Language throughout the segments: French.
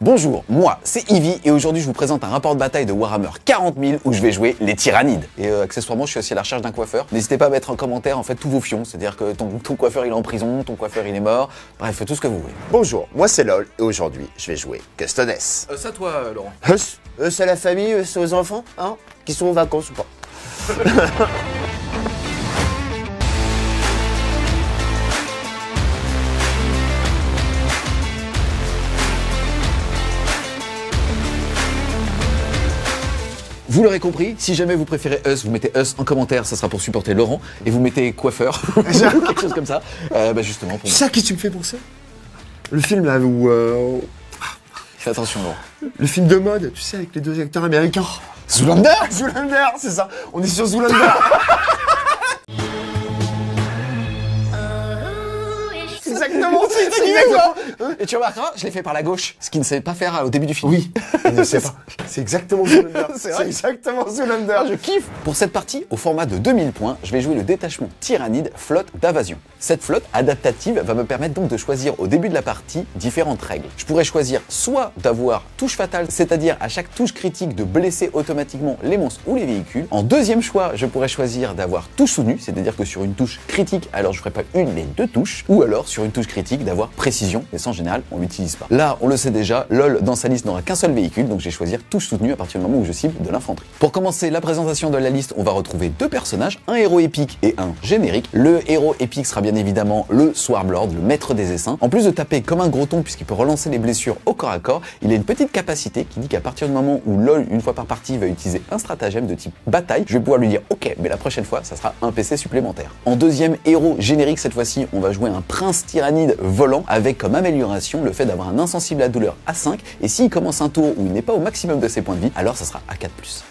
Bonjour, moi c'est Ivy et aujourd'hui je vous présente un rapport de bataille de Warhammer 40 000 où je vais jouer les tyrannides. Et euh, accessoirement je suis aussi à la recherche d'un coiffeur. N'hésitez pas à mettre en commentaire en fait tous vos fions, c'est-à-dire que ton, coiffeur il est en prison, ton coiffeur il est mort, bref tout ce que vous voulez. Bonjour, moi c'est LOL et aujourd'hui je vais jouer Custodes. Euh, ça toi euh, Laurent Euh, c'est la famille, c'est aux enfants, hein Qui sont en vacances ou pas Vous l'aurez compris, si jamais vous préférez Us, vous mettez Us en commentaire, ça sera pour supporter Laurent, et vous mettez coiffeur, quelque chose comme ça. Euh, bah, justement Ça qui tu me fais ça Le film là où. Euh, fais attention Laurent. Le film de mode, tu sais, avec les deux acteurs américains. Zoolander Zoolander, c'est ça. On est sur Zoolander. exactement. Hein Et tu remarqueras, je l'ai fait par la gauche, ce qu'il ne savait pas faire au début du film. Oui, il ne sait pas. C'est exactement Zoolander. C'est exactement Zoolander. je kiffe. Pour cette partie, au format de 2000 points, je vais jouer le détachement Tyrannide flotte d'invasion. Cette flotte adaptative va me permettre donc de choisir au début de la partie différentes règles. Je pourrais choisir soit d'avoir touche fatale, c'est-à-dire à chaque touche critique de blesser automatiquement les monstres ou les véhicules. En deuxième choix, je pourrais choisir d'avoir touche nu, c'est-à-dire que sur une touche critique, alors je ferai pas une mais deux touches, ou alors sur une touche critique d'avoir précision, mais sans général, on l'utilise pas. Là, on le sait déjà, LOL dans sa liste n'aura qu'un seul véhicule, donc j'ai choisi touche soutenue à partir du moment où je cible de l'infanterie. Pour commencer la présentation de la liste, on va retrouver deux personnages, un héros épique et un générique. Le héros épique sera bien évidemment le Swarmlord, le maître des essaims. En plus de taper comme un gros ton puisqu'il peut relancer les blessures au corps à corps, il a une petite capacité qui dit qu'à partir du moment où LOL, une fois par partie, va utiliser un stratagème de type bataille, je vais pouvoir lui dire ok, mais la prochaine fois, ça sera un PC supplémentaire. En deuxième héros générique, cette fois-ci, on va jouer un prince tyrannique volant avec comme amélioration le fait d'avoir un insensible à douleur à 5 et s'il commence un tour où il n'est pas au maximum de ses points de vie, alors ça sera à 4+.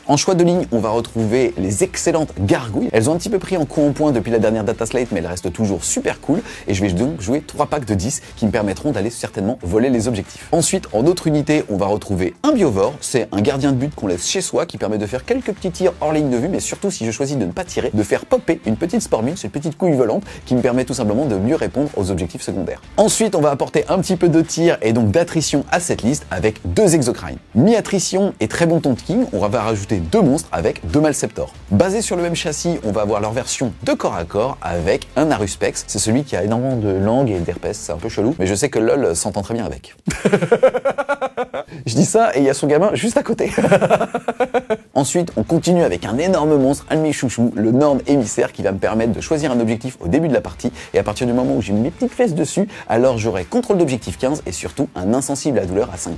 En choix de ligne, on va retrouver les excellentes gargouilles. Elles ont un petit peu pris en coup en point depuis la dernière data slate mais elles restent toujours super cool et je vais donc jouer trois packs de 10 qui me permettront d'aller certainement voler les objectifs. Ensuite, en autre unité, on va retrouver un biovore, c'est un gardien de but qu'on laisse chez soi qui permet de faire quelques petits tirs hors ligne de vue mais surtout si je choisis de ne pas tirer, de faire popper une petite spormine, cette petite couille volante qui me permet tout simplement de mieux répondre aux objectifs Ensuite, on va apporter un petit peu de tir et donc d'attrition à cette liste avec deux exocrines. Mi-attrition et très bon ton King, on va rajouter deux monstres avec deux Malceptors. Basé sur le même châssis, on va avoir leur version de corps à corps avec un Aruspex. C'est celui qui a énormément de langues et d'herpès, c'est un peu chelou, mais je sais que LOL s'entend très bien avec. je dis ça et il y a son gamin juste à côté. Ensuite, on continue avec un énorme monstre, un le norme émissaire qui va me permettre de choisir un objectif au début de la partie et à partir du moment où j'ai mes petites fesses de alors j'aurai contrôle d'objectif 15 et surtout un insensible à douleur à 5+.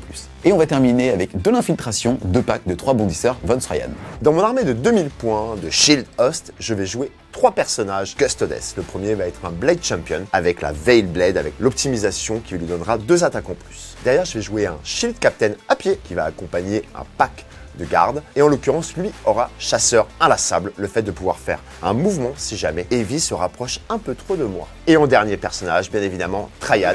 Et on va terminer avec de l'infiltration, deux packs de 3 bondisseurs Von Sryan. Dans mon armée de 2000 points de Shield Host, je vais jouer trois personnages custodes. Le premier va être un Blade Champion avec la Veil Blade avec l'optimisation qui lui donnera deux attaques en plus. Derrière, je vais jouer un Shield Captain à pied qui va accompagner un pack de garde. Et en l'occurrence, lui aura chasseur inlassable, le fait de pouvoir faire un mouvement si jamais Evie se rapproche un peu trop de moi. Et en dernier personnage, bien évidemment, Traian.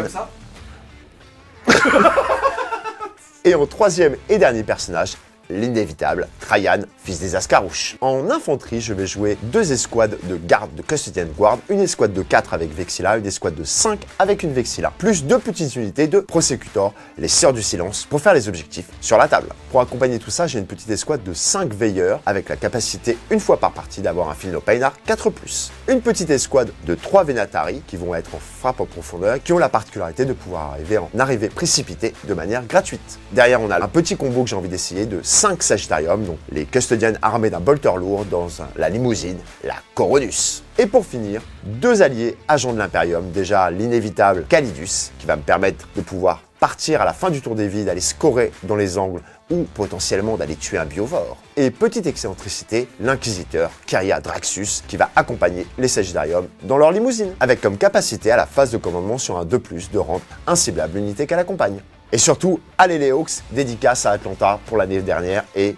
Et en troisième et dernier personnage, l'inévitable Trajan, fils des Ascarouches. En infanterie, je vais jouer deux escouades de garde de Custodian Guard, une escouade de 4 avec Vexilla, une escouade de 5 avec une Vexilla, plus deux petites unités de Prosecutor, les Sœurs du Silence, pour faire les objectifs sur la table. Pour accompagner tout ça, j'ai une petite escouade de 5 veilleurs, avec la capacité une fois par partie d'avoir un Filno Painar 4+. Une petite escouade de 3 Venatari, qui vont être en frappe en profondeur, qui ont la particularité de pouvoir arriver en arrivée précipitée de manière gratuite. Derrière, on a un petit combo que j'ai envie d'essayer de 5 Sagittariums, donc les custodians armées d'un bolter lourd dans la limousine, la Coronus. Et pour finir, deux alliés agents de l'Imperium, déjà l'inévitable Calidus, qui va me permettre de pouvoir partir à la fin du tour des vies, d'aller scorer dans les angles ou potentiellement d'aller tuer un biovore. Et petite excentricité, l'inquisiteur Kyria Draxus qui va accompagner les Sagittariums dans leur limousine, avec comme capacité à la phase de commandement sur un 2+, de rendre inciblable l'unité qu'elle accompagne. Et surtout, allez les Hawks, dédicace à Atlanta pour l'année dernière et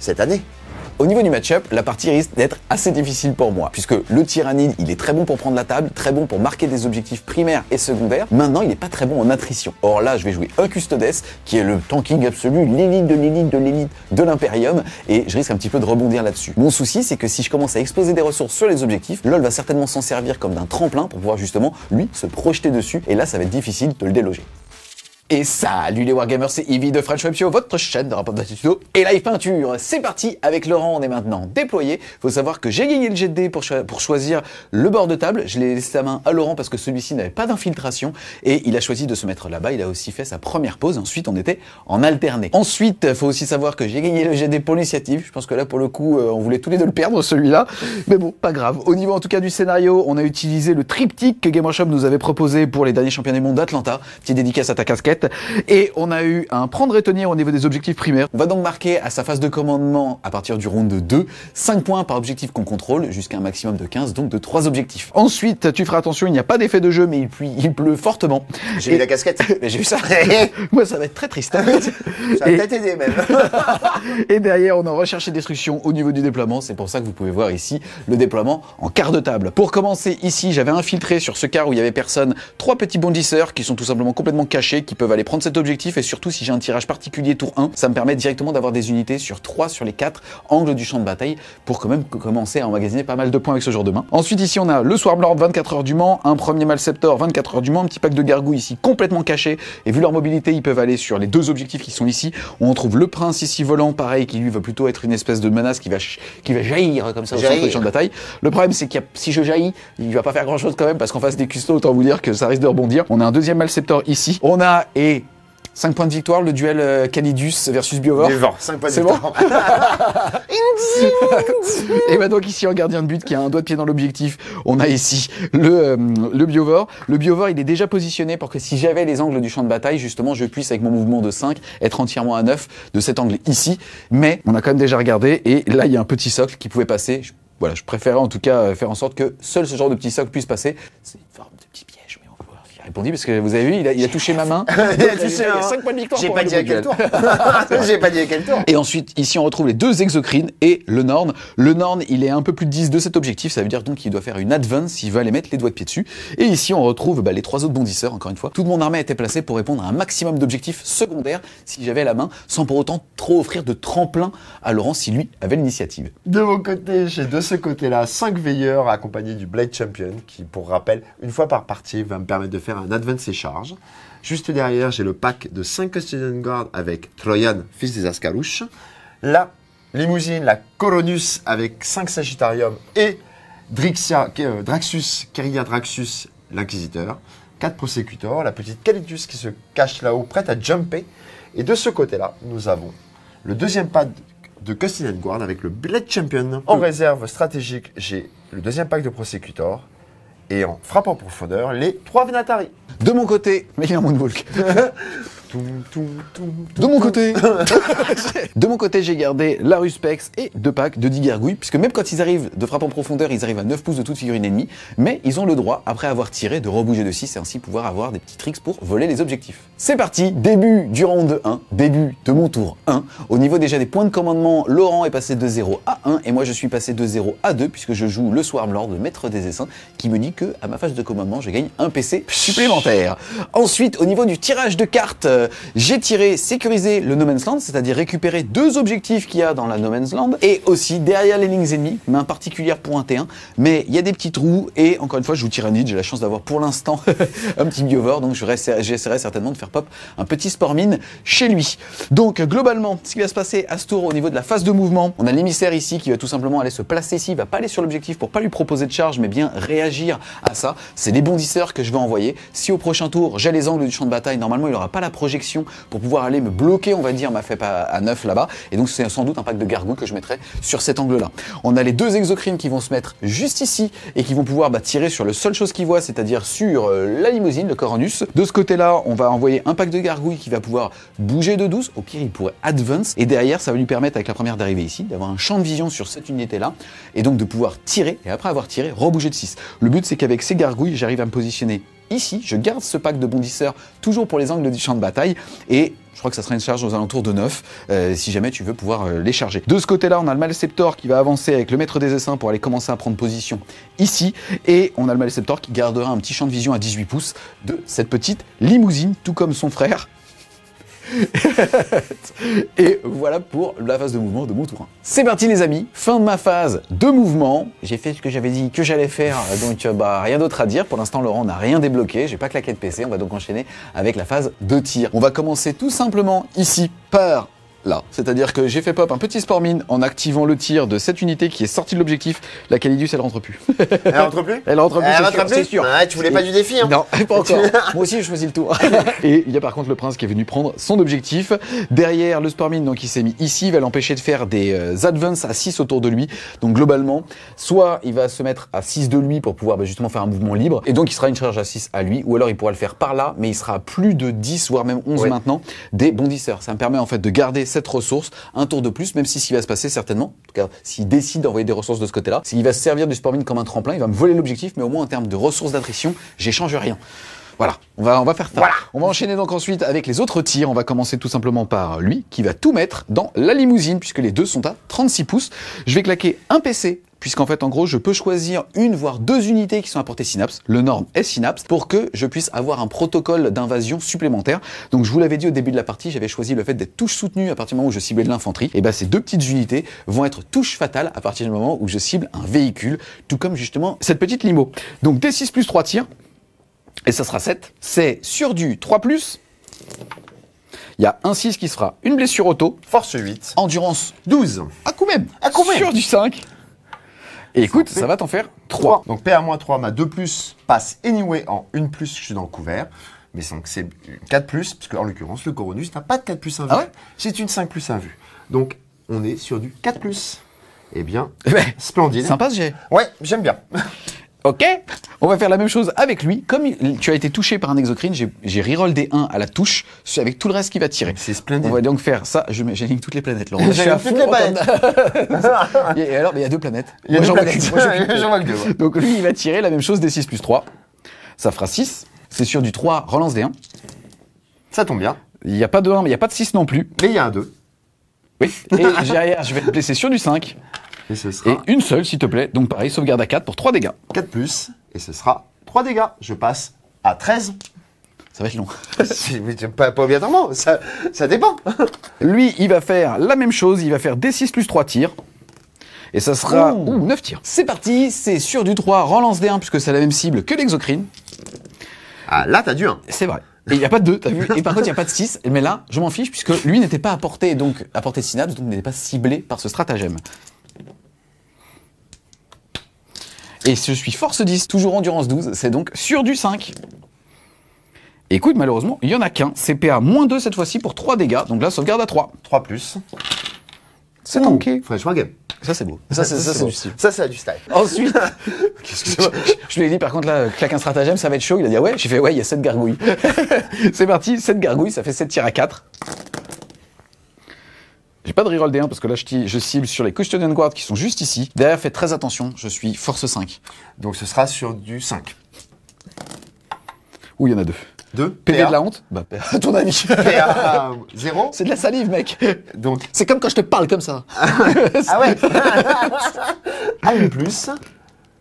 cette année. Au niveau du match-up, la partie risque d'être assez difficile pour moi, puisque le tyrannide, il est très bon pour prendre la table, très bon pour marquer des objectifs primaires et secondaires. Maintenant, il n'est pas très bon en attrition. Or là, je vais jouer un Custodes, qui est le tanking absolu, l'élite de l'élite de l'élite de l'Imperium, et je risque un petit peu de rebondir là-dessus. Mon souci, c'est que si je commence à exposer des ressources sur les objectifs, LOL va certainement s'en servir comme d'un tremplin pour pouvoir justement, lui, se projeter dessus, et là, ça va être difficile de le déloger. Et salut les Wargamers, c'est Ivy de French Web Show, votre chaîne de rapport tuto et live peinture. C'est parti avec Laurent, on est maintenant déployé. Faut savoir que j'ai gagné le jet de pour, pour choisir le bord de table. Je l'ai laissé la main à Laurent parce que celui-ci n'avait pas d'infiltration et il a choisi de se mettre là-bas. Il a aussi fait sa première pause. Ensuite, on était en alterné. Ensuite, faut aussi savoir que j'ai gagné le jet pour l'initiative. Je pense que là, pour le coup, euh, on voulait tous les deux le perdre, celui-là. Mais bon, pas grave. Au niveau en tout cas du scénario, on a utilisé le triptyque que Game nous avait proposé pour les derniers championnats du monde d'Atlanta. Petit dédicace à ta casquette. Et on a eu un prendre et tenir au niveau des objectifs primaires. On va donc marquer à sa phase de commandement à partir du round 2, 5 points par objectif qu'on contrôle jusqu'à un maximum de 15, donc de 3 objectifs. Ensuite, tu feras attention, il n'y a pas d'effet de jeu, mais il, il pleut fortement. J'ai eu la casquette. j'ai vu ça. Moi, ça va être très triste. Hein. ça va peut-être aider même. et derrière, on en recherché destruction au niveau du déploiement. C'est pour ça que vous pouvez voir ici le déploiement en quart de table. Pour commencer ici, j'avais infiltré sur ce quart où il y avait personne trois petits bondisseurs qui sont tout simplement complètement cachés, qui peuvent aller prendre cet objectif et surtout si j'ai un tirage particulier tour 1, ça me permet directement d'avoir des unités sur 3 sur les 4 angles du champ de bataille pour quand même commencer à emmagasiner pas mal de points avec ce genre de main. Ensuite ici on a le Swarmlord 24 heures du Mans, un premier Malceptor 24 heures du Mans, un petit pack de gargouilles ici complètement caché et vu leur mobilité ils peuvent aller sur les deux objectifs qui sont ici. On trouve le prince ici volant pareil qui lui va plutôt être une espèce de menace qui va, qui va jaillir comme ça au centre champ de bataille. Le problème c'est que si je jaillis, il va pas faire grand chose quand même parce qu'en face des custos autant vous dire que ça risque de rebondir. On a un deuxième Malceptor ici. On a et 5 points de victoire, le duel euh, Canidus versus Biovor. 5 points de C'est bon et bah donc ici en gardien de but qui a un doigt de pied dans l'objectif, on a ici le, euh, le Biovor. Le Biovor il est déjà positionné pour que si j'avais les angles du champ de bataille, justement je puisse avec mon mouvement de 5 être entièrement à 9 de cet angle ici. Mais on a quand même déjà regardé et là il y a un petit socle qui pouvait passer. voilà, je préférais en tout cas euh, faire en sorte que seul ce genre de petit socle puisse passer. C'est parce que vous avez vu, il a, touché ma main. il a touché points de victoire. J'ai pas dit à quel tour. J'ai pas dit à quel tour. Et ensuite, ici, on retrouve les deux exocrines et le Norn. Le Norn, il est un peu plus de 10 de cet objectif. Ça veut dire donc qu'il doit faire une advance s'il veut aller mettre les doigts de pied dessus. Et ici, on retrouve bah, les trois autres bondisseurs, encore une fois. Toute mon armée a été placée pour répondre à un maximum d'objectifs secondaires si j'avais la main, sans pour autant trop offrir de tremplin à Laurent si lui avait l'initiative. De mon côté, j'ai de ce côté-là 5 veilleurs accompagnés du Blade Champion qui, pour rappel, une fois par partie, va me permettre de faire un Advanced Charge. Juste derrière, j'ai le pack de 5 Custodian Guard avec Troyan, fils des Ascarouches. La limousine, la Coronus avec 5 Sagittarium et euh, Draxus, Keria Draxus, l'Inquisiteur. 4 Prosecutors, la petite Calidus qui se cache là-haut, prête à jumper. Et de ce côté-là, nous avons le deuxième pack de Custodian Guard avec le Blade Champion. En réserve stratégique, j'ai le deuxième pack de Prosecutors, et en frappant pour le les trois Venatari. De mon côté, Michael Moonwalk. De mon côté, de mon côté, j'ai gardé la Ruspex et deux packs de 10 gargouilles, puisque même quand ils arrivent de frappe en profondeur, ils arrivent à 9 pouces de toute figurine ennemie, mais ils ont le droit, après avoir tiré, de rebouger de 6 et ainsi pouvoir avoir des petits tricks pour voler les objectifs. C'est parti, début du round 1, début de mon tour 1. Au niveau déjà des points de commandement, Laurent est passé de 0 à 1 et moi je suis passé de 0 à 2 puisque je joue le Swarm Lord, le maître des essaims, qui me dit que à ma phase de commandement, je gagne un PC supplémentaire. Ensuite, au niveau du tirage de cartes, euh, j'ai tiré sécurisé le No Man's Land, c'est-à-dire récupérer deux objectifs qu'il y a dans la No Man's Land, et aussi derrière les lignes ennemies, mais en particulier pour un T1. Mais il y a des petits trous, et encore une fois, je vous tire un j'ai la chance d'avoir pour l'instant un petit over donc j'essaierai certainement de faire pop un petit sport mine chez lui. Donc globalement, ce qui va se passer à ce tour au niveau de la phase de mouvement, on a l'émissaire ici qui va tout simplement aller se placer ici, il va pas aller sur l'objectif pour pas lui proposer de charge, mais bien réagir à ça. C'est les bondisseurs que je vais envoyer. Si au prochain tour, j'ai les angles du champ de bataille, normalement il n'aura pas la prochaine pour pouvoir aller me bloquer, on va dire, ma fait à, à 9 là-bas. Et donc, c'est sans doute un pack de gargouilles que je mettrai sur cet angle-là. On a les deux exocrines qui vont se mettre juste ici et qui vont pouvoir bah, tirer sur le seul chose qu'ils voient, c'est-à-dire sur euh, la limousine, le Coronus. De ce côté-là, on va envoyer un pack de gargouilles qui va pouvoir bouger de 12. Au pire, il pourrait advance. Et derrière, ça va lui permettre, avec la première d'arriver ici, d'avoir un champ de vision sur cette unité-là et donc de pouvoir tirer et après avoir tiré, rebouger de 6. Le but, c'est qu'avec ces gargouilles, j'arrive à me positionner ici, je garde ce pack de bondisseurs toujours pour les angles du champ de bataille et je crois que ça sera une charge aux alentours de 9 euh, si jamais tu veux pouvoir euh, les charger. De ce côté-là, on a le Malceptor qui va avancer avec le maître des essaims pour aller commencer à prendre position ici. Et on a le Malceptor qui gardera un petit champ de vision à 18 pouces de cette petite limousine, tout comme son frère et voilà pour la phase de mouvement de mon tour C'est parti les amis, fin de ma phase de mouvement. J'ai fait ce que j'avais dit que j'allais faire, donc euh, bah, rien d'autre à dire. Pour l'instant, Laurent n'a rien débloqué, j'ai pas claqué de PC. On va donc enchaîner avec la phase de tir. On va commencer tout simplement ici par là. C'est-à-dire que j'ai fait pop un petit sport en activant le tir de cette unité qui est sortie de l'objectif. La Calidus, elle rentre plus. Elle rentre plus Elle rentre plus, c'est ah, tu voulais pas du défi, hein Non, pas encore. Moi aussi, je choisis le tour. et il y a par contre le prince qui est venu prendre son objectif. Derrière, le sport mine, donc il s'est mis ici, va l'empêcher de faire des euh, advances advance à 6 autour de lui. Donc globalement, soit il va se mettre à 6 de lui pour pouvoir bah, justement faire un mouvement libre, et donc il sera une charge à 6 à lui, ou alors il pourra le faire par là, mais il sera à plus de 10, voire même 11 maintenant, des bondisseurs. Ça me permet en fait de garder cette ressource un tour de plus, même si ce va se passer certainement, en tout cas s'il décide d'envoyer des ressources de ce côté-là, S'il va se servir du sporting comme un tremplin, il va me voler l'objectif, mais au moins en termes de ressources d'attrition, j'échange rien. Voilà, on va, on va faire ça. On va enchaîner donc ensuite avec les autres tirs. On va commencer tout simplement par lui qui va tout mettre dans la limousine puisque les deux sont à 36 pouces. Je vais claquer un PC puisqu'en fait, en gros, je peux choisir une voire deux unités qui sont apportées Synapse, le norme est Synapse, pour que je puisse avoir un protocole d'invasion supplémentaire. Donc, je vous l'avais dit au début de la partie, j'avais choisi le fait d'être touche soutenue à partir du moment où je ciblais de l'infanterie. Et bien, ces deux petites unités vont être touche fatale à partir du moment où je cible un véhicule, tout comme justement cette petite limo. Donc, des 6 plus 3 tirs, et ça sera 7. C'est sur du 3 plus. Il y a un 6 qui sera une blessure auto. Force 8. Endurance 12. À coup même. À coup même. Sur du 5. Et écoute, ça, va t'en faire 3. Donc PA-3, ma 2 passe anyway en 1 je suis dans le couvert. Mais c'est c'est 4 parce qu'en en l'occurrence, le coronus n'a pas de 4 plus ah c'est une 5 plus vue. Donc on est sur du 4 Eh bien, splendide. Eh c'est splendide. Sympa ce Ouais, j'aime bien. Ok On va faire la même chose avec lui. Comme tu as été touché par un exocrine, j'ai reroll des 1 à la touche avec tout le reste qui va tirer. C'est splendide. On va donc faire ça. J'aligne toutes les planètes, Laurent. J'aligne toutes les planètes. et alors, mais il y a deux planètes. Il y a deux planètes. deux. Donc lui, il va tirer la même chose des 6 plus 3. Ça fera 6. C'est sur du 3, relance des 1. Ça tombe bien. Il n'y a pas de 1, mais il n'y a pas de 6 non plus. Mais il y a un 2. Oui. Et derrière, je vais te blesser sur du 5. Et une seule, s'il te plaît. Donc pareil, sauvegarde à 4 pour 3 dégâts. 4 plus, et ce sera 3 dégâts. Je passe à 13. Ça va être long. pas, pas obligatoirement, ça, ça dépend. Lui, il va faire la même chose, il va faire D6 plus 3 tirs. Et ça sera 9 tirs. C'est parti, c'est sur du 3, relance d 1 puisque c'est la même cible que l'exocrine. Ah là, t'as du 1. C'est vrai. Et il n'y a pas de 2, t'as vu Et par contre, il n'y a pas de 6. Mais là, je m'en fiche, puisque lui n'était pas à portée, donc, de synapse, donc n'était pas ciblé par ce stratagème. Et je suis force 10, toujours endurance 12, c'est donc sur du 5. Écoute, malheureusement, il n'y en a qu'un. CPA moins 2 cette fois-ci pour 3 dégâts. Donc là, sauvegarde à 3. 3 plus. C'est tanké. Ça, c'est beau. Ça, c'est, du style. Ça, c'est du style. Ensuite, je, je lui ai dit, par contre, là, claque un stratagème, ça va être chaud. Il a dit, ah ouais. J'ai fait, ouais, il y a 7 gargouilles. c'est parti, 7 gargouilles, ça fait 7 tirs à 4. J'ai pas de reroll D1 parce que là je, je cible sur les Custodian Guard qui sont juste ici. Derrière, faites très attention, je suis force 5. Donc ce sera sur du 5. où il y en a deux. Deux PV de la honte Bah, PA, ton ami. PA 0 C'est de la salive, mec. Donc. C'est comme quand je te parle comme ça. ah ouais Ah, une plus.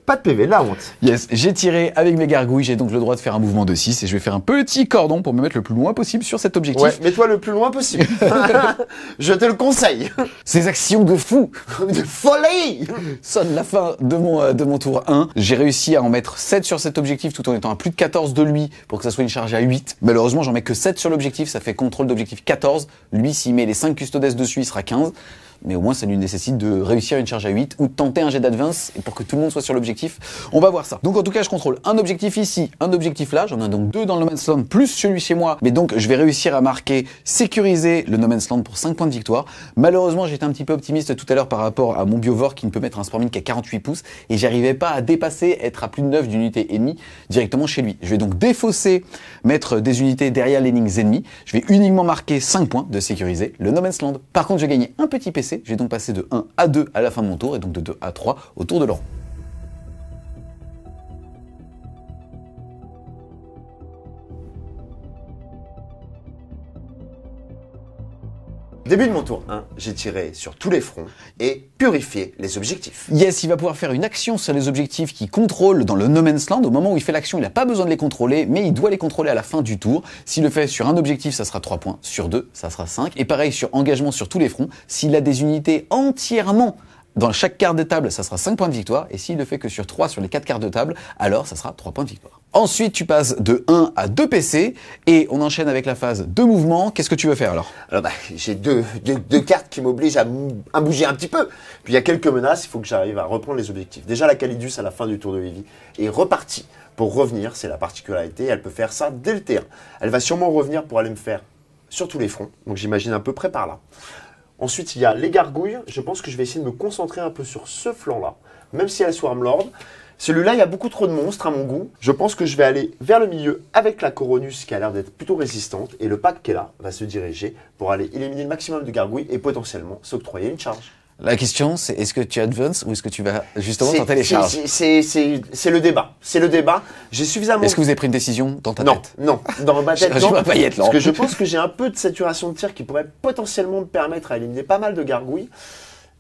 Pas de PV, la honte. Yes, j'ai tiré avec mes gargouilles, j'ai donc le droit de faire un mouvement de 6 et je vais faire un petit cordon pour me mettre le plus loin possible sur cet objectif. Ouais, mets-toi le plus loin possible. je te le conseille. Ces actions de fou, de folie Sonne la fin de mon, euh, de mon tour 1. J'ai réussi à en mettre 7 sur cet objectif tout en étant à plus de 14 de lui pour que ça soit une charge à 8. Malheureusement, j'en mets que 7 sur l'objectif, ça fait contrôle d'objectif 14. Lui, s'il met les 5 custodes dessus, il sera 15 mais au moins ça lui nécessite de réussir une charge à 8 ou de tenter un jet d'advance pour que tout le monde soit sur l'objectif. On va voir ça. Donc en tout cas, je contrôle un objectif ici, un objectif là, j'en ai donc deux dans le No Man's Land plus celui chez moi, mais donc je vais réussir à marquer, sécuriser le No Man's Land pour 5 points de victoire. Malheureusement, j'étais un petit peu optimiste tout à l'heure par rapport à mon biovore qui ne peut mettre un spawning qu'à 48 pouces et j'arrivais pas à dépasser, être à plus de 9 d'unités ennemies directement chez lui. Je vais donc défausser, mettre des unités derrière les lignes ennemies. Je vais uniquement marquer 5 points de sécuriser le No Man's Land. Par contre, je gagnais un petit PC j'ai donc passé de 1 à 2 à la fin de mon tour et donc de 2 à 3 au tour de Laurent. Début de mon tour j'ai tiré sur tous les fronts et purifié les objectifs. Yes, il va pouvoir faire une action sur les objectifs qu'il contrôle dans le No Man's Land. Au moment où il fait l'action, il n'a pas besoin de les contrôler, mais il doit les contrôler à la fin du tour. S'il le fait sur un objectif, ça sera 3 points. Sur 2, ça sera 5. Et pareil sur engagement sur tous les fronts. S'il a des unités entièrement dans chaque carte de table, ça sera 5 points de victoire. Et s'il ne fait que sur 3 sur les 4 cartes de table, alors ça sera 3 points de victoire. Ensuite, tu passes de 1 à 2 PC et on enchaîne avec la phase de mouvement. Qu'est-ce que tu veux faire alors Alors bah, j'ai deux, cartes qui m'obligent à, bouger un petit peu. Puis il y a quelques menaces, il faut que j'arrive à reprendre les objectifs. Déjà, la Calidus à la fin du tour de Vivi est repartie. Pour revenir, c'est la particularité, elle peut faire ça dès le terrain. Elle va sûrement revenir pour aller me faire sur tous les fronts, donc j'imagine à peu près par là. Ensuite, il y a les gargouilles. Je pense que je vais essayer de me concentrer un peu sur ce flanc-là, même si elle sont Swarmlord. Celui-là, il y a beaucoup trop de monstres à mon goût. Je pense que je vais aller vers le milieu avec la Coronus qui a l'air d'être plutôt résistante et le pack qui est là va se diriger pour aller éliminer le maximum de gargouilles et potentiellement s'octroyer une charge. La question, c'est est-ce que tu advances ou est-ce que tu vas justement tenter les C'est le débat. C'est le débat. J'ai suffisamment. Est-ce que vous avez pris une décision dans ta tête Non, dans ma tête. je, non. Parce que je pense que j'ai un peu de saturation de tir qui pourrait potentiellement me permettre à éliminer pas mal de gargouilles.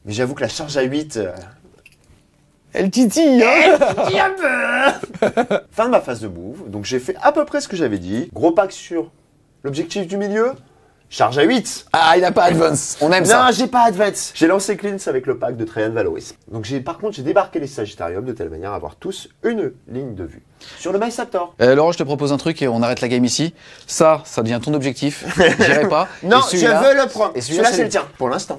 Mais j'avoue que la charge à 8. Euh, elle titille, hein Elle titille un peu Fin de ma phase de bouffe, Donc j'ai fait à peu près ce que j'avais dit. Gros pack sur l'objectif du milieu. Charge à 8. Ah, il n'a pas Advance. On aime ça. Non, j'ai pas Advance. J'ai lancé Cleanse avec le pack de Trajan Valois. Donc, j'ai, par contre, j'ai débarqué les Sagittariums de telle manière à avoir tous une ligne de vue. Sur le My alors eh, Laurent, je te propose un truc et on arrête la game ici. Ça, ça devient ton objectif. J'irai pas. non, je veux le prendre. Et celui-là, c'est le tien. Pour l'instant.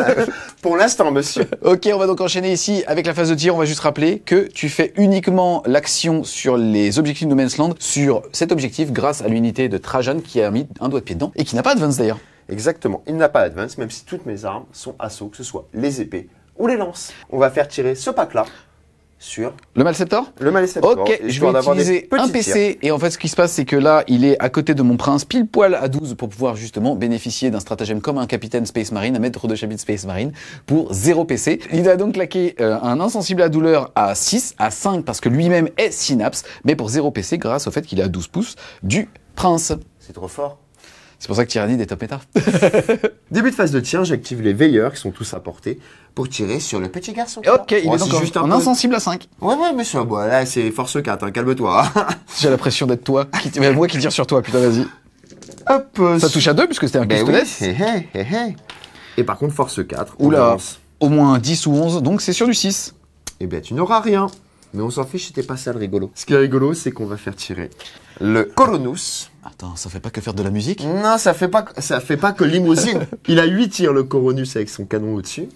Pour l'instant, monsieur. Ok, on va donc enchaîner ici avec la phase de tir. On va juste rappeler que tu fais uniquement l'action sur les objectifs de No sur cet objectif, grâce à l'unité de Trajan qui a mis un doigt de pied dedans et qui n'a pas Advance d'ailleurs. Exactement. Il n'a pas Advance, même si toutes mes armes sont assaut, que ce soit les épées ou les lances. On va faire tirer ce pack-là sur le malceptor Le malceptor. Ok, je vais utiliser un PC et en fait ce qui se passe c'est que là il est à côté de mon prince pile poil à 12 pour pouvoir justement bénéficier d'un stratagème comme un capitaine Space Marine, un maître de chapitre Space Marine pour 0 PC. Il doit donc claquer euh, un insensible à douleur à 6, à 5 parce que lui-même est Synapse, mais pour 0 PC grâce au fait qu'il est à 12 pouces du prince. C'est trop fort. C'est pour ça que Tyranny est top méta. Début de phase de tir, j'active les veilleurs qui sont tous à portée pour tirer sur le petit garçon. Et ok, il est, insensible à 5. Ouais, ouais, mais bon, bah, là c'est force 4, hein, calme-toi. J'ai la pression d'être toi, qui moi qui tire sur toi, putain, vas-y. Hop, euh, ça touche à 2 puisque c'était un ben Et par contre, force 4. Oula, au moins 10 ou 11, donc c'est sur du 6. Eh bien, tu n'auras rien. Mais on s'en fiche, c'était pas ça le rigolo. Ce qui est rigolo, c'est qu'on va faire tirer le Coronus. Attends, ça fait pas que faire de la musique Non, ça fait pas, ça fait pas que limousine. Il a 8 tirs le Coronus avec son canon au-dessus.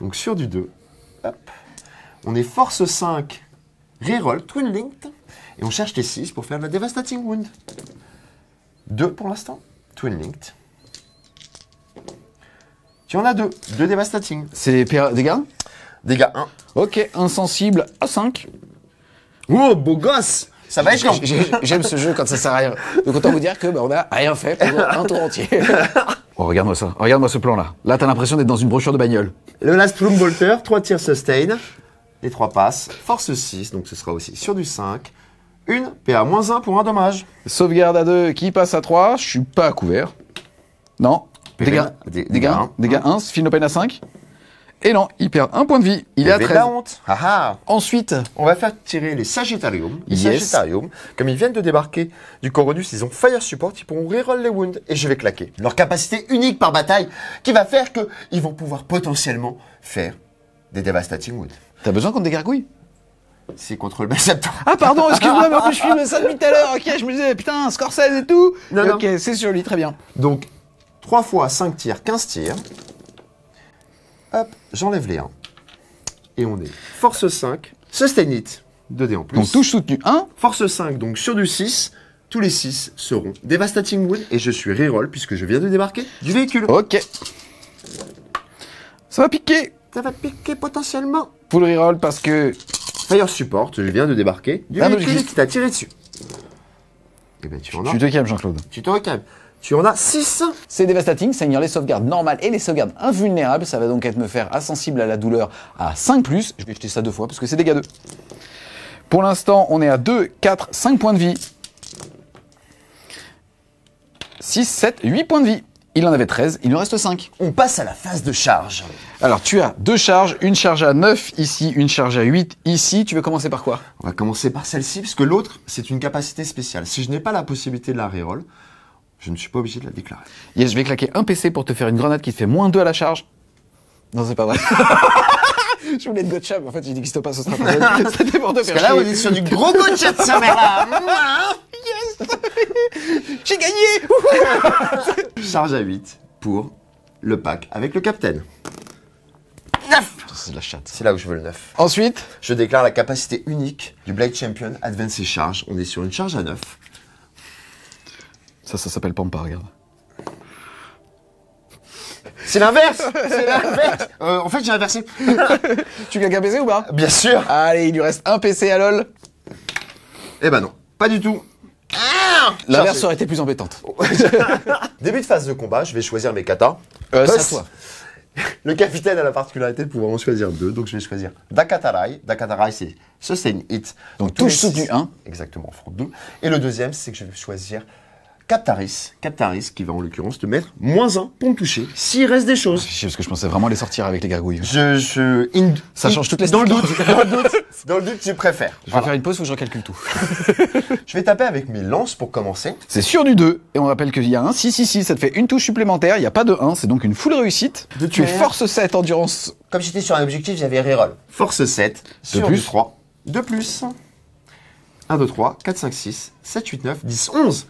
Donc sur du 2, hop. On est force 5, reroll, twin linked. Et on cherche les 6 pour faire la Devastating Wound. 2 pour l'instant, twin linked. Tu en as deux, deux Devastating. C'est les dégâts Dégâts 1. Ok, insensible à 5. Oh, beau gosse ça va être long. J'aime ce jeu quand ça sert à rien. Donc autant vous dire que bah, on a rien fait pendant un tour entier. Oh, regarde-moi ça. Regarde-moi ce plan-là. Là, t'as l'impression d'être dans une brochure de bagnole. Le Last Plume Bolter, 3 tirs sustain, les 3 passes, force 6, donc ce sera aussi sur du 5. Une PA-1 pour un dommage. Sauvegarde à 2 qui passe à 3. Je suis pas couvert. Non. Dégâts, dégâts, dégâts 1, Philopène à 5. Et non, il perd un point de vie. Il est à la honte. Ah, ah. Ensuite, on va faire tirer les Sagittariums. Les Sagittariums, comme ils viennent de débarquer du Coronus, ils ont Fire Support, ils pourront reroll les wounds et je vais claquer. Leur capacité unique par bataille qui va faire que ils vont pouvoir potentiellement faire des Devastating Wounds. T'as besoin contre des gargouilles c'est contre le Belzaptor. Ah pardon, excuse-moi, mais je filme ça depuis tout à l'heure. Ok, je me disais, putain, Scorsese et tout. ok, c'est sur lui, très bien. Donc, 3 fois 5 tirs, 15 tirs. Hop, j'enlève les 1. Et on est force 5, sustain it. 2D en plus. Donc touche soutenue 1. Force 5, donc sur du 6. Tous les 6 seront Devastating Wound et je suis reroll puisque je viens de débarquer du véhicule. Ok. Ça va piquer. Ça va piquer potentiellement. Full reroll parce que... Fire Support, je viens de débarquer du ah, véhicule qui t'a tiré dessus. Et eh ben, tu, tu, te calmes, Jean-Claude. Tu te recalmes. Tu en as 6 C'est dévastating, Seigneur, les sauvegardes normales et les sauvegardes invulnérables, ça va donc être me faire insensible à la douleur à 5+, je vais jeter ça deux fois parce que c'est dégâts 2. Pour l'instant, on est à 2, 4, 5 points de vie. 6, 7, 8 points de vie. Il en avait 13, il nous reste 5. On passe à la phase de charge. Alors tu as deux charges, une charge à 9 ici, une charge à 8 ici. Tu veux commencer par quoi On va commencer par celle-ci, parce que l'autre, c'est une capacité spéciale. Si je n'ai pas la possibilité de la reroll, je ne suis pas obligé de la déclarer. Yes, je vais claquer un PC pour te faire une grenade qui te fait moins 2 à la charge. Non, c'est pas vrai. je voulais être Gotcha, en fait, il n'existe pas ce stratagème. C'était pour te faire Parce que là, on est sur du gros Gotcha de sa mère. yes J'ai gagné Charge à 8 pour le pack avec le capitaine. 9 C'est la chatte. C'est là où je veux le 9. Ensuite, je déclare la capacité unique du Blade Champion Advanced Charge. On est sur une charge à 9. Ça, ça s'appelle Pampa, regarde. C'est l'inverse C'est l'inverse euh, En fait, j'ai inversé. tu gagnes un ou pas Bien sûr Allez, il lui reste un PC à LOL. Eh ben non, pas du tout. Ah l'inverse aurait été plus embêtante. Début de phase de combat, je vais choisir mes katas. Euh, c'est à toi. Le capitaine a la particularité de pouvoir en choisir deux, donc je vais choisir Dakatarai. Dakatarai, c'est c'est Ce, une hit. Donc, touche soutenu 1. Exactement, front 2. Et le deuxième, c'est que je vais choisir Captaris, Captaris, qui va en l'occurrence te mettre moins 1 pour me toucher, s'il reste des choses. parce que je pensais vraiment les sortir avec les gargouilles. Je, je, Ça change toutes les dans le, dans le doute, dans le doute, tu préfères. Je vais faire une pause où je recalcule tout. je vais taper avec mes lances pour commencer. C'est sur du 2, et on rappelle qu'il y a un 6, 6, 6, ça te fait une touche supplémentaire, il n'y a pas de 1, c'est donc une full réussite. tu es force 7 endurance. Comme j'étais sur un objectif, j'avais reroll. Force 7, sur plus. 3, de plus. 1, 2, 3, 4, 5, 6, 7, 8, 9, 10, 11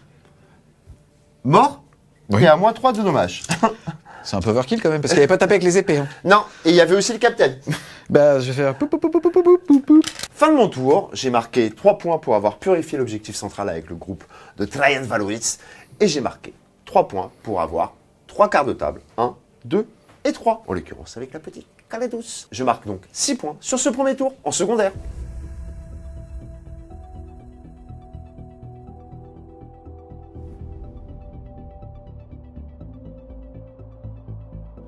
mort oui. et à moins 3 de dommage. C'est un peu overkill quand même, parce qu'il n'avait pas tapé avec les épées. Hein. Non, et il y avait aussi le capitaine. bah, je vais faire pou pou pou Fin de mon tour, j'ai marqué 3 points pour avoir purifié l'objectif central avec le groupe de Trajan Valowitz et j'ai marqué 3 points pour avoir 3 quarts de table, 1, 2 et 3, en l'occurrence avec la petite Caledus. Je marque donc 6 points sur ce premier tour en secondaire.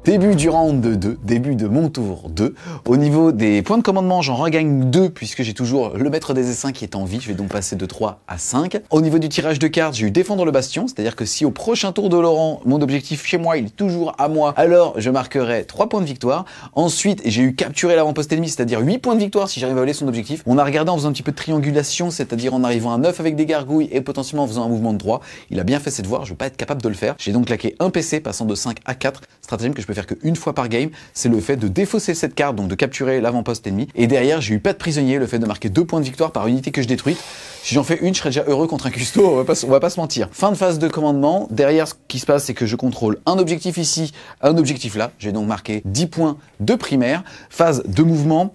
Début du round 2, début de mon tour 2. Au niveau des points de commandement, j'en regagne 2 puisque j'ai toujours le maître des essaims qui est en vie. Je vais donc passer de 3 à 5. Au niveau du tirage de cartes, j'ai eu défendre le bastion. C'est-à-dire que si au prochain tour de Laurent, mon objectif chez moi, il est toujours à moi, alors je marquerai 3 points de victoire. Ensuite, j'ai eu capturer l'avant-poste ennemi, c'est-à-dire 8 points de victoire si j'arrive à voler son objectif. On a regardé en faisant un petit peu de triangulation, c'est-à-dire en arrivant à 9 avec des gargouilles et potentiellement en faisant un mouvement de droit. Il a bien fait ses devoirs, je ne vais pas être capable de le faire. J'ai donc claqué un PC passant de 5 à 4, stratagème que je peux faire qu'une fois par game, c'est le fait de défausser cette carte, donc de capturer l'avant-poste ennemi. Et derrière, j'ai eu pas de prisonnier, le fait de marquer deux points de victoire par unité que je détruis Si j'en fais une, je serais déjà heureux contre un custo, on va, pas, on va pas se mentir. Fin de phase de commandement, derrière ce qui se passe, c'est que je contrôle un objectif ici, un objectif là. J'ai donc marqué 10 points de primaire. Phase de mouvement,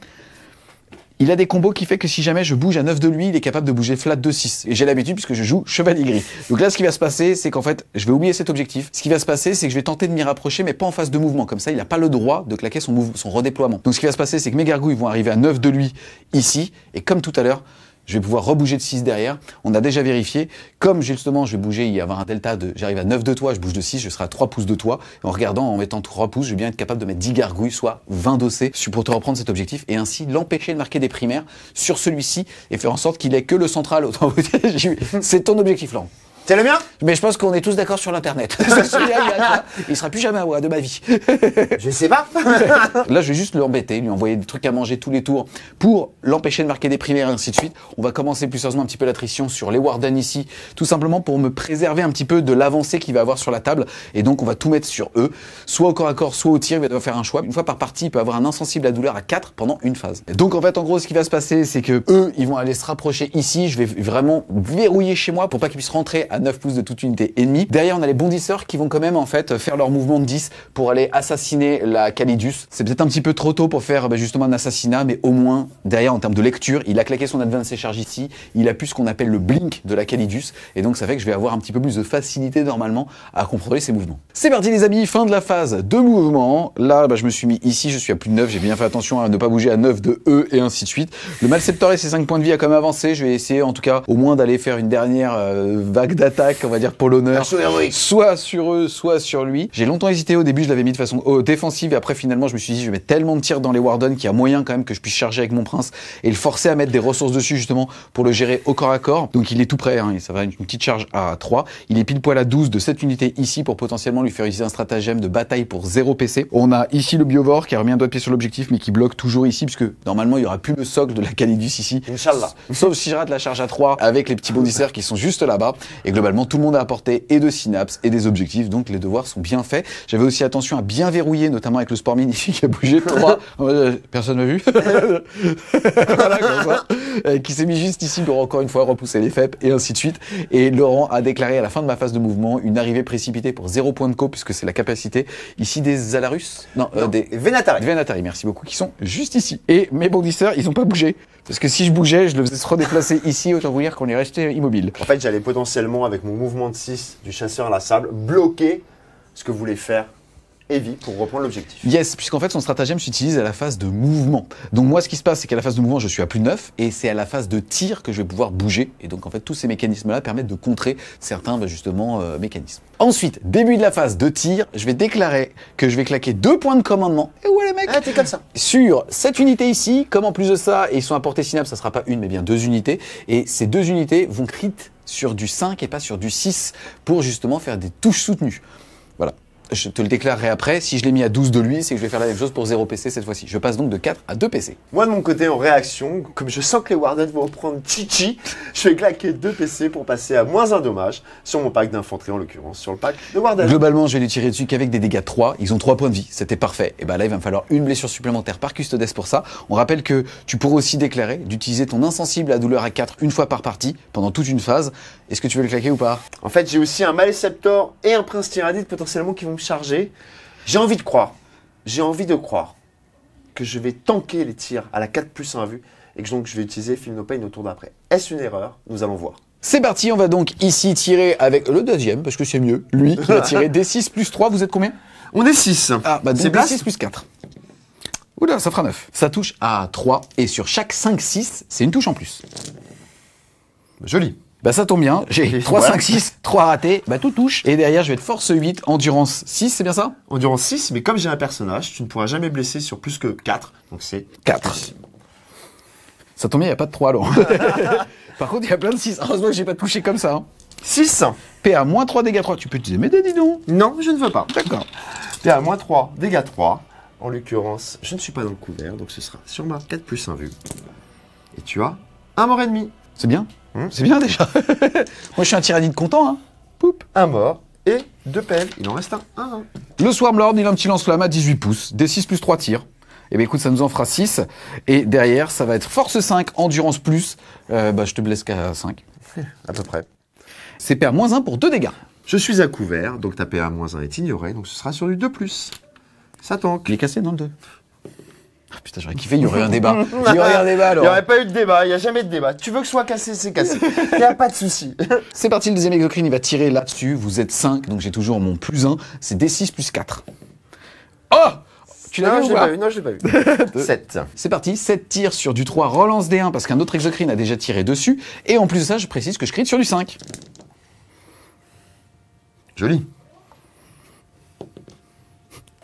il a des combos qui fait que si jamais je bouge à 9 de lui, il est capable de bouger flat de 6 Et j'ai l'habitude puisque je joue chevalier gris. Donc là, ce qui va se passer, c'est qu'en fait, je vais oublier cet objectif. Ce qui va se passer, c'est que je vais tenter de m'y rapprocher, mais pas en phase de mouvement. Comme ça, il n'a pas le droit de claquer son, son redéploiement. Donc ce qui va se passer, c'est que mes gargouilles vont arriver à 9 de lui ici. Et comme tout à l'heure, je vais pouvoir rebouger de 6 derrière. On a déjà vérifié. Comme justement, je vais bouger, il y a un delta de, j'arrive à 9 de toit, je bouge de 6, je serai à 3 pouces de toit. en regardant, en mettant 3 pouces, je vais bien être capable de mettre 10 gargouilles, soit 20 dossés, pour te reprendre cet objectif et ainsi l'empêcher de marquer des primaires sur celui-ci et faire en sorte qu'il ait que le central. c'est ton objectif, là. C'est le mien Mais je pense qu'on est tous d'accord sur l'Internet. il sera plus jamais à moi, de ma vie. je sais pas. Là, je vais juste l'embêter, lui envoyer des trucs à manger tous les tours pour l'empêcher de marquer des primaires et ainsi de suite. On va commencer plus sérieusement un petit peu l'attrition sur les Warden ici, tout simplement pour me préserver un petit peu de l'avancée qu'il va avoir sur la table. Et donc, on va tout mettre sur eux. Soit au corps à corps, soit au tir, il va devoir faire un choix. Une fois par partie, il peut avoir un insensible à douleur à 4 pendant une phase. donc, en fait, en gros, ce qui va se passer, c'est que eux, ils vont aller se rapprocher ici. Je vais vraiment verrouiller chez moi pour pas qu'ils puissent rentrer à 9 pouces de toute unité ennemie. Derrière, on a les bondisseurs qui vont quand même en fait faire leur mouvement de 10 pour aller assassiner la Calidus. C'est peut-être un petit peu trop tôt pour faire bah, justement un assassinat, mais au moins derrière en termes de lecture, il a claqué son advance et charge ici, il a pu ce qu'on appelle le blink de la Calidus, et donc ça fait que je vais avoir un petit peu plus de facilité normalement à contrôler ses mouvements. C'est parti les amis, fin de la phase de mouvement. Là, bah, je me suis mis ici, je suis à plus de 9, j'ai bien fait attention à ne pas bouger à 9 de E et ainsi de suite. Le Malceptor et ses 5 points de vie a quand même avancé, je vais essayer en tout cas au moins d'aller faire une dernière euh, vague attaque on va dire pour l'honneur, soit sur eux, soit sur lui. J'ai longtemps hésité au début, je l'avais mis de façon euh, défensive et après finalement je me suis dit je mets tellement de tirs dans les Warden qu'il y a moyen quand même que je puisse charger avec mon prince et le forcer à mettre des ressources dessus justement pour le gérer au corps à corps. Donc il est tout prêt, hein. et ça va une, une petite charge à 3. Il est pile poil à 12 de cette unité ici pour potentiellement lui faire utiliser un stratagème de bataille pour 0 PC. On a ici le biovore qui a remis un doigt pied sur l'objectif mais qui bloque toujours ici puisque normalement il y aura plus le socle de la canidus ici. Inch'Allah. Sauf si je rate la charge à 3 avec les petits bondisseurs qui sont juste là-bas. Et globalement, tout le monde a apporté et de synapses et des objectifs, donc les devoirs sont bien faits. J'avais aussi attention à bien verrouiller, notamment avec le sport magnifique qui a bougé trois. Euh, personne m'a vu. voilà, euh, qui s'est mis juste ici pour encore une fois repousser les FEP et ainsi de suite. Et Laurent a déclaré à la fin de ma phase de mouvement une arrivée précipitée pour zéro point de co, puisque c'est la capacité ici des Alarus. Non, euh, des Venatari. Venatari, merci beaucoup, qui sont juste ici. Et mes bondisseurs, ils n'ont pas bougé. Parce que si je bougeais, je le faisais se redéplacer ici, autant vous dire qu'on est resté immobile. En fait, j'allais potentiellement, avec mon mouvement de 6 du chasseur à la sable, bloquer ce que voulait faire Heavy pour reprendre l'objectif. Yes, puisqu'en fait son stratagème s'utilise à la phase de mouvement. Donc moi ce qui se passe c'est qu'à la phase de mouvement je suis à plus 9 et c'est à la phase de tir que je vais pouvoir bouger et donc en fait tous ces mécanismes là permettent de contrer certains bah, justement euh, mécanismes. Ensuite, début de la phase de tir, je vais déclarer que je vais claquer deux points de commandement. Et où les mecs ah, t'es comme ça. Sur cette unité ici, comme en plus de ça ils sont à portée synapse, ça sera pas une mais bien deux unités et ces deux unités vont crit sur du 5 et pas sur du 6 pour justement faire des touches soutenues je te le déclarerai après, si je l'ai mis à 12 de lui, c'est que je vais faire la même chose pour 0 PC cette fois-ci. Je passe donc de 4 à 2 PC. Moi de mon côté, en réaction, comme je sens que les Warden vont prendre chi je vais claquer 2 PC pour passer à moins un dommage sur mon pack d'infanterie, en l'occurrence sur le pack de Warden. Globalement, je vais les tirer dessus qu'avec des dégâts 3. Ils ont 3 points de vie, c'était parfait. Et bah là, il va me falloir une blessure supplémentaire par custodes pour ça. On rappelle que tu pourras aussi déclarer d'utiliser ton insensible à douleur à 4 une fois par partie, pendant toute une phase. Est-ce que tu veux le claquer ou pas En fait, j'ai aussi un Maléceptor et un Prince Tyrannide potentiellement qui vont chargé. J'ai envie de croire, j'ai envie de croire que je vais tanker les tirs à la 4 plus 1 vue et que donc je vais utiliser film No Pain au tour d'après. Est-ce une erreur Nous allons voir. C'est parti, on va donc ici tirer avec le deuxième, parce que c'est mieux. Lui, il va tirer D6 plus 3, vous êtes combien On est 6. Ah, bah, c'est D6 plus 4. Oula, ça fera 9. Ça touche à 3, et sur chaque 5-6, c'est une touche en plus. Joli. Bah ça tombe bien, j'ai 3, 5, 6, 3 ratés, bah tout touche. Et derrière, je vais être force 8, endurance 6, c'est bien ça Endurance 6, mais comme j'ai un personnage, tu ne pourras jamais blesser sur plus que 4, donc c'est 4. Ça tombe bien, il n'y a pas de 3 alors. Par contre, il y a plein de 6. Heureusement que j'ai pas touché comme ça. 6 PA 3 dégâts 3, tu peux te dire, mais dis donc Non, je ne veux pas. D'accord. PA 3 dégâts 3. En l'occurrence, je ne suis pas dans le couvert, donc ce sera sur ma 4 plus 1 vu. Et tu as un mort ennemi. C'est bien Hein c'est bien déjà. Moi, je suis un tyrannide content. Hein. un mort et deux pelles. Il en reste un. un, Le Swarmlord, il a un petit lance-flamme à 18 pouces, des 6 plus 3 tirs. Et eh bien écoute, ça nous en fera 6. Et derrière, ça va être force 5, endurance plus. Euh, bah, je te blesse qu'à 5. À peu près. C'est PA 1 pour 2 dégâts. Je suis à couvert, donc ta PA 1 est ignorée, donc ce sera sur du 2 Ça tank. Il est cassé dans le 2. Ah putain, j'aurais kiffé, il y aurait un débat. Il y aurait un débat alors. Il n'y aurait pas eu de débat, il n'y a jamais de débat. Tu veux que ce soit cassé, c'est cassé. Il n'y a pas de souci. c'est parti, le deuxième exocrine, il va tirer là-dessus. Vous êtes 5, donc j'ai toujours mon plus 1. C'est D6 plus 4. Oh tu l'as vu pas, Non, je l'ai pas eu. 7. C'est parti, 7 tirs sur du 3, relance D1 parce qu'un autre exocrine a déjà tiré dessus. Et en plus de ça, je précise que je crie sur du 5. Joli.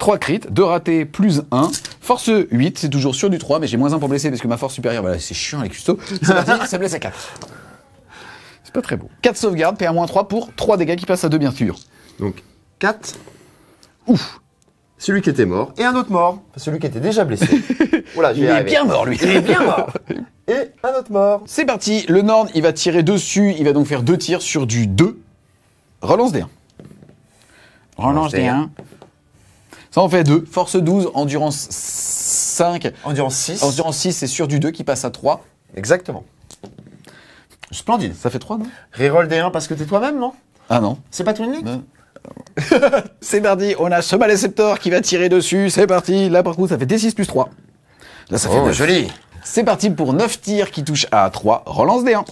3 crits, 2 ratés, plus 1. Force 8, c'est toujours sur du 3, mais j'ai moins 1 pour blesser parce que ma force supérieure, c'est chiant les custos. C'est parti, ça blesse à 4. C'est pas très beau. 4 sauvegardes, moins 3 pour 3 dégâts qui passent à 2 bien sûr. Donc 4. Ouf celui qui était mort et un autre mort, celui qui était déjà blessé. il est bien mort lui. Il est bien mort. Et un autre mort. C'est parti, le nord il va tirer dessus, il va donc faire deux tirs sur du 2. Relance d 1. Relance d 1. Ça en fait 2. Force 12, endurance 5. Endurance 6. Endurance 6, c'est sur du 2 qui passe à 3. Exactement. Splendide. Ça fait 3, non Reroll des 1 parce que t'es toi-même, non Ah non. C'est pas Twin unique c'est parti, on a ce maléceptor qui va tirer dessus, c'est parti. Là, par contre, ça fait D6 plus 3. Là, ça fait oh, joli. C'est parti pour 9 tirs qui touchent à 3. Relance des 1.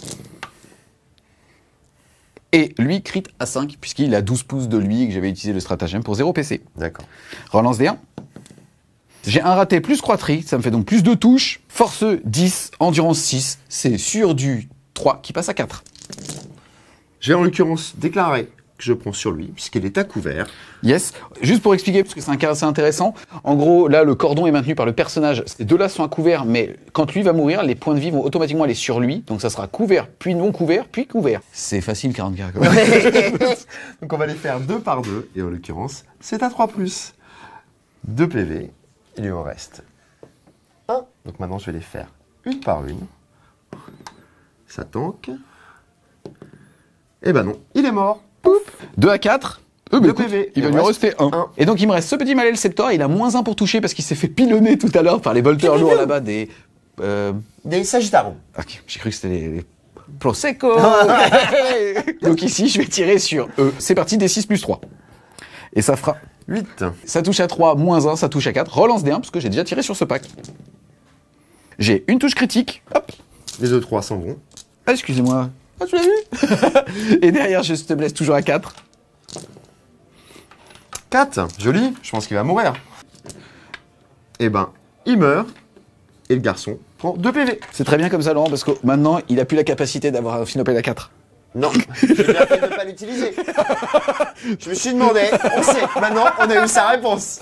Et lui, crit à 5, puisqu'il a 12 pouces de lui et que j'avais utilisé le stratagème pour 0 PC. D'accord. Relance des 1. J'ai un raté plus croîtrie, ça me fait donc plus de touches. Force 10, endurance 6, c'est sur du 3 qui passe à 4. J'ai en l'occurrence déclaré que je prends sur lui, puisqu'il est à couvert. Yes. Juste pour expliquer, parce que c'est un cas assez intéressant. En gros, là, le cordon est maintenu par le personnage. Ces deux-là sont à couvert, mais quand lui va mourir, les points de vie vont automatiquement aller sur lui. Donc ça sera couvert, puis non couvert, puis couvert. C'est facile, 40 comme donc on va les faire deux par deux. Et en l'occurrence, c'est à 3 plus. 2 PV, il lui en reste 1. Donc maintenant, je vais les faire une par une. Ça tank Eh ben non, il est mort. 2 à 4. Il va lui rester 1. Et donc il me reste ce petit malais le sceptor, il a moins 1 pour toucher parce qu'il s'est fait pilonner tout à l'heure par les volteurs lourds là-bas des... Euh... Des Sagittarios. Ah, ok, j'ai cru que c'était les, Prosecco Donc ici je vais tirer sur eux. C'est parti des 6 plus 3. Et ça fera 8. Ça touche à 3, moins 1, ça touche à 4. Relance des 1 parce que j'ai déjà tiré sur ce pack. J'ai une touche critique. Hop. Les e 3 s'en vont. Ah, excusez-moi. Ah, tu l'as vu Et derrière, je te blesse toujours à 4. 4 Joli, je pense qu'il va mourir. Eh ben, il meurt, et le garçon prend 2 PV. C'est très bien comme ça, Laurent, parce que maintenant, il a plus la capacité d'avoir un Finopel à 4. Non, j'ai bien de ne pas l'utiliser. Je me suis demandé, on sait, maintenant on a eu sa réponse.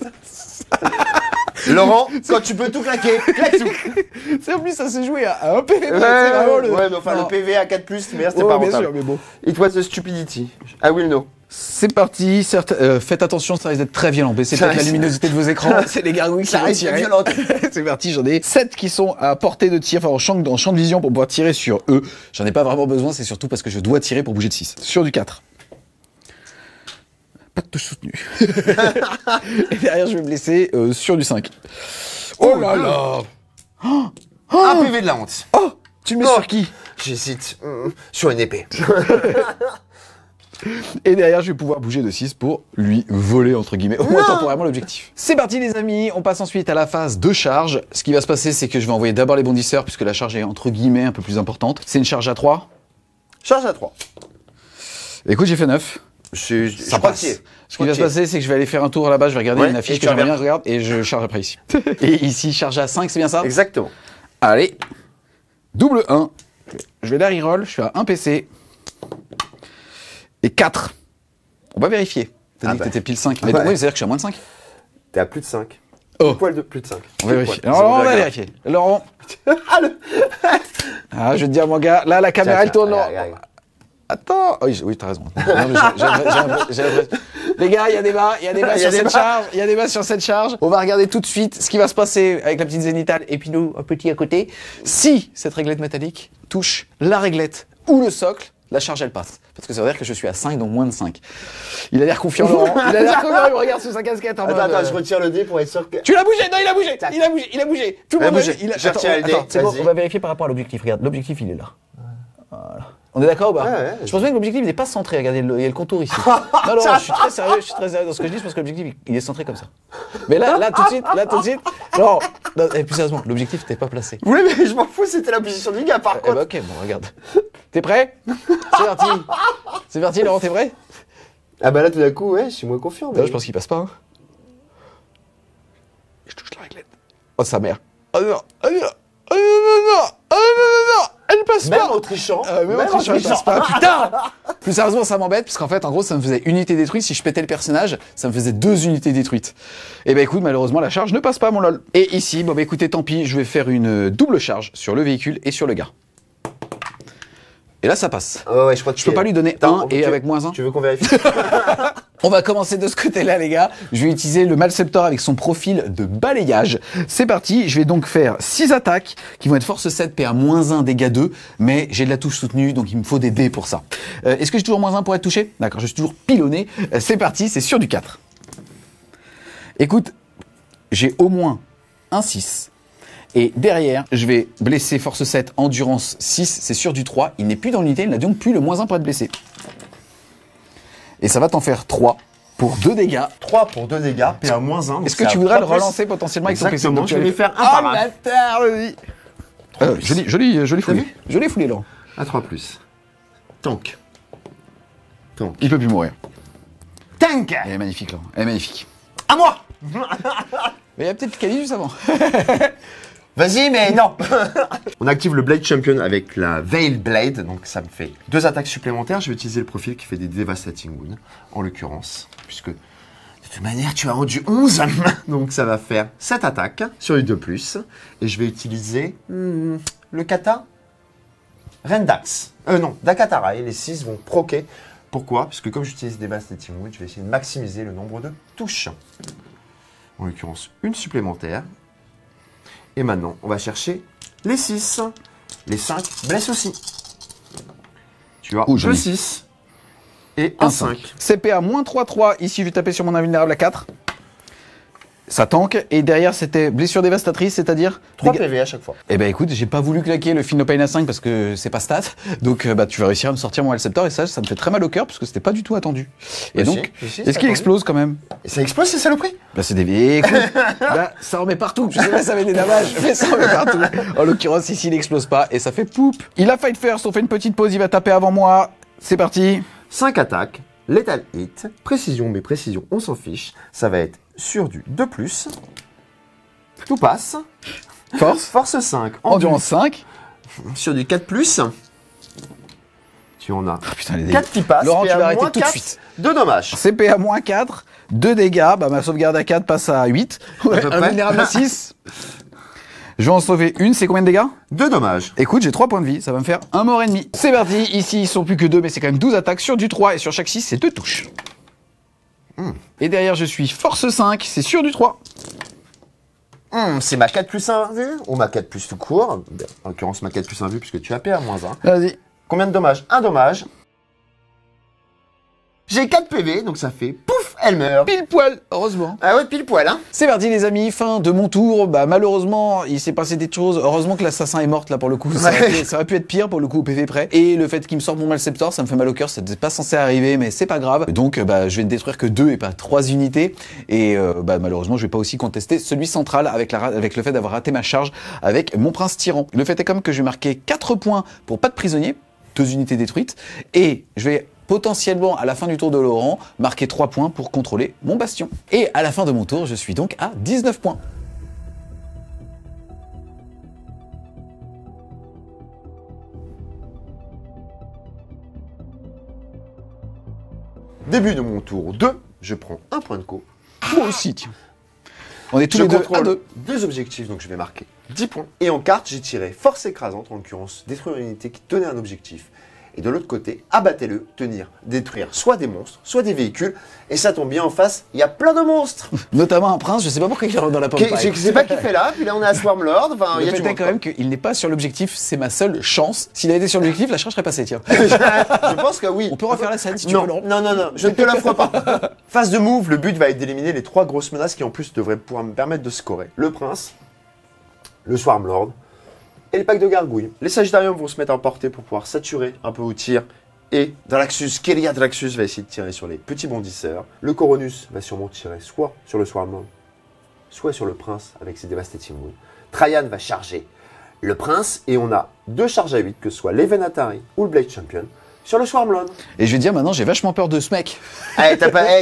Laurent, quand tu peux tout claquer, claque tout. C'est en plus, ça s'est joué à un PV. Ouais, ouais, le... mais enfin, le PV à 4, mais là, c'était pas bien Sûr, mais bon. It was a stupidity. I will know. C'est parti, certes, euh, faites attention, ça risque d'être très violent. Baissez peut la luminosité de vos écrans. c'est les gargouilles qui risque c'est parti, j'en ai 7 qui sont à portée de tir, enfin en champ, champ de vision pour pouvoir tirer sur eux. J'en ai pas vraiment besoin, c'est surtout parce que je dois tirer pour bouger de 6. Sur du 4. Pas de touche soutenue. Et derrière, je vais me blesser euh, sur du 5. Oh, là là oh Un PV de la honte. Oh Tu me mets oh. sur qui J'hésite. Hmm. sur une épée. Et derrière, je vais pouvoir bouger de 6 pour lui voler, entre guillemets, au moins temporairement l'objectif. C'est parti, les amis. On passe ensuite à la phase de charge. Ce qui va se passer, c'est que je vais envoyer d'abord les bondisseurs, puisque la charge est, entre guillemets, un peu plus importante. C'est une charge à 3 Charge à 3. Écoute, j'ai fait 9. Je, je, ça passe. Ce qui va se passer, c'est que je vais aller faire un tour là-bas, je vais regarder une affiche que j'aime bien regarde et je charge après ici. et ici, charge à 5, c'est bien ça Exactement. Allez, double 1. Je vais la roll je suis à 1 PC et 4. On va vérifier. T'as ah dit que bah. t'étais pile 5. Mais ah c'est-à-dire que je suis à moins de 5. T'es à plus de 5. Oh. Poil de plus de 5. On vérifie. on va vérifier. Laurent. ah, ah, je vais te dire, mon gars, là, la caméra, elle tourne. Attends. oui, oui t'as raison. Les gars, il y a des bas, il y a des bas sur cette charge, il y a des bas sur cette charge. On va regarder tout de suite ce qui va se passer avec la petite zénitale et puis nous, un petit à côté. Si cette réglette métallique touche la réglette ou le socle, la charge, elle passe. Parce que ça veut dire que je suis à 5, donc moins de 5. Il a l'air confiant, Laurent. Il a l'air confiant, il regarde sous sa casquette en Attends, attends, je euh, retire le dé pour être sûr que. Tu l'as bougé Non, il a bougé Il a bougé Il a bougé Tout le monde a bougé. Attends, attends, le dé. bon, on va vérifier par rapport à l'objectif. Regarde, l'objectif, il est là. Voilà. On est d'accord ou pas Je pense même que l'objectif n'est pas centré. Regardez, il y a le contour ici. non, non, je suis très sérieux, je suis très sérieux dans ce que je dis. parce que l'objectif, il est centré comme ça. Mais là, là, tout de suite, là, tout de suite, non. et eh, plus sérieusement, l'objectif t'es pas placé. Vous voulez, mais je m'en fous, c'était la position du gars, par contre eh, eh, contre. Bah, ok, bon, regarde. T'es prêt C'est parti. C'est parti, Laurent, t'es prêt Ah bah là, tout d'un coup, ouais, je suis moins confiant. je pense qu'il passe pas. Hein. Je touche la réglette. Oh, sa mère. Oh non, oh non, oh non, non, oh non, non. Elle passe même pas. Au trichant, ah, même, au trichant. elle passe pas. Putain Plus sérieusement, ça m'embête parce qu'en fait, en gros, ça me faisait une unité détruite. Si je pétais le personnage, ça me faisait deux unités détruites. Et eh bah ben, écoute, malheureusement, la charge ne passe pas, mon lol. Et ici, bon bah écoutez, tant pis, je vais faire une euh, double charge sur le véhicule et sur le gars. Et là, ça passe. je crois que je peux pas lui donner un et avec moins un. Tu veux qu'on vérifie On va commencer de ce côté-là, les gars. Je vais utiliser le Malceptor avec son profil de balayage. C'est parti. Je vais donc faire 6 attaques qui vont être force 7, PA-1, dégâts 2. Mais j'ai de la touche soutenue, donc il me faut des dés pour ça. Euh, est-ce que j'ai toujours moins 1 pour être touché D'accord, je suis toujours pilonné. Euh, c'est parti, c'est sur du 4. Écoute, j'ai au moins un 6. Et derrière, je vais blesser force 7, endurance 6, c'est sûr du 3. Il n'est plus dans l'unité, il n'a donc plus le moins 1 pour être blessé et ça va t'en faire 3 pour 2 dégâts. 3 pour 2 dégâts, PA-1. Est-ce que tu voudrais le relancer potentiellement avec ton Exactement, je vais lui faire un par un. Oh, euh, joli, joli, fouillé euh, foulé. Joli foulé, là. À 3 plus. Tank. Tank. Il peut plus mourir. Tank Elle est magnifique, là. Elle est magnifique. À moi Mais il y a peut-être Cali juste avant. Vas-y, mais non On active le Blade Champion avec la Veil Blade, donc ça me fait deux attaques supplémentaires. Je vais utiliser le profil qui fait des Devastating Wounds, en l'occurrence, puisque de toute manière, tu as rendu 11 Donc ça va faire 7 attaques sur les 2+, plus, et je vais utiliser hmm, le kata Rendax. Euh non, Dakatara, et les 6 vont proquer. Pourquoi Parce que comme j'utilise Devastating Wounds, je vais essayer de maximiser le nombre de touches. En l'occurrence, une supplémentaire, et maintenant, on va chercher les 6. Les 5 blessent aussi. Tu as 2 6 et 1 5. cpa 3, 3. Ici, je vais taper sur mon invulnérable à 4 ça tanque, et derrière c'était blessure dévastatrice, c'est-à-dire 3 PV à chaque fois. Eh ben écoute, j'ai pas voulu claquer le Finopain à 5 parce que c'est pas stat. Donc euh, bah tu vas réussir à me sortir mon l et ça ça me fait très mal au cœur parce que c'était pas du tout attendu. Et bah, donc est-ce qu'il explose quand même et ça explose ces saloperies Bah c'est des véhicules. bah, ça en met partout, je sais pas ça met des dommages, mais ça en met partout. En l'occurrence ici il explose pas et ça fait poup. Il a fight first, on fait une petite pause, il va taper avant moi. C'est parti. 5 attaques, Lethal Hit, précision, mais précision, on s'en fiche. Ça va être sur du 2 ⁇ tout passe. Force Force 5. Endurance 5. Sur du 4 ⁇ tu en as 4 ah, qui passent. Laurent, tu vas arrêter tout de suite. 2 dommages. CPA moins 4, 2 dégâts. Bah, ma sauvegarde à 4 passe à 8. Ouais, à 6. Je vais en sauver une, c'est combien de dégâts Deux dommages. Écoute, j'ai trois points de vie, ça va me faire un mort et demi. C'est parti, ici ils sont plus que deux mais c'est quand même 12 attaques sur du 3, et sur chaque 6, c'est deux touches. Hmm. Et derrière, je suis force 5, c'est sur du 3. Hum, c'est ma 4 plus 1 vue, ou ma 4 plus tout court. En l'occurrence, ma 4 plus 1 vue, puisque tu as perdu moins 1. Vas-y. Combien de dommages Un dommage. J'ai 4 PV, donc ça fait pouf, elle meurt. Pile poil, heureusement. Ah ouais, pile poil, hein. C'est mardi les amis, fin de mon tour. Bah, malheureusement, il s'est passé des choses. Heureusement que l'assassin est morte, là, pour le coup. Ça, aurait pu, être pire, pour le coup, au PV près. Et le fait qu'il me sorte mon Malceptor, ça me fait mal au cœur. n'était pas censé arriver, mais c'est pas grave. Donc, euh, bah, je vais ne détruire que 2 et pas 3 unités. Et, euh, bah, malheureusement, je vais pas aussi contester celui central avec, la, avec le fait d'avoir raté ma charge avec mon prince tyran. Le fait est comme que je vais marquer 4 points pour pas de prisonnier, deux unités détruites. Et je vais potentiellement à la fin du tour de Laurent, marquer 3 points pour contrôler mon bastion. Et à la fin de mon tour, je suis donc à 19 points. Début de mon tour 2, je prends un point de co. Moi aussi, tiens. On est tous les deux à deux. objectifs, donc je vais marquer 10 points. Et en carte, j'ai tiré force écrasante, en l'occurrence détruire une unité qui tenait un objectif. Et de l'autre côté, abattez-le, tenir, détruire soit des monstres, soit des véhicules. Et ça tombe bien en face, il y a plein de monstres. Notamment un prince, je sais pas pourquoi il est dans la pomme. Je sais pas qui fait là, puis là on est à Swarmlord. Enfin, le y a quand même qu'il n'est pas sur l'objectif, c'est ma seule chance. S'il a été sur l'objectif, la charge serait passée, tiens. je pense que oui. On peut refaire la scène si tu veux. Non, non, non, non je ne te l'offre pas. Phase de move, le but va être d'éliminer les trois grosses menaces qui en plus devraient pouvoir me permettre de scorer. Le prince, le Swarmlord, et le pack de gargouille. Les Sagittariums vont se mettre en portée pour pouvoir saturer un peu au tir. Et Draxus, Kelia Draxus va essayer de tirer sur les petits bondisseurs. Le Coronus va sûrement tirer soit sur le Swarm, soit sur le Prince avec ses Devastating wounds. Traian va charger le Prince et on a deux charges à 8, que ce soit l'Evenatari ou le Blade Champion, sur le Swarmlord. Et je vais dire maintenant, j'ai vachement peur de ce mec. Eh, eh,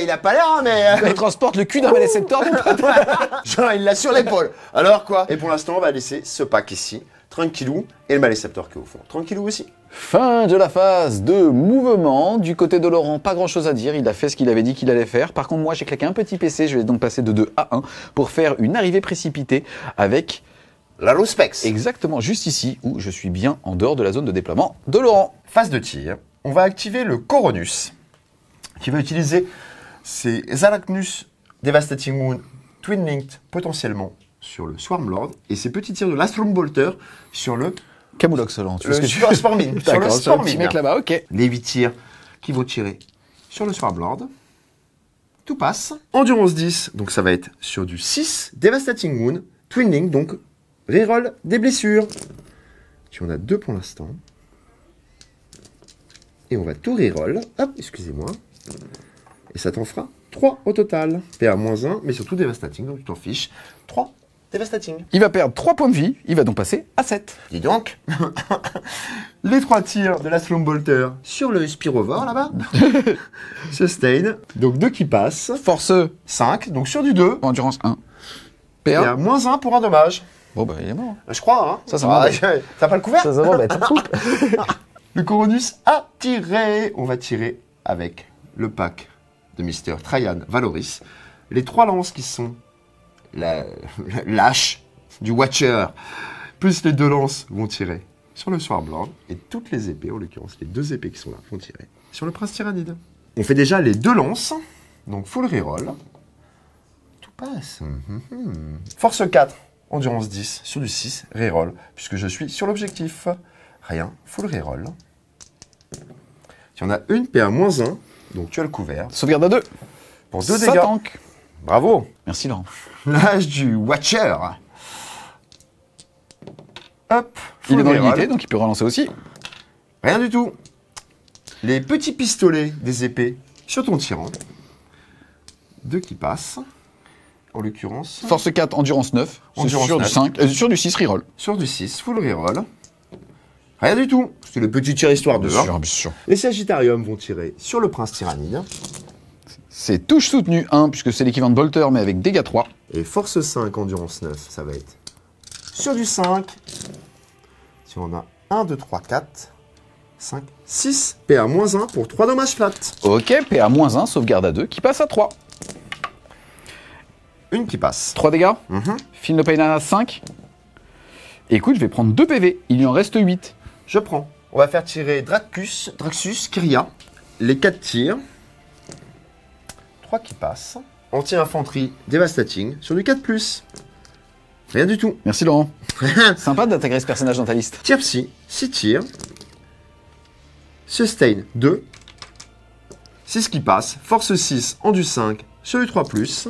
il a pas l'air, hein, mais. Euh. il transporte le cul d'un Genre, il l'a sur l'épaule. Alors quoi Et pour l'instant, on va laisser ce pack ici tranquillou, et le malécepteur qui est au fond, tranquillou aussi. Fin de la phase de mouvement. Du côté de Laurent, pas grand chose à dire. Il a fait ce qu'il avait dit qu'il allait faire. Par contre, moi, j'ai claqué un petit PC. Je vais donc passer de 2 à 1 pour faire une arrivée précipitée avec. La Spex. Exactement, juste ici où je suis bien en dehors de la zone de déploiement de Laurent. Phase de tir, on va activer le Coronus qui va utiliser ses Arachnus Devastating moon Twin Linked potentiellement sur le Swarm Lord et ses petits tirs de l'Astrum Bolter sur le. Camoulox alors, tu le, que sur, tu... veux. le un mec là-bas, ok. Les 8 tirs qui vont tirer sur le Swarmlord, Tout passe. Endurance 10, donc ça va être sur du 6. Devastating Wound. Twinning, donc reroll des blessures. Tu en as deux pour l'instant. Et on va tout reroll. Hop, excusez-moi. Et ça t'en fera 3 au total. PA-1, mais surtout Devastating, donc tu t'en fiches. 3 dévastating. Il va perdre 3 points de vie, il va donc passer à 7. Dis donc Les 3 tirs de la Slow Bolter sur le Spirovore là-bas sustain. Donc 2 qui passent. Force 5, donc sur du 2. Endurance 1. Il y a moins 1 pour un dommage. Bon bah il est mort. Je crois, hein. Ça, ça va. Ah, t'as pas le couvert Ça, ça va, Le Coronus a tiré. On va tirer avec le pack de Mister Trajan Valoris. Les 3 lances qui sont la, lâche du Watcher, plus les deux lances vont tirer sur le Soir Blanc, et toutes les épées, en l'occurrence les deux épées qui sont là, vont tirer sur le Prince Tyrannide. On fait déjà les deux lances, donc full reroll. Tout passe. Mhm. Force 4, endurance 10, sur du 6, reroll, puisque je suis sur l'objectif. Rien, full reroll. Tu en as une PA moins 1, donc tu as le couvert. Sauvegarde à 2. Pour 2 dégâts. Bravo. Merci Laurent. L'âge du Watcher. Hop. Il est dans l'unité, donc il peut relancer aussi. Rien du tout. Les petits pistolets des épées sur ton tyran. Deux qui passent. En l'occurrence. Force 4, endurance 9. Endurance sur du 5, euh, sur du 6, reroll. Sur du 6, full reroll. Rien du tout. C'est le petit tir histoire de. Bien sûr, Les Sagittariums vont tirer sur le prince tyrannide. C'est touche soutenue 1, puisque c'est l'équivalent de Bolter, mais avec dégâts 3. Et force 5, endurance 9, ça va être sur du 5. Si on a 1, 2, 3, 4, 5, 6. PA-1 pour 3 dommages flat. Ok, PA-1, sauvegarde à 2, qui passe à 3. Une qui passe. 3 dégâts. Mm de pain à 5. écoute, je vais prendre 2 PV. Il lui en reste 8. Je prends. On va faire tirer Dracus, Draxus, Kyria. Les 4 tirs. 3 qui passent anti-infanterie Devastating, sur du 4+. Rien du tout. Merci Laurent. Sympa d'intégrer ce personnage dans ta liste. Tire psy, 6 tirs. Sustain 2. 6 qui passe. Force 6 en du 5 sur du 3+.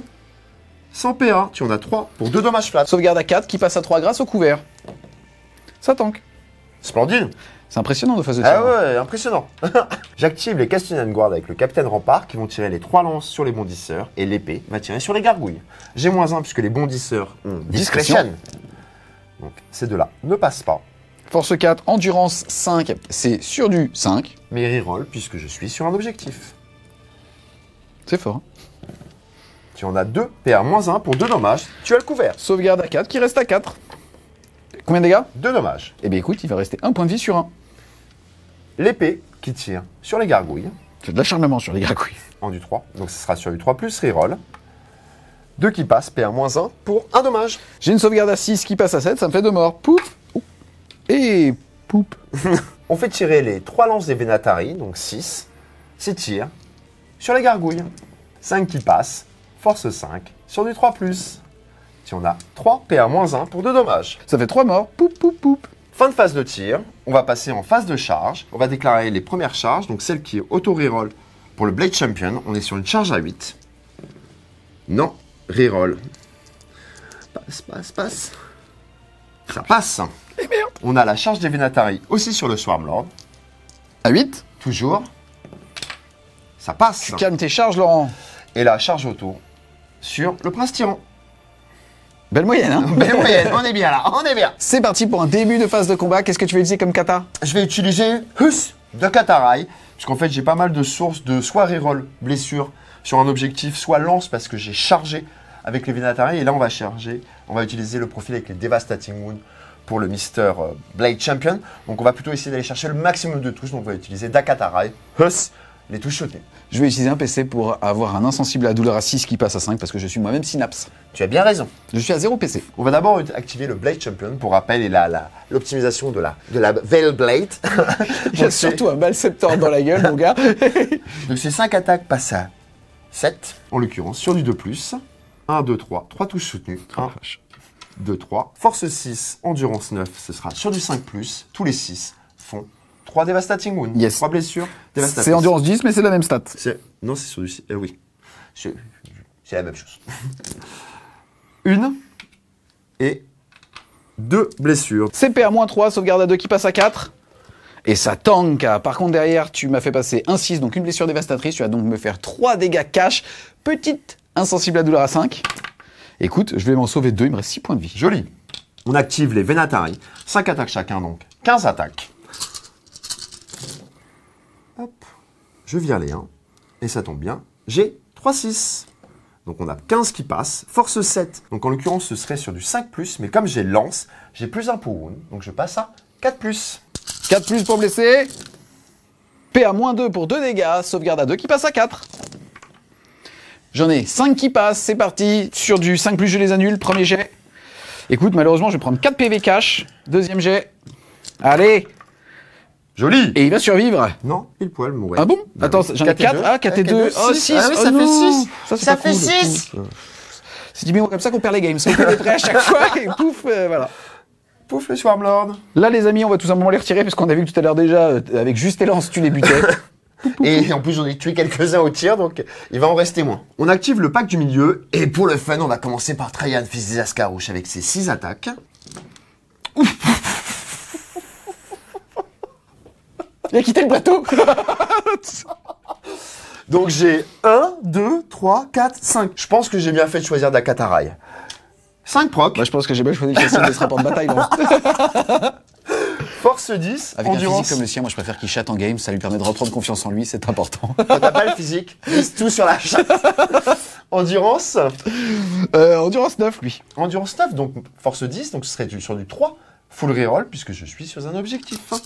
Sans PA, tu en as 3 pour 2 dommages plats. Sauvegarde à 4 qui passe à 3 grâce au couvert. Ça tank. Splendide. C'est impressionnant de faire de tir. Ah ouais, impressionnant. J'active les Castellan Guard avec le capitaine Rempart qui vont tirer les trois lances sur les bondisseurs et l'épée va tirer sur les gargouilles. J'ai moins un puisque les bondisseurs ont discrétion. Donc ces deux-là ne passent pas. Force 4, endurance 5, c'est sur du 5. Mais reroll puisque je suis sur un objectif. C'est fort. Hein. Tu en as 2, PR-1 pour deux dommages, tu as le couvert. Sauvegarde à 4 qui reste à 4. Combien de dégâts Deux dommages. Eh bien écoute, il va rester un point de vie sur un. L'épée qui tire sur les gargouilles. C'est de l'acharnement sur les gargouilles. En du 3. Donc ce sera sur du 3 plus reroll. 2 qui passe, pa 1 pour un dommage. J'ai une sauvegarde à 6 qui passe à 7, ça me fait 2 morts. Pouf Et pouf On fait tirer les 3 lances des Venatari, donc 6. 6 tirs sur les gargouilles. 5 qui passe, force 5 sur du 3 Si on a 3 pa 1 pour 2 dommages. Ça fait 3 morts. Pouf, poup, poup. Fin de phase de tir, on va passer en phase de charge. On va déclarer les premières charges, donc celle qui est auto-reroll pour le Blade Champion. On est sur une charge à 8. Non, reroll. Passe, passe, passe. Ça passe. Et eh On a la charge des Venatari aussi sur le Swarmlord. À 8 Toujours. Ça passe. Tu tes charges, Laurent. Et la charge auto sur le Prince Tyran. Belle moyenne, hein Belle moyenne, on est bien là, on est bien. C'est parti pour un début de phase de combat. Qu'est-ce que tu vas utiliser comme kata Je vais utiliser Hus de Katarai, qu'en fait j'ai pas mal de sources de soit reroll, blessure sur un objectif, soit lance parce que j'ai chargé avec les Venatari, Et là on va charger, on va utiliser le profil avec les Devastating Wounds pour le Mister euh, Blade Champion. Donc on va plutôt essayer d'aller chercher le maximum de touches, donc on va utiliser Dakatarai, Hus, les touches soutenues. Je vais utiliser un PC pour avoir un insensible à douleur à 6 qui passe à 5 parce que je suis moi-même Synapse. Tu as bien raison. Je suis à 0 PC. On va d'abord activer le Blade Champion pour rappel et l'optimisation de la, de la Veil Blade. J'ai surtout un mal dans la gueule, mon gars. Donc ces 5 attaques passent à 7, en l'occurrence, sur du 2+. 1, 2, 3, 3 touches soutenues. 1, 2, 3. Force 6, endurance 9, ce sera sur du 5+, tous les 6 font 3 Devastating wounds. 3 blessures. C'est endurance 10, mais c'est la même stat. Non, c'est sur du. Eh oui. C'est la même chose. Une et deux blessures. moins 3 sauvegarde à 2 qui passe à 4. Et ça tank. Par contre, derrière, tu m'as fait passer un 6, donc une blessure dévastatrice. Tu vas donc me faire 3 dégâts cash. Petite insensible à douleur à 5. Écoute, je vais m'en sauver 2, il me reste 6 points de vie. Joli. On active les Venatari. 5 attaques chacun donc. 15 attaques. Je vire les 1. Et ça tombe bien, j'ai 3, 6. Donc on a 15 qui passent, force 7. Donc en l'occurrence, ce serait sur du 5+, mais comme j'ai lance, j'ai plus un pour wound, donc je passe à 4+. 4 pour blesser. PA-2 pour 2 dégâts, sauvegarde à 2 qui passe à 4. J'en ai 5 qui passent, c'est parti. Sur du 5+, je les annule, premier jet. Écoute, malheureusement, je vais prendre 4 PV cash, deuxième jet. Allez, Joli Et il va survivre Non, il poil mourir. Ah bon ah Attends, j'en ai 4, ah, 4 et 2, oh 6, ah, oui, ça oh, fait 6 Ça, fait 6 C'est du comme ça qu'on perd les games, on à chaque fois, et pouf, euh, voilà. Pouf, le Swarmlord Là, les amis, on va tout simplement les retirer, parce qu'on a vu tout à l'heure déjà, euh, avec juste et tu les butais. Et en plus, on ai tué quelques-uns au tir, donc il va en rester moins. On active le pack du milieu, et pour le fun, on va commencer par Trajan, fils des Ascarouches, avec ses 6 attaques. Ouf il a quitté le bateau Donc j'ai 1, 2, 3, 4, 5. Je pense que j'ai bien fait de choisir Dakataraï. 5 proc. Moi, je pense que j'ai bien choisi le choisir des de bataille. Force 10, Avec un physique comme le sien, moi je préfère qu'il chatte en game, ça lui permet de reprendre confiance en lui, c'est important. t'as pas le physique, tout sur la chatte. endurance euh, Endurance 9, lui. Endurance 9, donc force 10, donc ce serait sur du 3. Full reroll, puisque je suis sur un objectif. Hein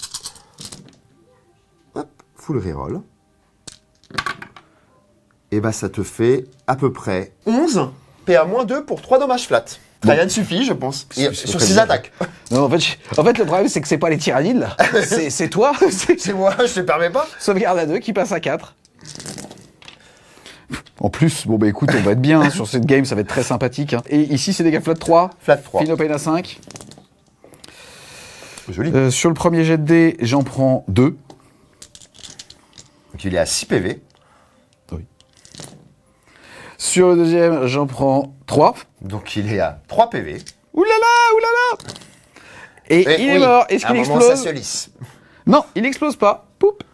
le reroll, et bah ça te fait à peu près 11, PA-2 pour 3 dommages flat. ne suffit, je pense. sur 6 attaques. en fait, le problème, c'est que c'est pas les tyrannides, là. C'est toi. C'est- moi, je te permets pas. Sauvegarde à 2 qui passe à 4. En plus, bon bah écoute, on va être bien hein, sur cette game, ça va être très sympathique. Hein. Et ici, c'est des gars flat 3. Flat 3. à 5. Joli. Euh, sur le premier jet de j'en prends 2. Donc il est à 6 PV. Oui. Sur le deuxième, j'en prends 3. Donc il est à 3 PV. Oulala, oulala Et, Et eh il est mort. Est-ce qu'il explose Non, il n'explose pas.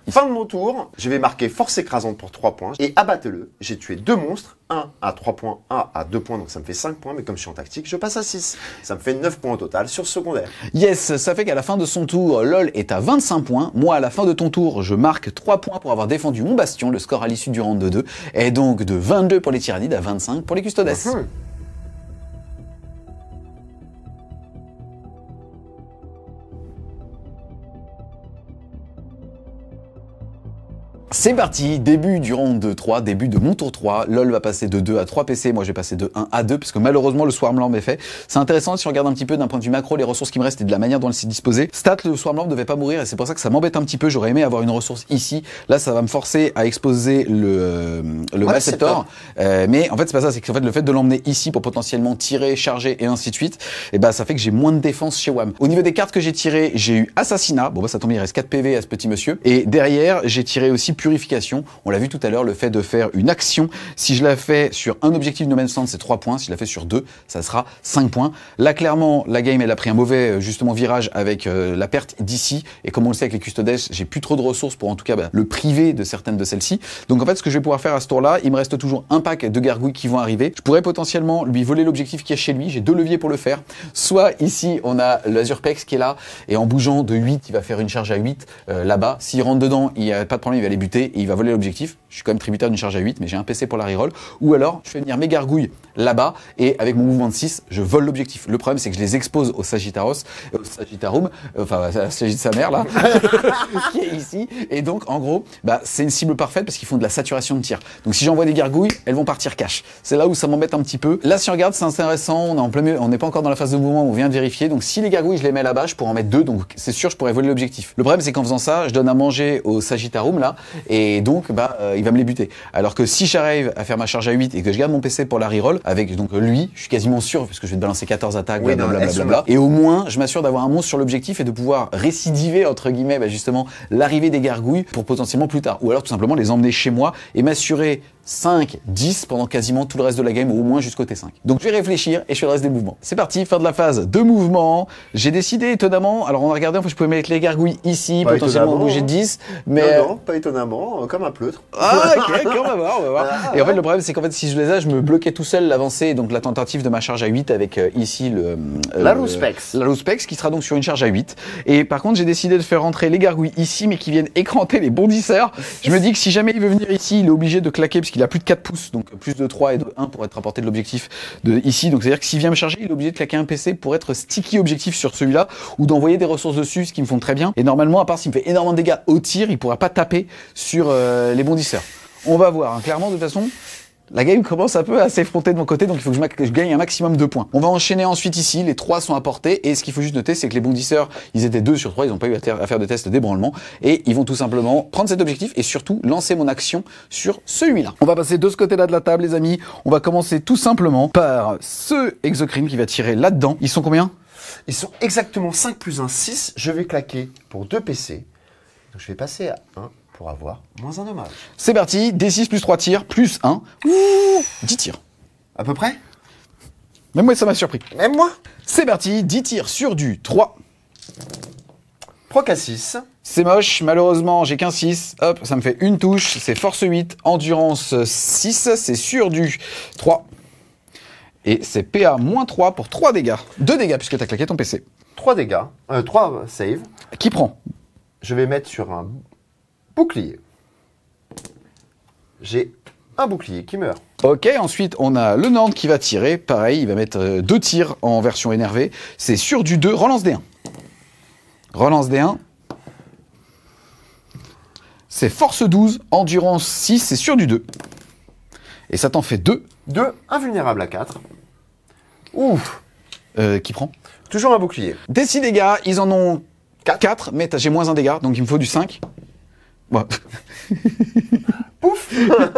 Fin de mon tour, je vais marquer force écrasante pour 3 points et abattez-le. J'ai tué 2 monstres, 1 à 3 points, 1 à 2 points, donc ça me fait 5 points, mais comme je suis en tactique, je passe à 6. Ça me fait 9 points au total sur secondaire. Yes, ça fait qu'à la fin de son tour, LOL est à 25 points. Moi, à la fin de ton tour, je marque 3 points pour avoir défendu mon bastion. Le score à l'issue du round de 2 est donc de 22 pour les tyrannides à 25 pour les custodes. C'est parti, début du round 3, début de mon tour 3. LOL va passer de 2 à 3 PC, moi j'ai passé de 1 à 2 parce que malheureusement le Swarmland est fait. C'est intéressant si on regarde un petit peu d'un point de vue macro les ressources qui me restent et de la manière dont elles s'y disposaient. Stat, le Swarmland devait pas mourir et c'est pour ça que ça m'embête un petit peu, j'aurais aimé avoir une ressource ici. Là ça va me forcer à exposer le, euh, le ouais, euh, mais en fait c'est pas ça, c'est que fait, le fait de l'emmener ici pour potentiellement tirer, charger et ainsi de suite, et eh ben, ça fait que j'ai moins de défense chez WAM. Au niveau des cartes que j'ai tirées, j'ai eu Assassinat, bon bah ça tombe il reste 4 PV à ce petit monsieur. Et derrière j'ai tiré aussi purification. On l'a vu tout à l'heure, le fait de faire une action. Si je la fais sur un objectif de Man's Land, c'est 3 points. Si je la fais sur 2, ça sera 5 points. Là, clairement, la game, elle a pris un mauvais, euh, justement, virage avec euh, la perte d'ici. Et comme on le sait avec les custodes, j'ai plus trop de ressources pour, en tout cas, bah, le priver de certaines de celles-ci. Donc, en fait, ce que je vais pouvoir faire à ce tour-là, il me reste toujours un pack de gargouilles qui vont arriver. Je pourrais potentiellement lui voler l'objectif qui est chez lui. J'ai deux leviers pour le faire. Soit ici, on a l'Azurpex qui est là. Et en bougeant de 8, il va faire une charge à 8 euh, là-bas. S'il rentre dedans, il n'y a pas de problème, il va aller et il va voler l'objectif. Je suis quand même tributaire d'une charge à 8, mais j'ai un PC pour la reroll. Ou alors, je fais venir mes gargouilles là-bas et avec mon mouvement de 6, je vole l'objectif. Le problème, c'est que je les expose au Sagittaros, euh, au Sagittarum, euh, enfin, à la de sa mère, là, qui est ici. Et donc, en gros, bah, c'est une cible parfaite parce qu'ils font de la saturation de tir. Donc, si j'envoie des gargouilles, elles vont partir cash. C'est là où ça m'embête un petit peu. Là, si on regarde, c'est intéressant. On n'est pas encore dans la phase de mouvement on vient de vérifier. Donc, si les gargouilles, je les mets là-bas, je pourrais en mettre deux. Donc, c'est sûr, je pourrais voler l'objectif. Le problème, c'est qu'en faisant ça, je donne à manger au Sagittarum, là, et donc bah, euh, il va me les buter. Alors que si j'arrive à faire ma charge à 8 et que je garde mon PC pour la reroll, avec donc lui, je suis quasiment sûr, parce que je vais te balancer 14 attaques, blablabla, et au moins je m'assure d'avoir un monstre sur l'objectif et de pouvoir récidiver, entre guillemets, bah, justement, l'arrivée des gargouilles pour potentiellement plus tard. Ou alors tout simplement les emmener chez moi et m'assurer 5, 10 pendant quasiment tout le reste de la game, ou au moins jusqu'au T5. Donc je vais réfléchir et je fais le reste des mouvements. C'est parti, fin de la phase de mouvement. J'ai décidé étonnamment, alors on a regardé, fait, je pouvais mettre les gargouilles ici, potentiellement bouger 10, mais... Non, pas étonnamment, comme un pleutre. Ah ok, on va voir, on va voir. et en fait le problème c'est qu'en fait si je les ai, je me bloquais tout seul l'avancée, donc la tentative de ma charge à 8 avec euh, ici le... Euh, la Rouspex. La qui sera donc sur une charge à 8. Et par contre j'ai décidé de faire rentrer les gargouilles ici, mais qui viennent écranter les bondisseurs. Je me dis que si jamais il veut venir ici, il est obligé de claquer il a plus de 4 pouces, donc plus de 3 et de 1 pour être à de l'objectif de ici. Donc c'est-à-dire que s'il vient me charger, il est obligé de claquer un PC pour être sticky objectif sur celui-là ou d'envoyer des ressources dessus, ce qui me font très bien. Et normalement, à part s'il me fait énormément de dégâts au tir, il pourra pas taper sur euh, les bondisseurs. On va voir. Hein. Clairement, de toute façon, la game commence un peu à s'effronter de mon côté, donc il faut que je, gagne un maximum de points. On va enchaîner ensuite ici, les trois sont apportés, et ce qu'il faut juste noter, c'est que les bondisseurs, ils étaient deux sur trois, ils n'ont pas eu à, faire de test d'ébranlement, et ils vont tout simplement prendre cet objectif, et surtout lancer mon action sur celui-là. On va passer de ce côté-là de la table, les amis, on va commencer tout simplement par ce exocrine qui va tirer là-dedans. Ils sont combien Ils sont exactement 5 plus 1, 6, je vais claquer pour 2 PC, je vais passer à 1, pour avoir moins un dommage. C'est parti, D6 plus 3 tirs, plus 1. 10 tirs. À peu près Même moi, ça m'a surpris. Même moi C'est parti, 10 tirs sur du 3. Proc à 6. C'est moche, malheureusement, j'ai qu'un 6. Hop, ça me fait une touche. C'est force 8, endurance 6. C'est sur du 3. Et c'est PA-3 pour 3 dégâts. 2 dégâts puisque t'as claqué ton PC. 3 dégâts. 3 euh, save. Qui prend Je vais mettre sur un Bouclier. J'ai un bouclier qui meurt. Ok, ensuite on a le Nord qui va tirer. Pareil, il va mettre euh, deux tirs en version énervée. C'est sur du 2, relance D1. Relance D1. C'est force 12, endurance 6, c'est sur du 2. Et ça t'en fait 2. 2, invulnérable à 4. Ouf euh, Qui prend Toujours un bouclier. Des 6 dégâts, ils en ont 4, mais j'ai moins un dégât, donc il me faut du 5. Bah. Pouf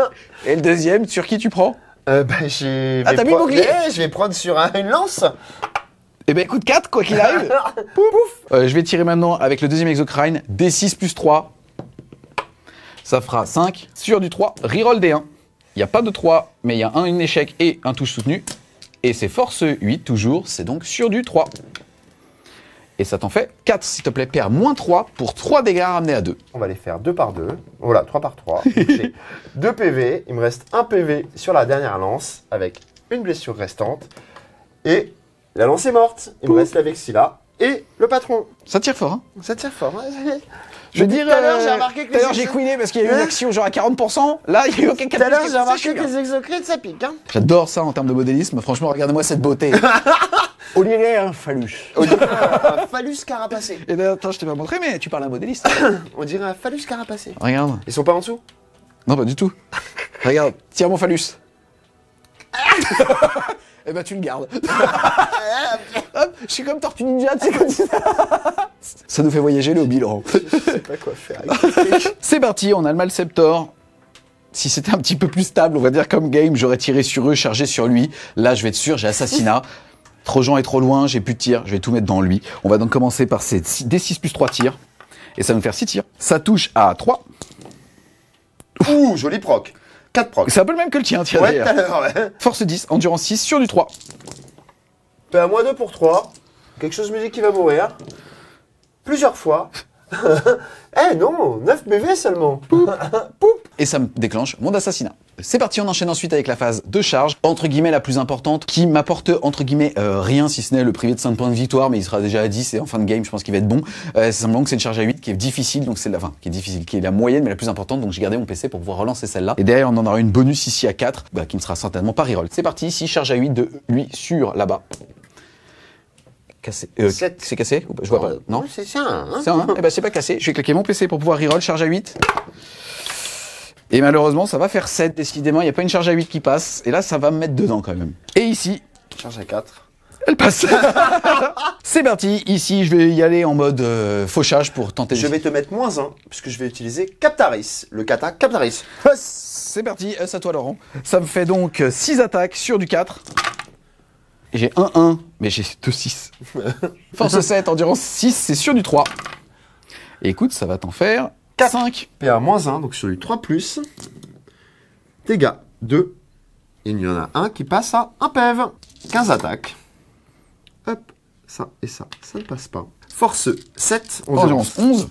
Et le deuxième, sur qui tu prends euh, bah, j'ai. Ah, t'as mis le bouclier Je vais prendre sur une lance Eh ben, écoute 4, quoi qu'il arrive Pouf, euh, Je vais tirer maintenant avec le deuxième exocrine, D6 plus 3. Ça fera 5. Sur du 3, reroll D1. Il n'y a pas de 3, mais il y a un, échec et un touche soutenu. Et c'est force 8 toujours, c'est donc sur du 3. Et ça t'en fait 4, s'il te plaît. Perds moins 3 pour 3 dégâts ramenés à 2. On va les faire 2 par 2. Voilà, 3 par 3. j'ai 2 PV. Il me reste 1 PV sur la dernière lance avec une blessure restante. Et la lance est morte. Il me reste la vexilla et le patron. Ça tire fort, hein Ça tire fort. je veux dire, j'ai remarqué que. Tout j'ai queené parce qu'il y a eu une hein action genre à 40%. Là, il y a eu aucun Tout à l'heure, j'ai remarqué que les exocrites, ça pique. Hein J'adore ça en termes de modélisme. Franchement, regardez-moi cette beauté. On dirait un phallus. On dirait un, phallus carapacé. Et eh ben attends, je t'ai pas montré, mais tu parles à un modéliste. On dirait un phallus carapacé. Regarde. Ils sont pas en dessous Non, pas du tout. Regarde, tire mon phallus. Eh ben tu le gardes. Ah, Hop, je suis comme Tortue Ninja, tu sais, comme ça. ça nous fait voyager le bilan. pas quoi faire. C'est parti, on a le Malceptor. Si c'était un petit peu plus stable, on va dire comme game, j'aurais tiré sur eux, chargé sur lui. Là, je vais être sûr, j'ai assassinat. Trop Trojan est trop loin, j'ai plus de tir, je vais tout mettre dans lui. On va donc commencer par ces D6 plus 3 tirs. Et ça va nous faire 6 tirs. Ça touche à 3. Ouh, joli proc. 4 proc. C'est un peu le même que le tien, tiens. Ouais, Force 10, endurance 6 sur du 3. à moins 2 pour 3. Quelque chose de musique qui va mourir. Plusieurs fois. Eh non, 9 BV seulement. Poup. Et ça me déclenche mon assassinat. C'est parti, on enchaîne ensuite avec la phase de charge, entre guillemets la plus importante, qui m'apporte entre guillemets euh, rien si ce n'est le privé de 5 points de victoire, mais il sera déjà à 10 et en fin de game je pense qu'il va être bon. Euh, c'est simplement que c'est une charge à 8 qui est difficile, donc c'est la enfin, qui est difficile, qui est la moyenne mais la plus importante, donc j'ai gardé mon PC pour pouvoir relancer celle-là. Et derrière on en aura une bonus ici à 4, bah, qui ne sera certainement pas reroll. C'est parti, ici charge à 8 de lui sur là-bas cassé. Euh, c'est cassé Je vois oh, Non C'est ça. Hein. c'est un. Hein eh ben, c'est pas cassé. Je vais claquer mon PC pour pouvoir reroll, charge à 8. Et malheureusement, ça va faire 7, décidément. Il n'y a pas une charge à 8 qui passe. Et là, ça va me mettre dedans quand même. Et ici. Charge à 4. Elle passe. c'est parti. Ici, je vais y aller en mode euh, fauchage pour tenter. Je vais te mettre moins 1, puisque je vais utiliser Captaris, le kata Captaris. C'est parti, c'est à toi Laurent. Ça me fait donc 6 euh, attaques sur du 4. J'ai 1-1, mais j'ai 2-6. Force 7, endurance 6, c'est sur du 3. écoute, ça va t'en faire 4. 5. PA-1, donc sur du 3, dégâts 2. il y en a un qui passe à un PEV. 15 attaques. Hop, ça et ça, ça ne passe pas. Force 7, endurance 11.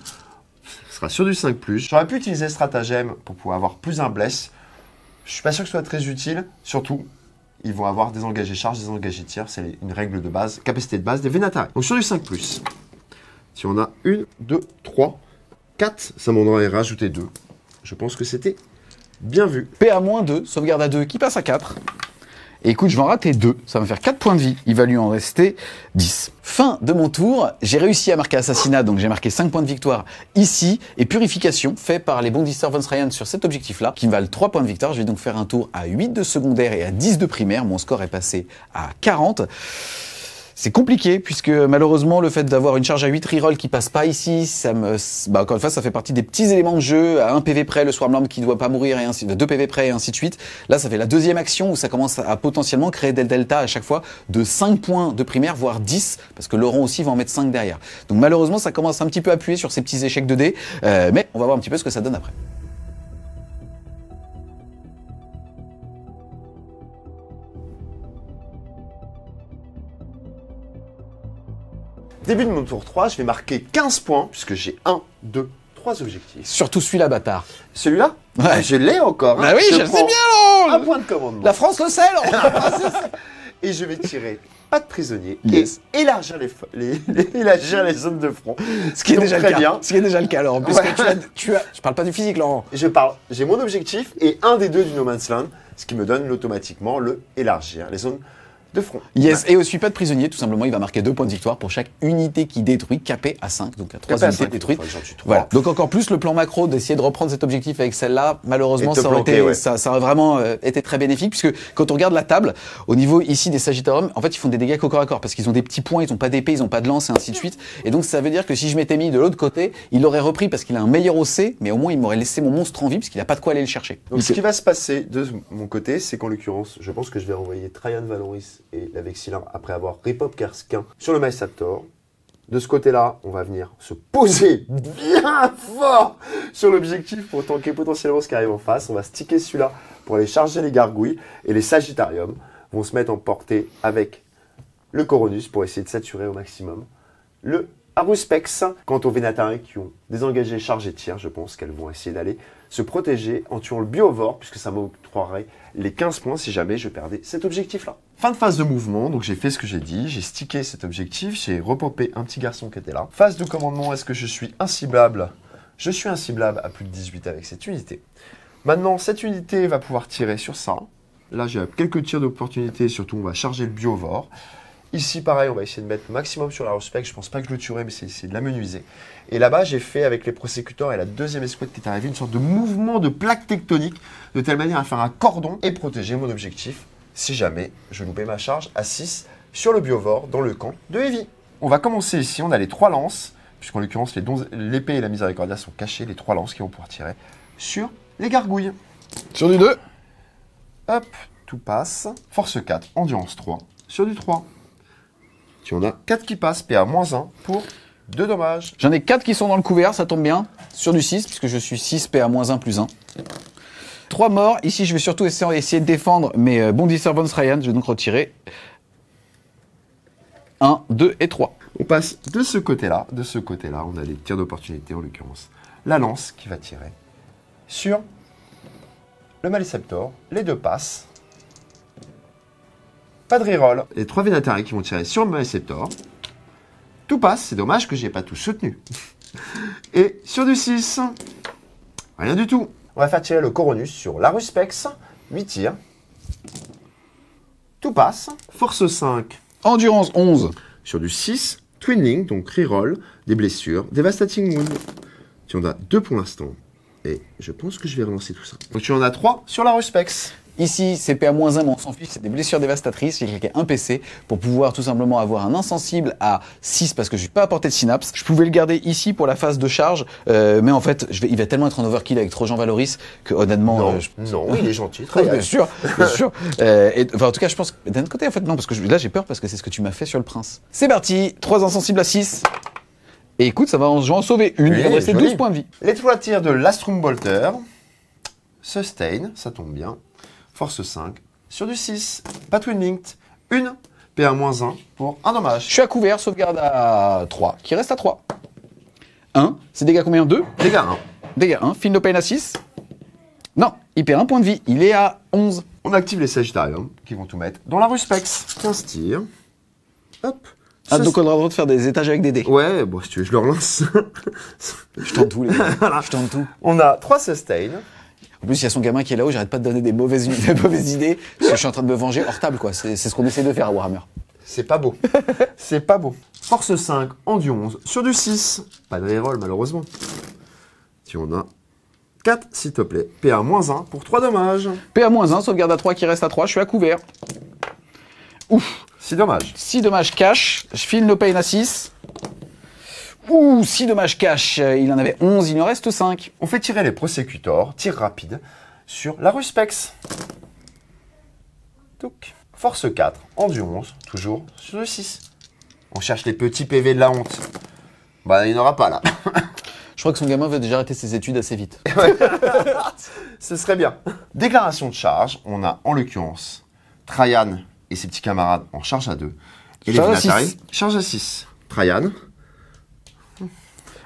Ce sera sur du 5. J'aurais pu utiliser stratagème pour pouvoir avoir plus un bless. Je suis pas sûr que ce soit très utile, surtout ils vont avoir des charge, charges, des tiers. C'est une règle de base, capacité de base des Vénatari. Donc sur du 5, si on a 1, 2, 3, 4, ça m'en aurait rajouté 2. Je pense que c'était bien vu. pa 2, sauvegarde à 2 qui passe à 4. Et écoute, je vais en rater 2, ça va me faire 4 points de vie, il va lui en rester 10. Fin de mon tour, j'ai réussi à marquer assassinat, donc j'ai marqué 5 points de victoire ici, et purification, fait par les bons Von Ryan sur cet objectif-là, qui me valent 3 points de victoire. Je vais donc faire un tour à 8 de secondaire et à 10 de primaire, mon score est passé à 40. C'est compliqué puisque malheureusement le fait d'avoir une charge à 8 reroll qui passe pas ici, ça me, bah, encore une fois, ça fait partie des petits éléments de jeu à un PV près, le Swarmland qui doit pas mourir et ainsi, de deux PV près et ainsi de suite. Là, ça fait la deuxième action où ça commence à potentiellement créer des delta à chaque fois de 5 points de primaire, voire 10, parce que Laurent aussi va en mettre 5 derrière. Donc malheureusement, ça commence un petit peu à appuyer sur ces petits échecs de dés, euh, mais on va voir un petit peu ce que ça donne après. Début de mon tour 3, je vais marquer 15 points, puisque j'ai 1, 2, 3 objectifs. Surtout celui-là, bâtard. Celui-là ah, Je l'ai encore. Hein. Bah oui, je, le sais bien, Un point de commandement. La France le sait, Et je vais tirer pas de prisonniers et élargir les, zones de front. Ce qui est déjà le cas. bien. Ce qui est déjà le cas, Laurent. tu as, je parle pas du physique, Laurent. Je parle, j'ai mon objectif et un des deux du No Man's Land, ce qui me donne automatiquement le élargir, les zones front. Yes, et aussi pas de prisonnier, tout simplement, il va marquer deux points de victoire pour chaque unité qui détruit, capé à 5, donc à 3 unités détruites. Donc encore plus, le plan macro d'essayer de reprendre cet objectif avec celle-là, malheureusement, ça, aurait été, ça, vraiment euh, été très bénéfique, puisque quand on regarde la table, au niveau ici des Sagittaires en fait, ils font des dégâts qu'au corps parce qu'ils ont des petits points, ils n'ont pas d'épée, ils n'ont pas de lance, et ainsi de suite. Et donc ça veut dire que si je m'étais mis de l'autre côté, il l'aurait repris parce qu'il a un meilleur OC, mais au moins il m'aurait laissé mon monstre en vie, parce qu'il n'a pas de quoi aller le chercher. Donc ce qui va se passer de mon côté, c'est qu'en l'occurrence, je pense que je vais renvoyer Traian Valoris et l'Avexilin après avoir Ripop Kerskin sur le MySaptor. De ce côté-là, on va venir se poser bien fort sur l'objectif pour tanker potentiellement ce qui arrive en face. On va sticker celui-là pour aller charger les gargouilles et les Sagittariums vont se mettre en portée avec le Coronus pour essayer de saturer au maximum le Aruspex. Quant aux Vénatariens qui ont désengagé charge et tir, je pense qu'elles vont essayer d'aller se protéger en tuant le biovore, puisque ça m'octroierait les 15 points si jamais je perdais cet objectif-là. Fin de phase de mouvement, donc j'ai fait ce que j'ai dit, j'ai stické cet objectif, j'ai repopé un petit garçon qui était là. Phase de commandement, est-ce que je suis inciblable Je suis inciblable à plus de 18 avec cette unité. Maintenant, cette unité va pouvoir tirer sur ça. Là, j'ai quelques tirs d'opportunité, surtout on va charger le biovore. Ici, pareil, on va essayer de mettre maximum sur la respect. Je pense pas que je le tuerai, mais c'est essayer de l'amenuiser. Et là-bas, j'ai fait avec les prosécuteurs et la deuxième escouade qui est arrivée une sorte de mouvement de plaque tectonique de telle manière à faire un cordon et protéger mon objectif si jamais je loupais ma charge à 6 sur le biovore dans le camp de Heavy. On va commencer ici, on a les 3 lances, puisqu'en l'occurrence l'épée et la miséricordia sont cachées, les trois lances qui vont pouvoir tirer sur les gargouilles. Sur du 2. Hop, tout passe. Force 4, endurance 3, sur du 3. Tu en as 4 qui passent, PA-1 pour deux dommages. J'en ai quatre qui sont dans le couvert, ça tombe bien. Sur du 6, puisque je suis 6 PA 1 plus 1. Trois morts. Ici, je vais surtout essayer de défendre mes euh, Bondi Servants Ryan. Je vais donc retirer 1, 2 et 3. On passe de ce côté-là. De ce côté-là, on a des tirs d'opportunité, en l'occurrence. La lance qui va tirer sur le Maliceptor. Les deux passes. Pas de reroll. Les trois d'intérêt qui vont tirer sur le Maliceptor. Tout passe, c'est dommage que j'ai pas tout soutenu. Et sur du 6, rien du tout. On va faire tirer le coronus sur la Ruspex. 8 tirs. Tout passe, force 5. Endurance 11. Sur du 6, Twinning, donc reroll, des blessures, Devastating Wound. Tu en as 2 pour l'instant. Et je pense que je vais relancer tout ça. Donc tu en as 3 sur la Ruspex. Ici, c'est pa 1 mais on s'en fiche, c'est des blessures dévastatrices. J'ai cliqué un PC pour pouvoir tout simplement avoir un insensible à 6 parce que je n'ai pas apporté de synapse. Je pouvais le garder ici pour la phase de charge, euh, mais en fait, je vais, il va tellement être en overkill avec Trojan Valoris que honnêtement. Euh, non, oui, il est gentil, très bien. sûr, bien sûr. Euh, enfin, en tout cas, je pense d'un côté, en fait, non, parce que là, j'ai peur parce que c'est ce que tu m'as fait sur le prince. C'est parti, 3 insensibles à 6. Et écoute, ça va en, en sauver une. il va rester 12 points de vie. Les trois tirs de l'Astrum Bolter. Sustain, ça tombe bien force 5 sur du 6. twin Linked, 1, PA-1 pour un dommage. Je suis à couvert, sauvegarde à 3, qui reste à 3. 1, c'est dégâts combien 2 Dégâts 1. Dégâts 1, fin de pain à 6. Non, il perd un point de vie, il est à 11. On active les Sagittariums qui vont tout mettre dans la rue Spex. 15 tirs. Hop. Ah, donc on aura le droit de faire des étages avec des dés. Ouais, bon, si tu veux, je le relance. je tente tout, les gars. voilà. Je tente tout. On a 3 sustains. En plus, il y a son gamin qui est là-haut, j'arrête pas de donner des mauvaises, mauvaises idées, parce que je suis en train de me venger hors table, quoi. C'est ce qu'on essaie de faire à Warhammer. C'est pas beau. C'est pas beau. Force 5, en du 11, sur du 6. Pas de reroll, malheureusement. Si on a 4, s'il te plaît. PA-1 pour 3 dommages. PA-1, sauvegarde à 3 qui reste à 3, je suis à couvert. Ouf. 6 dommages. 6 dommages cash, je file le Pain à 6. Ouh, si dommage cash. Il en avait 11, il en reste 5. On fait tirer les prosecutors, tir rapide, sur la Ruspex. force 4, 11, toujours sur le 6. On cherche les petits PV de la honte. Bah, il n'y en aura pas là. Je crois que son gamin veut déjà arrêter ses études assez vite. Ce serait bien. Déclaration de charge, on a en l'occurrence Trajan et ses petits camarades en charge à 2. Et charge les à 6. Charge à 6. Trajan,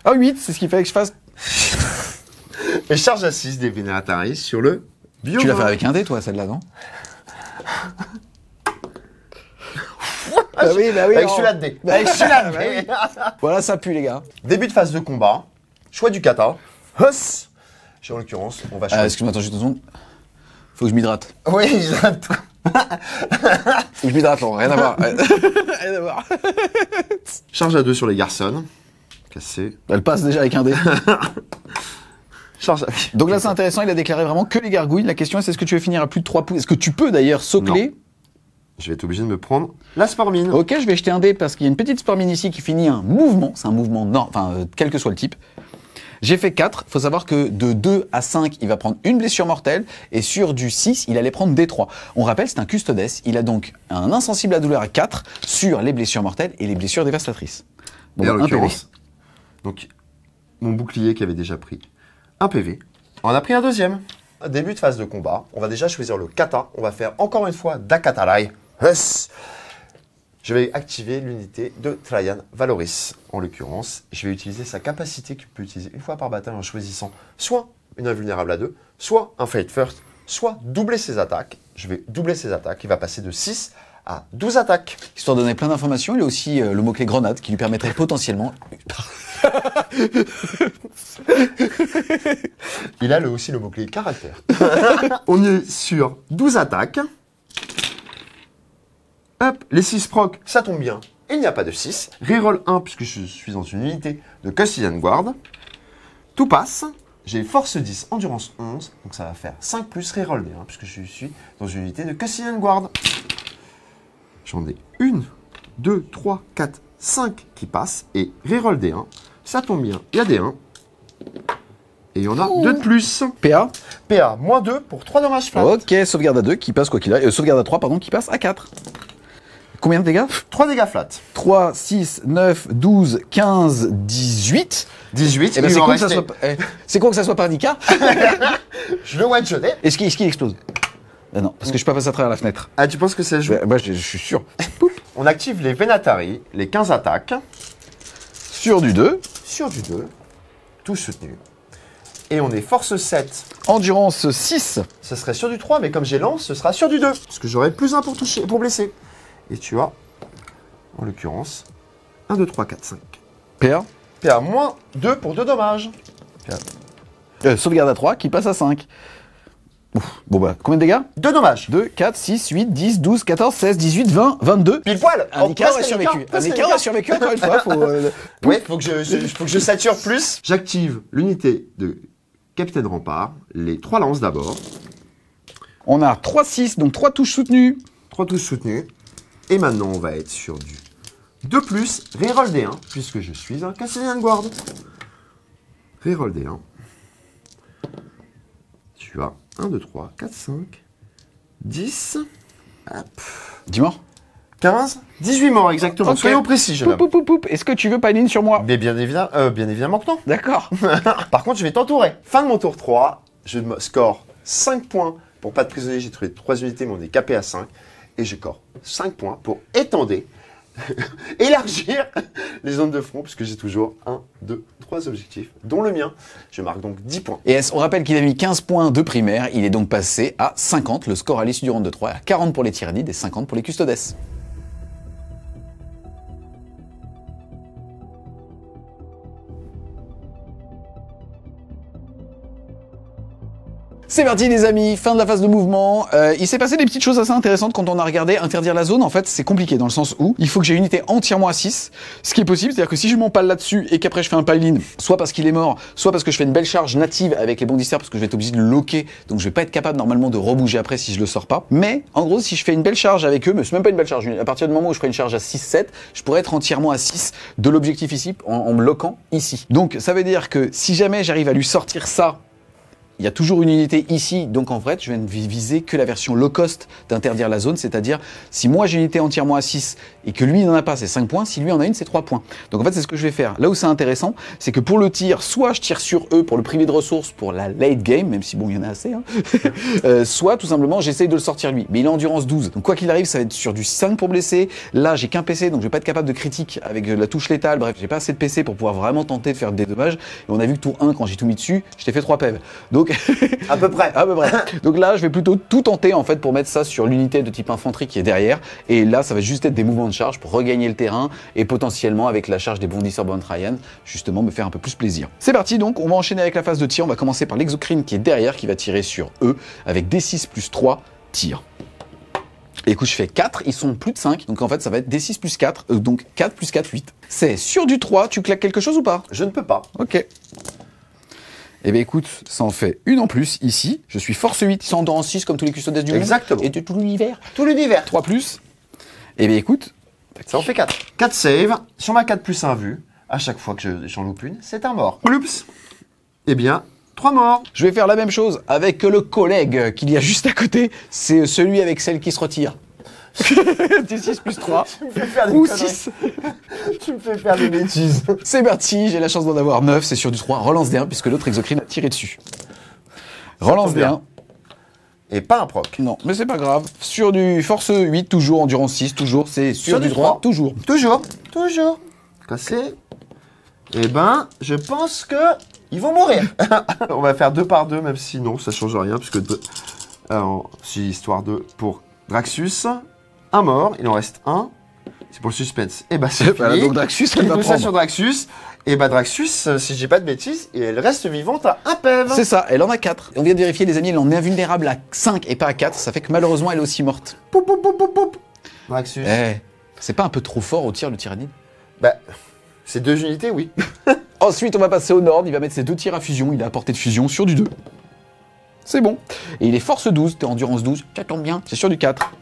ah, 8, c'est ce qu'il fallait que je fasse. Et charge à 6 des Vénérataris sur le bio. Tu l'as fait avec un dé, toi, celle-là, non ah bah oui, Avec celui-là de dé. Avec celui-là de bah voilà, ça pue, les gars. Début de phase de combat. Choix du kata. Huss En l'occurrence, on va ah, choisir. Euh, Excuse-moi, attends juste une seconde. Faut que je m'hydrate. Oui, que je m'hydrate, rien à voir. rien à voir. Charge à 2 sur les garçons. Elle passe déjà avec un dé. Donc là, c'est intéressant. Il a déclaré vraiment que les gargouilles. La question c'est est-ce que tu veux finir à plus de 3 pouces Est-ce que tu peux d'ailleurs saucler Je vais être obligé de me prendre la spormine. Ok, je vais jeter un dé parce qu'il y a une petite spormine ici qui finit un mouvement. C'est un mouvement, non, enfin, euh, quel que soit le type. J'ai fait 4. Faut savoir que de 2 à 5, il va prendre une blessure mortelle. Et sur du 6, il allait prendre des 3 On rappelle, c'est un custodes. Il a donc un insensible à douleur à 4 sur les blessures mortelles et les blessures dévastatrices. Bon, et en donc, mon bouclier qui avait déjà pris un PV, on a pris un deuxième. Début de phase de combat, on va déjà choisir le kata. On va faire encore une fois Dakatarai. Je vais activer l'unité de Trajan Valoris. En l'occurrence, je vais utiliser sa capacité qu'il peut utiliser une fois par bataille en choisissant soit une invulnérable à deux, soit un fight First, soit doubler ses attaques. Je vais doubler ses attaques. Il va passer de 6 à 12 attaques. Histoire de donner plein d'informations, il a aussi euh, le mot-clé grenade qui lui permettrait potentiellement il a le, aussi le bouclier caractère. On est sur 12 attaques. Hop, les 6 proc, ça tombe bien. Il n'y a pas de 6. Reroll 1 puisque je suis dans une unité de and Guard. Tout passe. J'ai force 10, endurance 11, donc ça va faire 5 plus reroll 1 hein, puisque je suis dans une unité de and Guard. J'en ai 1, 2, 3, 4, 5 qui passent et reroll D1. Ça tombe bien. Il y a des 1. Et il y en a 2 de plus. PA PA, moins 2 pour 3 dommages flat. Ok, sauvegarde à 2 qui passe quoi qu'il a. Euh, sauvegarde à 3, pardon, qui passe à 4. Combien de dégâts 3 dégâts flat. 3, 6, 9, 12, 15, 18. 18, c'est quoi eh, que ça soit par Nika. je le one Est-ce qu'il explose ah Non, parce que je peux pas passer à travers la fenêtre. Ah, tu penses que ça joue Moi, je, je, suis sûr. On active les Venatari, les 15 attaques. Sur du 2 sur du 2, tout soutenu. Et on est force 7. Endurance 6. Ce serait sur du 3, mais comme j'ai lance, ce sera sur du 2. Parce que j'aurais plus 1 pour toucher, pour blesser. Et tu as, en l'occurrence, 1, 2, 3, 4, 5. PA PA moins 2 pour 2 dommages. Euh, sauvegarde à 3 qui passe à 5. Ouf. Bon bah, combien de dégâts 2 dommages. 2, 4, 6, 8, 10, 12, 14, 16, 18, 20, 22. Pile poil Un des a survécu. Un des a survécu encore une fois. Faut, euh, oui, faut que je, faut que je sature plus. J'active l'unité de Capitaine Rempart, les trois lances d'abord, On a 3, 6, donc 3 touches soutenues. trois touches soutenues, et maintenant on va être sur du 2 plus, reroll D1, puisque je suis un Castellan Guard. Reroll D1. Tu as 1, 2, 3, 4, 5, 10. Hop. 10 morts 15 18 morts, exactement. Soyons précis, jeune poup, poup, poup, Est-ce que tu veux pas une ligne sur moi Mais bien, évidemment, euh, bien évidemment que non. D'accord. Par contre, je vais t'entourer. Fin de mon tour 3, je score 5 points pour pas de prisonnier. J'ai trouvé 3 unités, mais on est capé à 5. Et je score 5 points pour étendre élargir les zones de front, puisque j'ai toujours 1, 2, 3 objectifs, dont le mien. Je marque donc 10 points. Et on rappelle qu'il a mis 15 points de primaire, il est donc passé à 50, le score à l'issue du round de 3, à 40 pour les Tyranides et 50 pour les Custodes. C'est parti les amis, fin de la phase de mouvement. Euh, il s'est passé des petites choses assez intéressantes quand on a regardé interdire la zone. En fait, c'est compliqué dans le sens où il faut que j'ai une unité entièrement à 6, ce qui est possible, c'est-à-dire que si je m'empale là-dessus et qu'après je fais un pile-in, soit parce qu'il est mort, soit parce que je fais une belle charge native avec les bondisseurs parce que je vais être obligé de le loquer, donc je vais pas être capable normalement de rebouger après si je le sors pas. Mais en gros, si je fais une belle charge avec eux, mais c'est même pas une belle charge, à partir du moment où je ferai une charge à 6-7, je pourrais être entièrement à 6 de l'objectif ici en, en me loquant ici. Donc ça veut dire que si jamais j'arrive à lui sortir ça il y a toujours une unité ici, donc en vrai, je vais ne viser que la version low cost d'interdire la zone, c'est-à-dire si moi j'ai une unité entièrement à 6 et que lui n'en a pas, c'est 5 points, si lui en a une, c'est 3 points. Donc en fait, c'est ce que je vais faire. Là où c'est intéressant, c'est que pour le tir, soit je tire sur eux pour le privé de ressources pour la late game, même si bon, il y en a assez, hein. euh, soit tout simplement j'essaye de le sortir lui. Mais il a endurance 12, donc quoi qu'il arrive, ça va être sur du 5 pour blesser. Là, j'ai qu'un PC, donc je vais pas être capable de critique avec la touche létale, bref, j'ai pas assez de PC pour pouvoir vraiment tenter de faire des dommages. Et on a vu que tout 1, quand j'ai tout mis dessus, je t'ai fait 3 pèves. Donc donc à peu près. à peu près. Donc là, je vais plutôt tout tenter en fait pour mettre ça sur l'unité de type infanterie qui est derrière. Et là, ça va juste être des mouvements de charge pour regagner le terrain et potentiellement avec la charge des bondisseurs Bond justement me faire un peu plus plaisir. C'est parti donc, on va enchaîner avec la phase de tir. On va commencer par l'exocrine qui est derrière qui va tirer sur eux avec D6 plus 3 tir. Et écoute, je fais 4, ils sont plus de 5, donc en fait ça va être D6 plus 4, euh, donc 4 plus 4, 8. C'est sur du 3, tu claques quelque chose ou pas Je ne peux pas. Ok. Eh bien écoute, ça en fait une en plus ici. Je suis force 8, 100 dans 6 comme tous les custodes du monde. Exactement. Et de tout l'univers. Tout l'univers. 3 plus. Eh bien écoute, ça en fait 4. 4 saves. Sur ma 4 plus 1 vue, à chaque fois que j'en loupe une, c'est un mort. Oups. Eh bien, 3 morts. Je vais faire la même chose avec le collègue qu'il y a juste à côté. C'est celui avec celle qui se retire. 6 plus 3. Ou 6. tu me fais faire des bêtises. C'est parti, j'ai la chance d'en avoir 9, c'est sur du 3. Relance bien puisque l'autre exocrine a tiré dessus. Relance bien Et pas un proc. Non, mais c'est pas grave. Sur du force 8, toujours, endurance 6, toujours, c'est sur, du 3, toujours. Toujours, toujours. Cassé. Eh ben, je pense que ils vont mourir. On va faire deux par deux, même si non, ça change rien, puisque Alors, euh, si histoire 2 pour Draxus un mort, il en reste un. C'est pour le suspense. Et eh bah ben, c'est fini. Donc Draxus, va prendre. sur Draxus. Et eh bah ben, Draxus, euh, si j'ai pas de bêtises, elle reste vivante à un PEV. C'est ça, elle en a 4. On vient de vérifier, les amis, elle en est invulnérable à 5 et pas à 4. Ça fait que malheureusement, elle est aussi morte. Draxus. Eh, c'est pas un peu trop fort au tir, le tyrannide Bah, c'est deux unités, oui. Ensuite, on va passer au Nord. Il va mettre ses deux tirs à fusion. Il a apporté de fusion sur du 2. C'est bon. Et il est force 12, t'es endurance 12. Ça tombe bien, c'est sur du 4.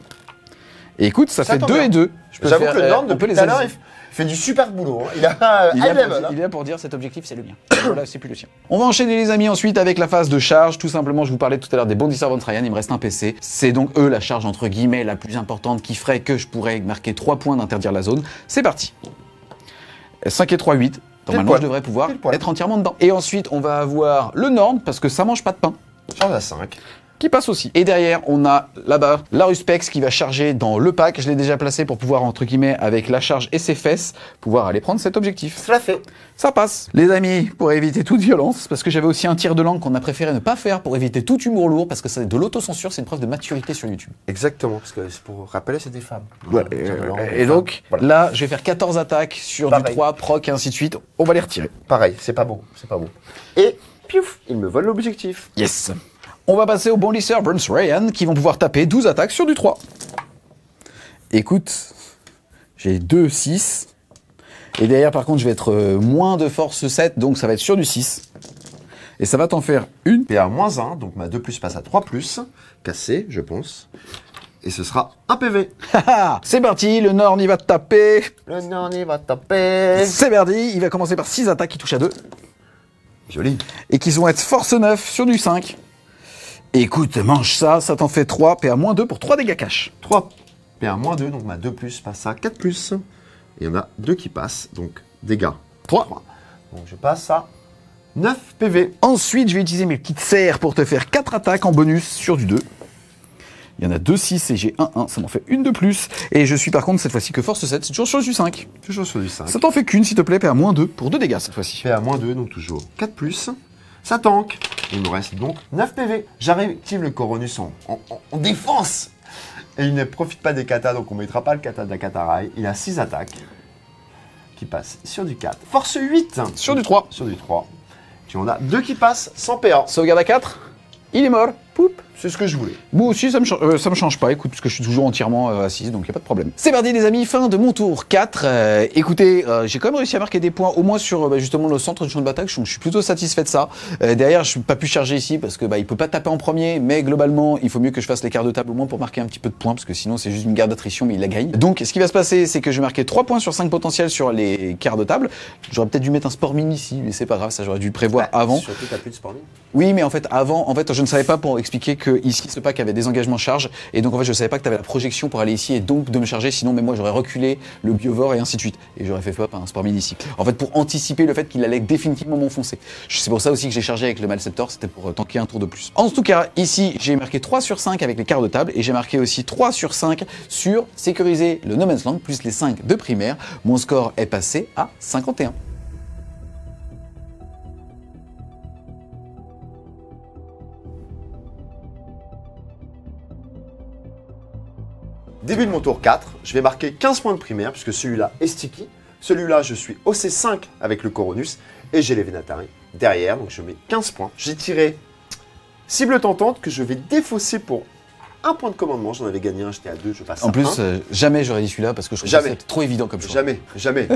Et écoute, ça, fait 2 et 2. J'avoue que le euh, Nord, depuis tout à l'heure, il fait du super boulot. Hein. Il a est hein. pour, dire cet objectif, c'est le mien. Là, c'est plus le sien. On va enchaîner les amis ensuite avec la phase de charge. Tout simplement, je vous parlais tout à l'heure des bondisseurs von Ryan, il me reste un PC. C'est donc eux la charge entre guillemets la plus importante qui ferait que je pourrais marquer 3 points d'interdire la zone. C'est parti. 5 et 3, 8. Normalement, je devrais pouvoir être entièrement dedans. Et ensuite, on va avoir le Nord, parce que ça mange pas de pain. Charge à 5 qui passe aussi. Et derrière, on a là-bas la Ruspex qui va charger dans le pack. Je l'ai déjà placé pour pouvoir, entre guillemets, avec la charge et ses fesses, pouvoir aller prendre cet objectif. Cela fait. Ça passe. Les amis, pour éviter toute violence, parce que j'avais aussi un tir de langue qu'on a préféré ne pas faire pour éviter tout humour lourd, parce que c'est de l'autocensure, c'est une preuve de maturité sur YouTube. Exactement, parce que pour rappeler, c'est des femmes. Ouais, euh, et, donc, là, je vais faire 14 attaques sur du 3, proc et ainsi de suite. On va les retirer. Pareil, c'est pas beau. c'est pas beau. Et piouf, il me vole l'objectif. Yes. On va passer bon bondisseurs Bruns Ryan qui vont pouvoir taper 12 attaques sur du 3. Écoute, j'ai 2, 6. Et derrière, par contre, je vais être euh, moins de force 7, donc ça va être sur du 6. Et ça va t'en faire une. à moins 1, donc ma 2 plus passe à 3 plus. Cassé, je pense. Et ce sera un PV. c'est parti, le Nord il va taper. Le Nord n'y va taper. C'est verdi, il va commencer par 6 attaques qui touchent à 2. Joli. Et qui vont être force 9 sur du 5. Écoute, mange ça, ça t'en fait 3, PA 2 pour 3 dégâts cash. 3 PA 2, donc ma 2 passe à 4 plus. Il y en a 2 qui passent, donc dégâts 3. Donc je passe à 9 PV. Ensuite, je vais utiliser mes petites serres pour te faire 4 attaques en bonus sur du 2. Il y en a 2, 6 et j'ai 1, 1. Ça m'en fait une de plus. Et je suis par contre cette fois-ci que force 7. C'est toujours sur du 5. Toujours sur du 5. Ça t'en fait qu'une, s'il te plaît. PA 2 pour 2 dégâts cette fois-ci. PA 2, donc toujours 4 ça tank. Il me reste donc 9 PV. J'active le Coronus en, défense. Et il ne profite pas des katas, donc on ne mettra pas le kata Kataraï. Il a 6 attaques qui passent sur du 4. Force 8. Sur du 3. Sur du 3. Tu en as 2 qui passent sans PA. Sauvegarde à 4. Il est mort. Poup. C'est ce que je voulais. Moi aussi, ça me, change, euh, me change pas, écoute, parce que je suis toujours entièrement euh, assise, donc il a pas de problème. C'est mardi, les amis, fin de mon tour 4. Euh, écoutez, j'ai quand même réussi à marquer des points, au moins sur bah, justement le centre du champ de bataille, je, suis plutôt satisfait de ça. derrière, je suis pas pu charger ici parce que bah, il peut pas taper en premier, mais globalement, il faut mieux que je fasse les quarts de table au moins pour marquer un petit peu de points, parce que sinon, c'est juste une guerre d'attrition, mais il la gagne. Donc, ce qui va se passer, c'est que je vais marquer 3 points sur 5 potentiels sur les quarts de table. J'aurais peut-être dû mettre un sport mini ici, mais c'est pas grave, ça j'aurais dû prévoir ah, avant. Oui, mais en fait, avant, en fait, je ne savais pas pour expliquer que Ici, ce pack avait des engagements charge. Et donc, en fait, je savais pas que tu avais la projection pour aller ici et donc de me charger. Sinon, mais moi, j'aurais reculé le biovore et ainsi de suite. Et j'aurais fait pop un hein, sport mid ici. En fait, pour anticiper le fait qu'il allait définitivement m'enfoncer. C'est pour ça aussi que j'ai chargé avec le Malceptor. C'était pour euh, tanker un tour de plus. En tout cas, ici, j'ai marqué 3 sur 5 avec les quarts de table. Et j'ai marqué aussi 3 sur 5 sur sécuriser le No Man's Land plus les 5 de primaire. Mon score est passé à 51. Début de mon tour 4, je vais marquer 15 points de primaire puisque celui-là est sticky. Celui-là, je suis au c 5 avec le Coronus et j'ai les Venatari derrière, donc je mets 15 points. J'ai tiré cible tentante que je vais défausser pour un point de commandement. J'en avais gagné un, j'étais à deux, je passe En à plus, euh, jamais j'aurais dit celui-là parce que je trouvais que trop évident comme choix. Jamais, jamais.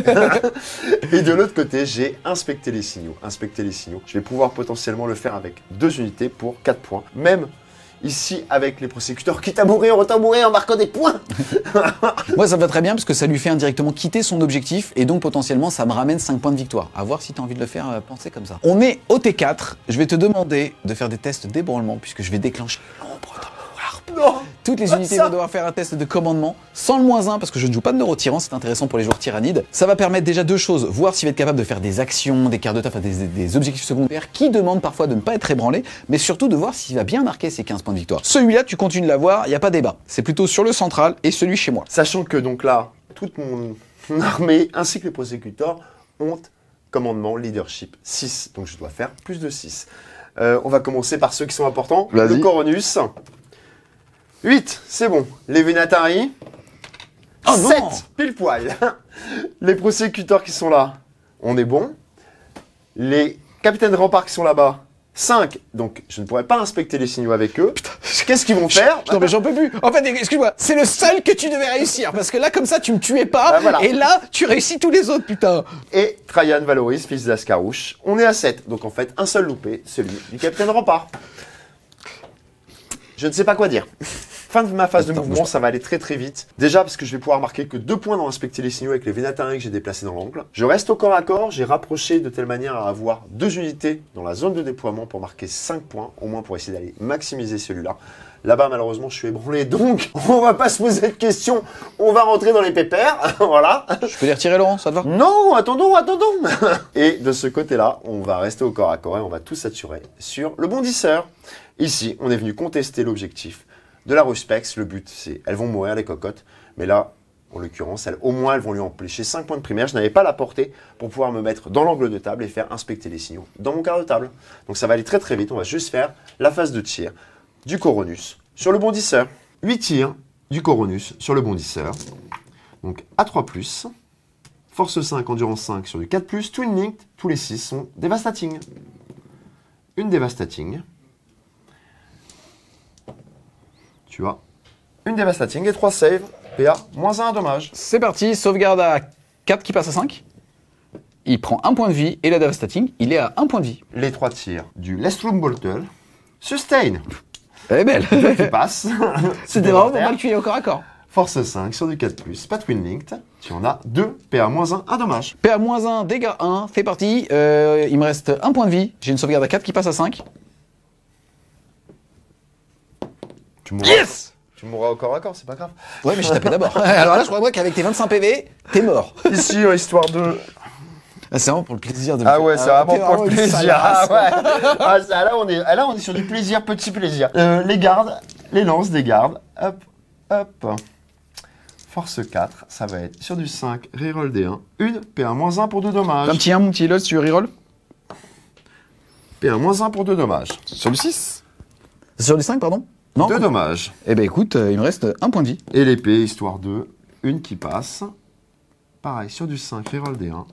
et de l'autre côté, j'ai inspecté les signaux. Inspecté les signaux. Je vais pouvoir potentiellement le faire avec deux unités pour 4 points. Même ici avec les prosécuteurs, quitte à mourir, autant mourir en marquant des points. Moi, ça va très bien parce que ça lui fait indirectement quitter son objectif et donc potentiellement ça me ramène 5 points de victoire. À voir si tu as envie de le faire euh, penser comme ça. On est au T4. Je vais te demander de faire des tests d'ébranlement puisque je vais déclencher non. Toutes les unités vont devoir faire un test de commandement sans le moins 1 parce que je ne joue pas de neurotyran, c'est intéressant pour les joueurs tyrannides. Ça va permettre déjà deux choses, voir s'il va être capable de faire des actions, des cartes de taf, des, objectifs secondaires qui demandent parfois de ne pas être ébranlé, mais surtout de voir s'il va bien marquer ses 15 points de victoire. Celui-là, tu continues de l'avoir, il n'y a pas débat. C'est plutôt sur le central et celui chez moi. Sachant que donc là, toute mon armée ainsi que les prosécuteurs ont commandement, leadership 6. Donc je dois faire plus de 6. Euh, on va commencer par ceux qui sont importants. Le coronus. 8, c'est bon. Les Venatari, 7, ah pile poil. Les prosécuteurs qui sont là, on est bon. Les capitaines de rempart qui sont là-bas, 5. Donc, je ne pourrais pas inspecter les signaux avec eux. Qu'est-ce qu'ils vont faire Non, mais j'en peux plus. En fait, excuse-moi, c'est le seul que tu devais réussir. Parce que là, comme ça, tu me tuais pas. Bah, Et là, tu réussis tous les autres, putain. Et Traian, Valoris, fils d'Ascarouche, on est à 7. Donc, en fait, un seul loupé, celui du capitaine de Rempart. Je ne sais pas quoi dire. Fin de ma phase de mouvement, ça va aller très très vite. Déjà parce que je vais pouvoir marquer que deux points dans inspecter les signaux avec les vénatins que j'ai déplacés dans l'angle. Je reste au corps à corps, j'ai rapproché de telle manière à avoir deux unités dans la zone de déploiement pour marquer 5 points, au moins pour essayer d'aller maximiser celui-là. Là-bas, malheureusement, je suis ébranlé, donc on va pas se poser de questions. On va rentrer dans les pépères, voilà. Je peux les retirer, Laurent, ça te va Non, attendons, attendons. et de ce côté-là, on va rester au corps à corps et on va tout saturer sur le bondisseur. Ici, on est venu contester l'objectif de la Ruspex. Le but, c'est elles vont mourir, les cocottes. Mais là, en l'occurrence, au moins, elles vont lui empêcher 5 points de primaire. Je n'avais pas la portée pour pouvoir me mettre dans l'angle de table et faire inspecter les signaux dans mon quart de table. Donc ça va aller très très vite. On va juste faire la phase de tir du coronus sur le bondisseur. 8 tirs du coronus sur le bondisseur. Donc A3+, force 5, endurance 5 sur du 4+, twin linked, tous les 6 sont Devastating. Une Devastating. Tu vois, une Devastating et 3 saves, PA, moins 1 dommage. C'est parti, sauvegarde à 4 qui passe à 5. Il prend un point de vie et la Devastating, il est à un point de vie. Les 3 tirs du Lestroom Boltel. sustain. Elle est belle. tu passes. C'est vraiment pour que tu es au corps à corps. Force 5 sur du 4+, pas Twin Linked, tu en as 2, PA-1, un dommage. PA-1, dégâts 1, fait parti, euh, il me reste un point de vie, j'ai une sauvegarde à 4 qui passe à 5. Tu mourras. Yes tu mourras au corps à corps, c'est pas grave. Ouais, mais je tapé d'abord. Alors là, je crois qu'avec tes 25 PV, t'es mort. Ici, euh, histoire de ah, c'est vraiment pour le plaisir de ah, ah, ah ouais, c'est vraiment pour le plaisir. Ah ouais. là, on est, là, on est sur du plaisir, petit plaisir. Euh, les gardes, les lances des gardes. Hop, hop. Force 4, ça va être sur du 5, reroll D1, 1, Une. p 1 1 pour 2 dommages. Un petit 1, mon petit lot, tu reroll P1-1 pour 2 dommages. Sur du 6 Sur du 5, pardon Non 2 dommages. Eh ben écoute, euh, il me reste un point de vie. Et l'épée, histoire 2, une qui passe. Pareil, sur du 5, reroll D1,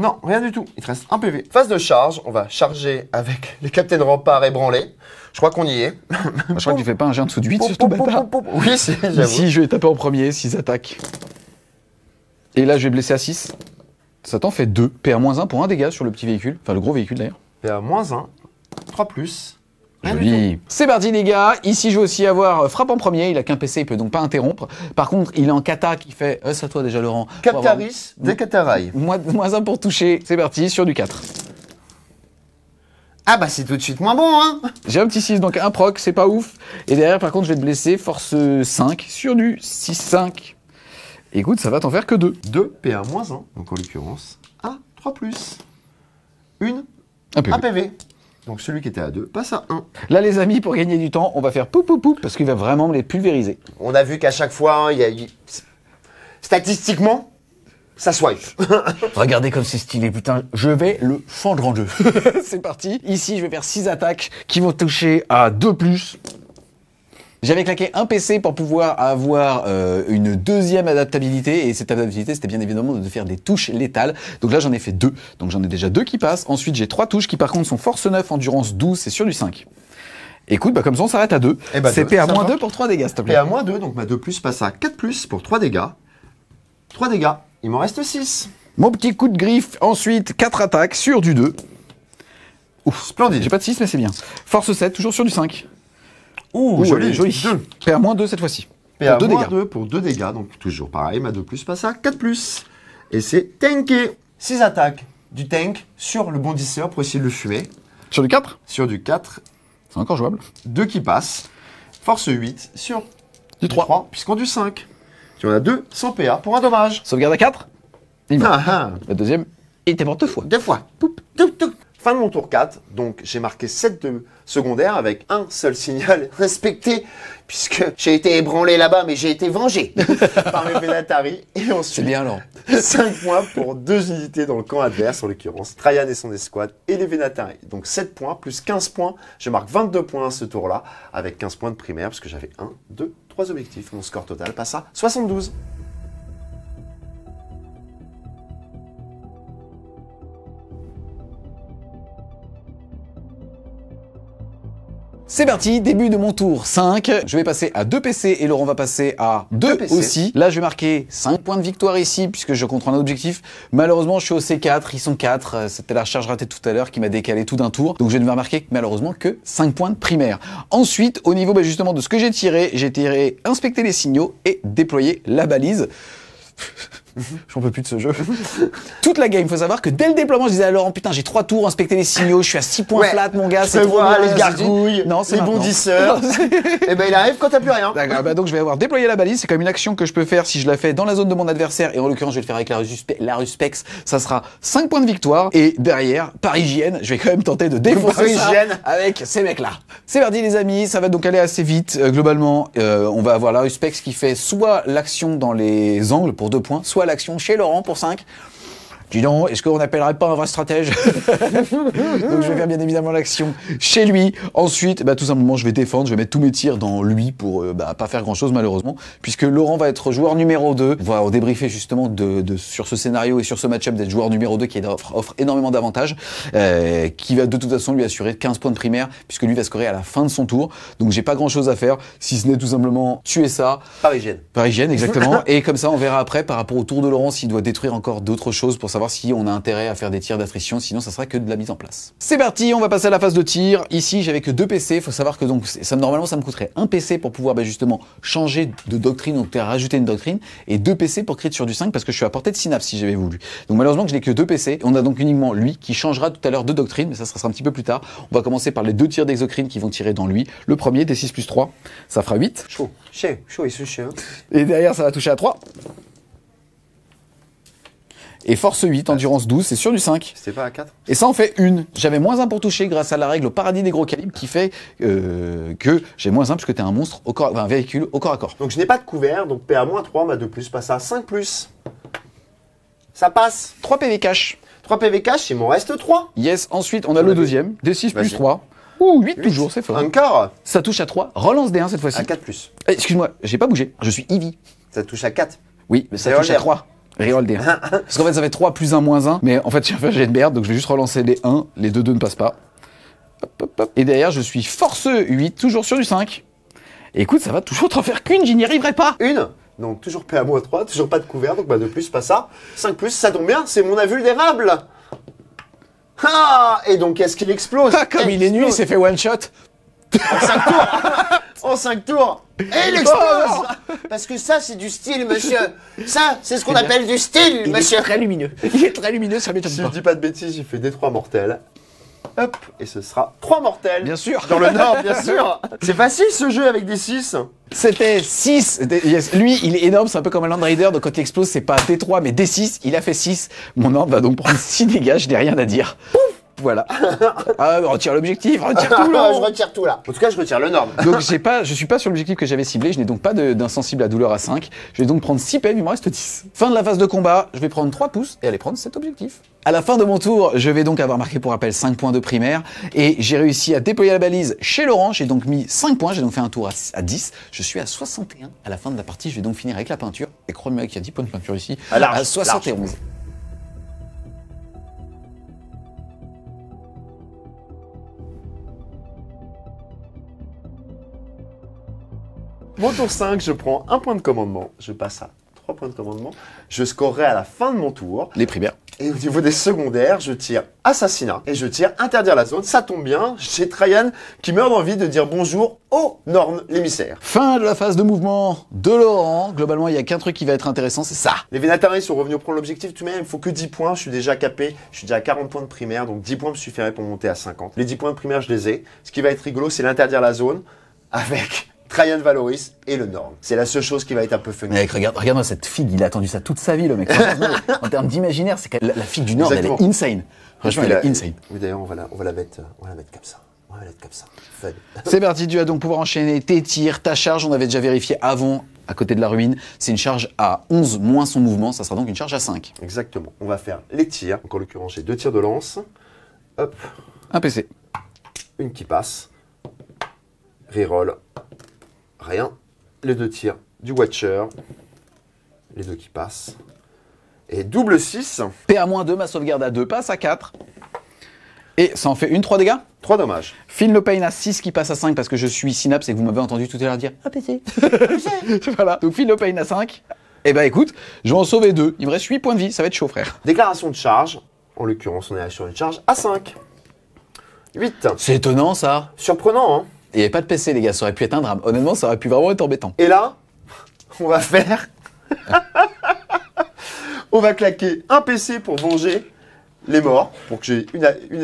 non, rien du tout. Il te reste un PV. Phase de charge, on va charger avec les Rempart rempart ébranlés. Je crois qu'on y est. je crois que tu fais pas un jeu en dessous de 8 surtout, bâtard. Oui, si, j'avoue. Si je vais taper en premier, s'ils attaquent. Et là, je vais blesser à 6. Ça t'en fait 2. PA-1 pour un dégât sur le petit véhicule. Enfin, le gros véhicule d'ailleurs. PA-1, 3 plus. Ah, c'est parti les gars, ici je veux aussi avoir euh, frappe en premier, il a qu'un PC, il peut donc pas interrompre. Par contre, il est en kata qui fait, euh, c'est à toi déjà Laurent. Captaris, des Catarailles. Moi, moins un pour toucher, c'est parti, sur du 4. Ah bah c'est tout de suite moins bon hein J'ai un petit 6, donc un proc, c'est pas ouf. Et derrière par contre je vais te blesser, force 5 sur du 6-5. Écoute, ça va t'en faire que 2. 2 PA-1, donc en l'occurrence, A3+. Une, Un PV. Donc celui qui était à 2 passe à 1. Là, les amis, pour gagner du temps, on va faire pou pou pou parce qu'il va vraiment les pulvériser. On a vu qu'à chaque fois, hein, il y a... statistiquement, ça swipe. Regardez comme c'est stylé, putain, je vais le fendre en deux. c'est parti. Ici, je vais faire 6 attaques qui vont toucher à 2 plus. J'avais claqué un PC pour pouvoir avoir euh, une deuxième adaptabilité et cette adaptabilité c'était bien évidemment de faire des touches létales. Donc là j'en ai fait deux. Donc j'en ai déjà deux qui passent. Ensuite j'ai trois touches qui par contre sont force 9, endurance 12, c'est sur du 5. Écoute, bah, comme ça on s'arrête à 2. Eh bah, c'est PA-2 pour 3 dégâts s'il te plaît. PA-2 donc ma 2 plus passe à 4 plus pour 3 dégâts. 3 dégâts, il m'en reste 6. Mon petit coup de griffe, ensuite 4 attaques sur du 2. Ouf, splendide. J'ai pas de 6 mais c'est bien. Force 7, toujours sur du 5. Ouh, joli, joli. PA moins 2 cette fois-ci. PA 2 pour 2 dégâts, donc toujours pareil, ma 2 plus passe à 4 plus. Et c'est tanké. 6 attaques du tank sur le bondisseur pour essayer de le fumer. Sur du 4 Sur du 4. C'est encore jouable. 2 qui passent. Force 8 sur du 3. puisqu'on du 5. Tu en as 2 sans PA pour un dommage. Sauvegarde à 4 Il ah, ah. La deuxième, était mort deux fois. Deux fois. Fin de mon tour 4, donc j'ai marqué 7 de secondaire avec un seul signal respecté, puisque j'ai été ébranlé là-bas, mais j'ai été vengé par mes Venatari. Et ensuite, bien lent. 5 points pour deux unités dans le camp adverse, en l'occurrence Trajan et son escouade et les Venatari. Donc 7 points plus 15 points. Je marque 22 points à ce tour-là, avec 15 points de primaire, parce que j'avais 1, 2, 3 objectifs. Mon score total passe à 72. C'est parti, début de mon tour 5. Je vais passer à 2 PC et Laurent va passer à 2 aussi. Là, je vais marquer 5 points de victoire ici puisque je contrôle un objectif. Malheureusement, je suis au C4, ils sont 4. Euh, c'était la charge ratée tout à l'heure qui m'a décalé tout d'un tour. Donc, je ne vais marquer malheureusement que 5 points de primaire. Ensuite, au niveau bah, justement de ce que j'ai tiré, j'ai tiré inspecter les signaux et déployer la balise. J'en peux plus de ce jeu. Toute la game, faut savoir que dès le déploiement, je disais à Laurent, putain, j'ai trois tours, inspecter les signaux, je suis à 6 points flat, mon gars, c'est trop bien, les gargouilles, non, les bondisseurs. et eh ben, il arrive quand t'as plus rien. Bah, donc, je vais avoir déployé la balise. C'est comme une action que je peux faire si je la fais dans la zone de mon adversaire. Et en l'occurrence, je vais le faire avec la Ruspex. Ça sera 5 points de victoire. Et derrière, hygiène, je vais quand même tenter de défoncer ça avec ces mecs-là. C'est verdi les amis. Ça va donc aller assez vite. Euh, globalement, euh, on va avoir la Ruspex qui fait soit l'action dans les angles pour deux points, soit à l'action chez Laurent pour 5. Dis donc, est-ce qu'on n'appellerait pas un vrai stratège Donc je vais faire bien évidemment l'action chez lui. Ensuite, bah, tout simplement, je vais défendre, je vais mettre tous mes tirs dans lui pour euh, bah, pas faire grand-chose malheureusement, puisque Laurent va être joueur numéro 2. On va débriefer justement de, sur ce scénario et sur ce match-up d'être joueur numéro 2 qui offre, offre énormément d'avantages, euh, qui va de toute façon lui assurer 15 points de primaire, puisque lui va scorer à la fin de son tour. Donc j'ai pas grand-chose à faire, si ce n'est tout simplement tuer ça. Parisienne. Parisienne, exactement. et comme ça, on verra après par rapport au tour de Laurent s'il doit détruire encore d'autres choses pour savoir si on a intérêt à faire des tirs d'attrition, sinon ça sera que de la mise en place. C'est parti, on va passer à la phase de tir. Ici, j'avais que deux PC, faut savoir que donc ça normalement ça me coûterait un PC pour pouvoir bah, justement changer de doctrine, donc rajouter une doctrine, et deux PC pour créer sur du 5 parce que je suis à portée de Synapse si j'avais voulu. Donc malheureusement que je n'ai que deux PC, on a donc uniquement lui qui changera tout à l'heure de doctrine, mais ça sera un petit peu plus tard. On va commencer par les deux tirs d'exocrine qui vont tirer dans lui. Le premier, des 6 plus 3, ça fera 8. Chaud, chaud, chaud, il se chaud. Hein. Et derrière, ça va toucher à 3. Et force 8, endurance 12, c'est sûr du 5. C'était pas à 4 Et ça en fait une. J'avais moins 1 pour toucher grâce à la règle au paradis des gros calibres qui fait euh, que j'ai moins 1 puisque t'es un monstre, au corps, un véhicule au corps à corps. Donc je n'ai pas de couvert, donc PA-3, ma 2 plus passe à 5 plus. Ça passe. 3 PV cash. 3 PV cash, il m'en reste 3. Yes, ensuite on a le deuxième, D6 plus 3. Ouh, 8, toujours, c'est fort. Encore Ça touche à 3, relance D1 cette fois-ci. À 4 plus. Eh, excuse-moi, j'ai pas bougé, je suis Eevee. Ça touche à 4 Oui, mais ça touche à 3. Reroll des ah, ah. Parce qu'en fait, ça fait 3 plus 1 moins 1. Mais en fait, j'ai une merde, donc je vais juste relancer les 1. Les 2 2 ne passent pas. Hop, hop, hop. Et derrière, je suis forceux 8, toujours sur du 5. écoute, ça va toujours t'en faire qu'une, j'y n'y arriverai pas. Une Donc toujours PA 3, toujours pas de couvert, donc bah de plus, pas ça. 5 plus, ça tombe bien, c'est mon invulnérable. Ah Et donc, est-ce qu'il explose ah, Comme il, est nul, il s'est fait one shot. En 5 tours En 5 tours Et il explose Parce que ça, c'est du style, monsieur Ça, c'est ce qu'on appelle du style, il monsieur est très lumineux. Il est très lumineux, ça m'étonne Si pas. je dis pas de bêtises, il fait des 3 mortels. Hop Et ce sera 3 mortels Bien sûr Dans le Nord, bien sûr C'est facile ce jeu avec des 6 c'était 6. Lui, il est énorme, c'est un peu comme un Land Rider, donc quand il explose, c'est pas D3, mais D6. Il a fait 6. Mon ordre va donc prendre 6 dégâts, je n'ai rien à dire. Pouf voilà. ah, bah, retire l'objectif, retire tout là. je retire tout là. En tout cas, je retire le norme. donc je pas, je suis pas sur l'objectif que j'avais ciblé, je n'ai donc pas d'insensible à douleur à 5. Je vais donc prendre 6 PM, il me reste 10. Fin de la phase de combat, je vais prendre 3 pouces et aller prendre cet objectif. À la fin de mon tour, je vais donc avoir marqué pour rappel 5 points de primaire et j'ai réussi à déployer la balise chez Laurent, j'ai donc mis 5 points, j'ai donc fait un tour à, 10, je suis à 61 à la fin de la partie, je vais donc finir avec la peinture et crois-moi qu'il y a 10 points de peinture ici à, à 71. Mon tour 5, je prends un point de commandement, je passe à 3 points de commandement, je scorerai à la fin de mon tour. Les primaires. Et au niveau des secondaires, je tire assassinat et je tire interdire la zone. Ça tombe bien, j'ai Traian qui meurt d'envie de dire bonjour aux normes l'émissaire. Fin de la phase de mouvement de Laurent. Globalement, il n'y a qu'un truc qui va être intéressant, c'est ça. Les Vénataris sont revenus au prendre l'objectif tout de même. Il faut que 10 points. Je suis déjà capé. Je suis déjà à 40 points de primaire. Donc 10 points me suffiraient pour monter à 50. Les 10 points de primaire, je les ai. Ce qui va être rigolo, c'est l'interdire la zone avec Traian Valoris et le Nord. C'est la seule chose qui va être un peu fun. regarde, regarde cette figue, il a attendu ça toute sa vie, le mec. en termes d'imaginaire, c'est la, la figue du Nord. elle est insane. Franchement, elle est insane. Oui, d'ailleurs, on, va la, mettre, comme ça. On va la mettre comme ça. C'est parti, tu vas donc pouvoir enchaîner tes tirs, ta charge, on avait déjà vérifié avant, à côté de la ruine. C'est une charge à 11 moins son mouvement, ça sera donc une charge à 5. Exactement. On va faire les tirs. Donc en l'occurrence, j'ai deux tirs de lance. Hop. Un PC. Une qui passe. Reroll. Rien. Les deux tirs du Watcher. Les deux qui passent. Et double 6. PA-2, ma sauvegarde à 2 passe à 4. Et ça en fait une 3 dégâts 3 dommages. Phil Le Pain à 6 qui passe à 5 parce que je suis synapse et que vous m'avez entendu tout à l'heure dire APC. Ah, voilà. Donc Phil Le Pain à 5. Eh bah écoute, je vais en sauver 2. Il me reste 8 points de vie, ça va être chaud frère. Déclaration de charge. En l'occurrence, on est sur une charge à 5. 8. C'est étonnant ça. Surprenant, hein il n'y avait pas de PC, les gars, ça aurait pu être un drame. Honnêtement, ça aurait pu vraiment être embêtant. Et là, on va faire. on va claquer un PC pour venger les morts, pour que j'ai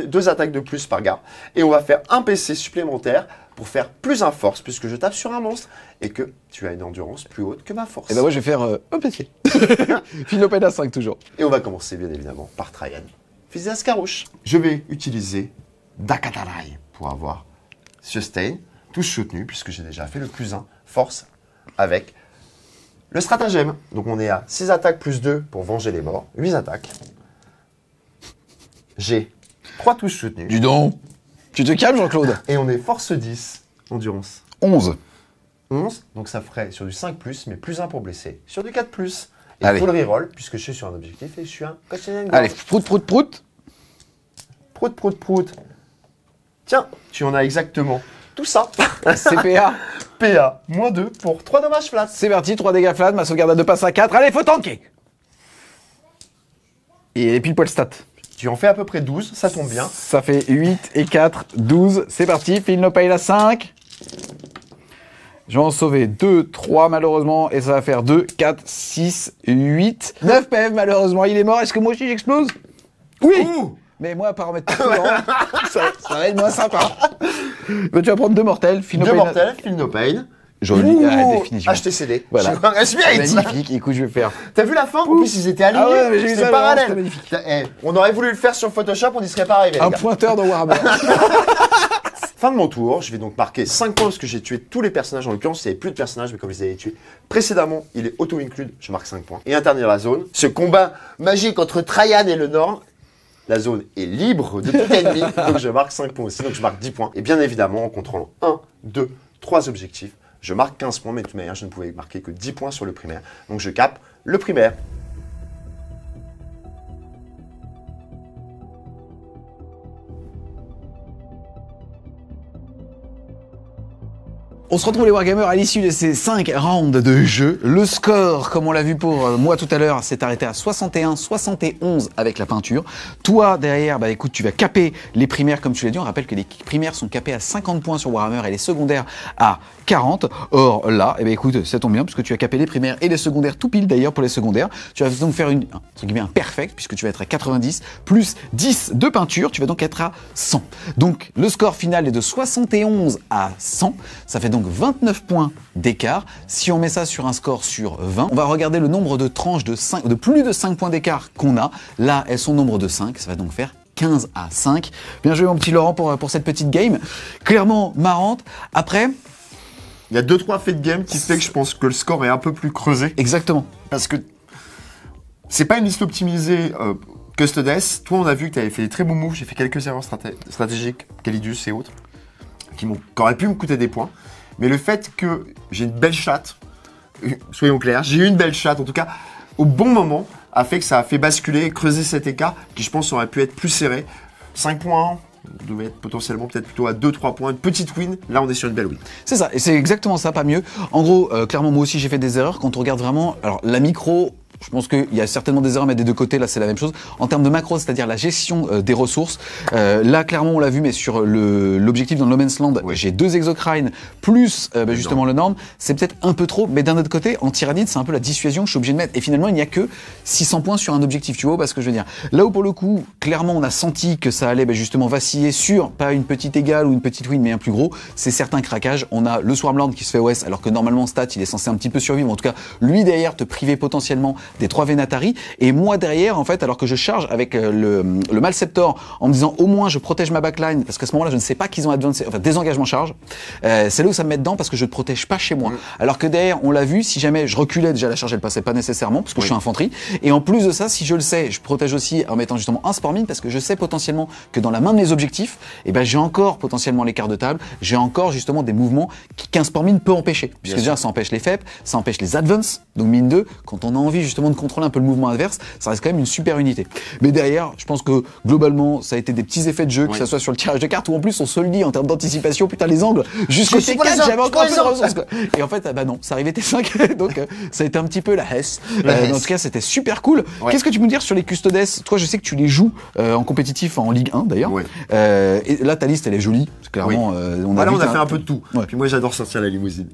deux attaques de plus par gars. Et on va faire un PC supplémentaire pour faire plus un force, puisque je tape sur un monstre et que tu as une endurance plus haute que ma force. Et ben moi, je vais faire euh, un PC. à 5 toujours. Et on va commencer, bien évidemment, par Tryan. Fils d'Ascarouche. Je vais utiliser Dakatarai pour avoir sustain, touche soutenue, puisque j'ai déjà fait le plus 1 force avec le stratagème. Donc on est à 6 attaques plus 2 pour venger les morts, 8 attaques. J'ai 3 touches soutenues. du donc Tu te calmes Jean-Claude Et on est force 10, endurance. 11 11, donc ça ferait sur du 5, mais plus 1 pour blesser, sur du 4. Et full reroll, puisque je suis sur un objectif et je suis un Allez, prout, prout, prout Prout, prout, prout Tiens, tu en as exactement tout ça. CPA. PA, moins 2 pour 3 dommages flats. C'est parti, 3 dégâts flat, ma sauvegarde à 2 passe à 4. Allez, faut tanker Et puis le poil stat. Tu en fais à peu près 12, ça tombe bien. Ça fait 8 et 4, 12. C'est parti, file no paye à 5. Je vais en sauver 2, 3 malheureusement, et ça va faire 2, 4, 6, 8, 9 PM malheureusement. Il est mort, est-ce que moi aussi j'explose Oui mais moi, à paramètre tout ça, ça va être moins sympa. Bah, tu vas prendre deux mortels, Feel No Deux mortels, Feel No Pain. Joli, à ah, eh, définition. HTCD. Voilà. c'est Magnifique, écoute, je vais faire. T'as vu la fin En plus, ils étaient alignés. Ah c'est parallèle. Eh, on aurait voulu le faire sur Photoshop, on n'y serait pas arrivé. Un pointeur dans Warhammer. Fin de mon tour, je vais donc marquer 5 points parce que j'ai tué tous les personnages. En l'occurrence, il n'y avait plus de personnages, mais comme je les avais tués précédemment, il est auto-include, je marque 5 points. Et interdire la zone. Ce combat magique entre Trajan et le Nord la zone est libre de tout ennemi, donc je marque 5 points aussi, donc je marque 10 points. Et bien évidemment, en contrôlant 1, 2, 3 objectifs, je marque 15 points, mais de toute manière, je ne pouvais marquer que 10 points sur le primaire. Donc je capte le primaire. On se retrouve les Wargamers à l'issue de ces 5 rounds de jeu. Le score, comme on l'a vu pour euh, moi tout à l'heure, s'est arrêté à 61-71 avec la peinture. Toi, derrière, bah écoute, tu vas caper les primaires comme tu l'as dit. On rappelle que les primaires sont capées à 50 points sur Warhammer et les secondaires à 40. Or là, eh bien, écoute, ça tombe bien puisque tu as capé les primaires et les secondaires tout pile d'ailleurs pour les secondaires. Tu vas donc faire une, un, bien perfect puisque tu vas être à 90 plus 10 de peinture, tu vas donc être à 100. Donc le score final est de 71 à 100, ça fait donc 29 points d'écart. Si on met ça sur un score sur 20, on va regarder le nombre de tranches de, 5, de plus de 5 points d'écart qu'on a. Là, elles sont nombre de 5, ça va donc faire 15 à 5. Bien joué mon petit Laurent pour, euh, pour cette petite game. Clairement marrante. Après, il y a deux trois faits de game qui fait que je pense que le score est un peu plus creusé. Exactement. Parce que c'est pas une liste optimisée euh, Custodes. Toi, on a vu que tu avais fait des très bons moves. J'ai fait quelques erreurs stratégiques, Calidus et autres, qui, m'auraient auraient pu me coûter des points. Mais le fait que j'ai une belle chatte, euh, soyons clairs, j'ai eu une belle chatte en tout cas, au bon moment, a fait que ça a fait basculer, creuser cet écart qui, je pense, aurait pu être plus serré. 5 points, on devait être potentiellement peut-être plutôt à 2-3 points, une petite win. Là, on est sur une belle win. C'est ça, et c'est exactement ça, pas mieux. En gros, euh, clairement, moi aussi, j'ai fait des erreurs. Quand on regarde vraiment, alors la micro, je pense qu'il y a certainement des erreurs, mais des deux côtés, là, c'est la même chose. En termes de macro, c'est-à-dire la gestion euh, des ressources, euh, là, clairement, on l'a vu, mais sur l'objectif dans le No Man's Land, j'ai deux exocrines plus euh, bah, justement le norme. C'est peut-être un peu trop, mais d'un autre côté, en tyrannite, c'est un peu la dissuasion que je suis obligé de mettre. Et finalement, il n'y a que 600 points sur un objectif, tu vois, parce que je veux dire. Là où, pour le coup, clairement, on a senti que ça allait bah, justement vaciller sur, pas une petite égale ou une petite win, mais un plus gros, c'est certains craquages. On a le Swarmland qui se fait OS, alors que normalement, stat, il est censé un petit peu survivre. En tout cas, lui derrière te priver potentiellement des trois Venatari. Et moi derrière, en fait, alors que je charge avec euh, le, le Malceptor en me disant au moins je protège ma backline, parce qu'à ce moment-là, je ne sais pas qu'ils ont advanced, enfin désengagement charge, euh, c'est là où ça me met dedans parce que je ne protège pas chez moi. Mm. Alors que derrière, on l'a vu, si jamais je reculais déjà la charge, elle passait pas nécessairement, parce que je suis infanterie. Et en plus de ça, si je le sais, je protège aussi en mettant justement un sport mine, parce que je sais potentiellement que dans la main de mes objectifs, et eh ben, j'ai encore potentiellement l'écart de table, j'ai encore justement des mouvements qu'un sport mine peut empêcher. Puisque déjà, ça empêche les FEP, ça empêche les Advances donc mine 2, quand on a envie justement de contrôler un peu le mouvement adverse, ça reste quand même une super unité. Mais derrière, je pense que globalement, ça a été des petits effets de jeu, que ce soit sur le tirage de cartes ou en plus, on se le dit en termes d'anticipation, putain, les angles, jusqu'au T4, j'avais encore plus de ressources. Et en fait, ah bah non, ça arrivait T5, donc euh, ça a été un petit peu la hesse. Euh, en tout cas, c'était super cool. Qu'est-ce que tu peux me dire sur les custodes Toi, je sais que tu les joues euh, en compétitif en Ligue 1 d'ailleurs. et là, ta liste, elle est jolie. Clairement, on a, bah on a fait un... peu de tout. Puis moi, j'adore sortir la limousine.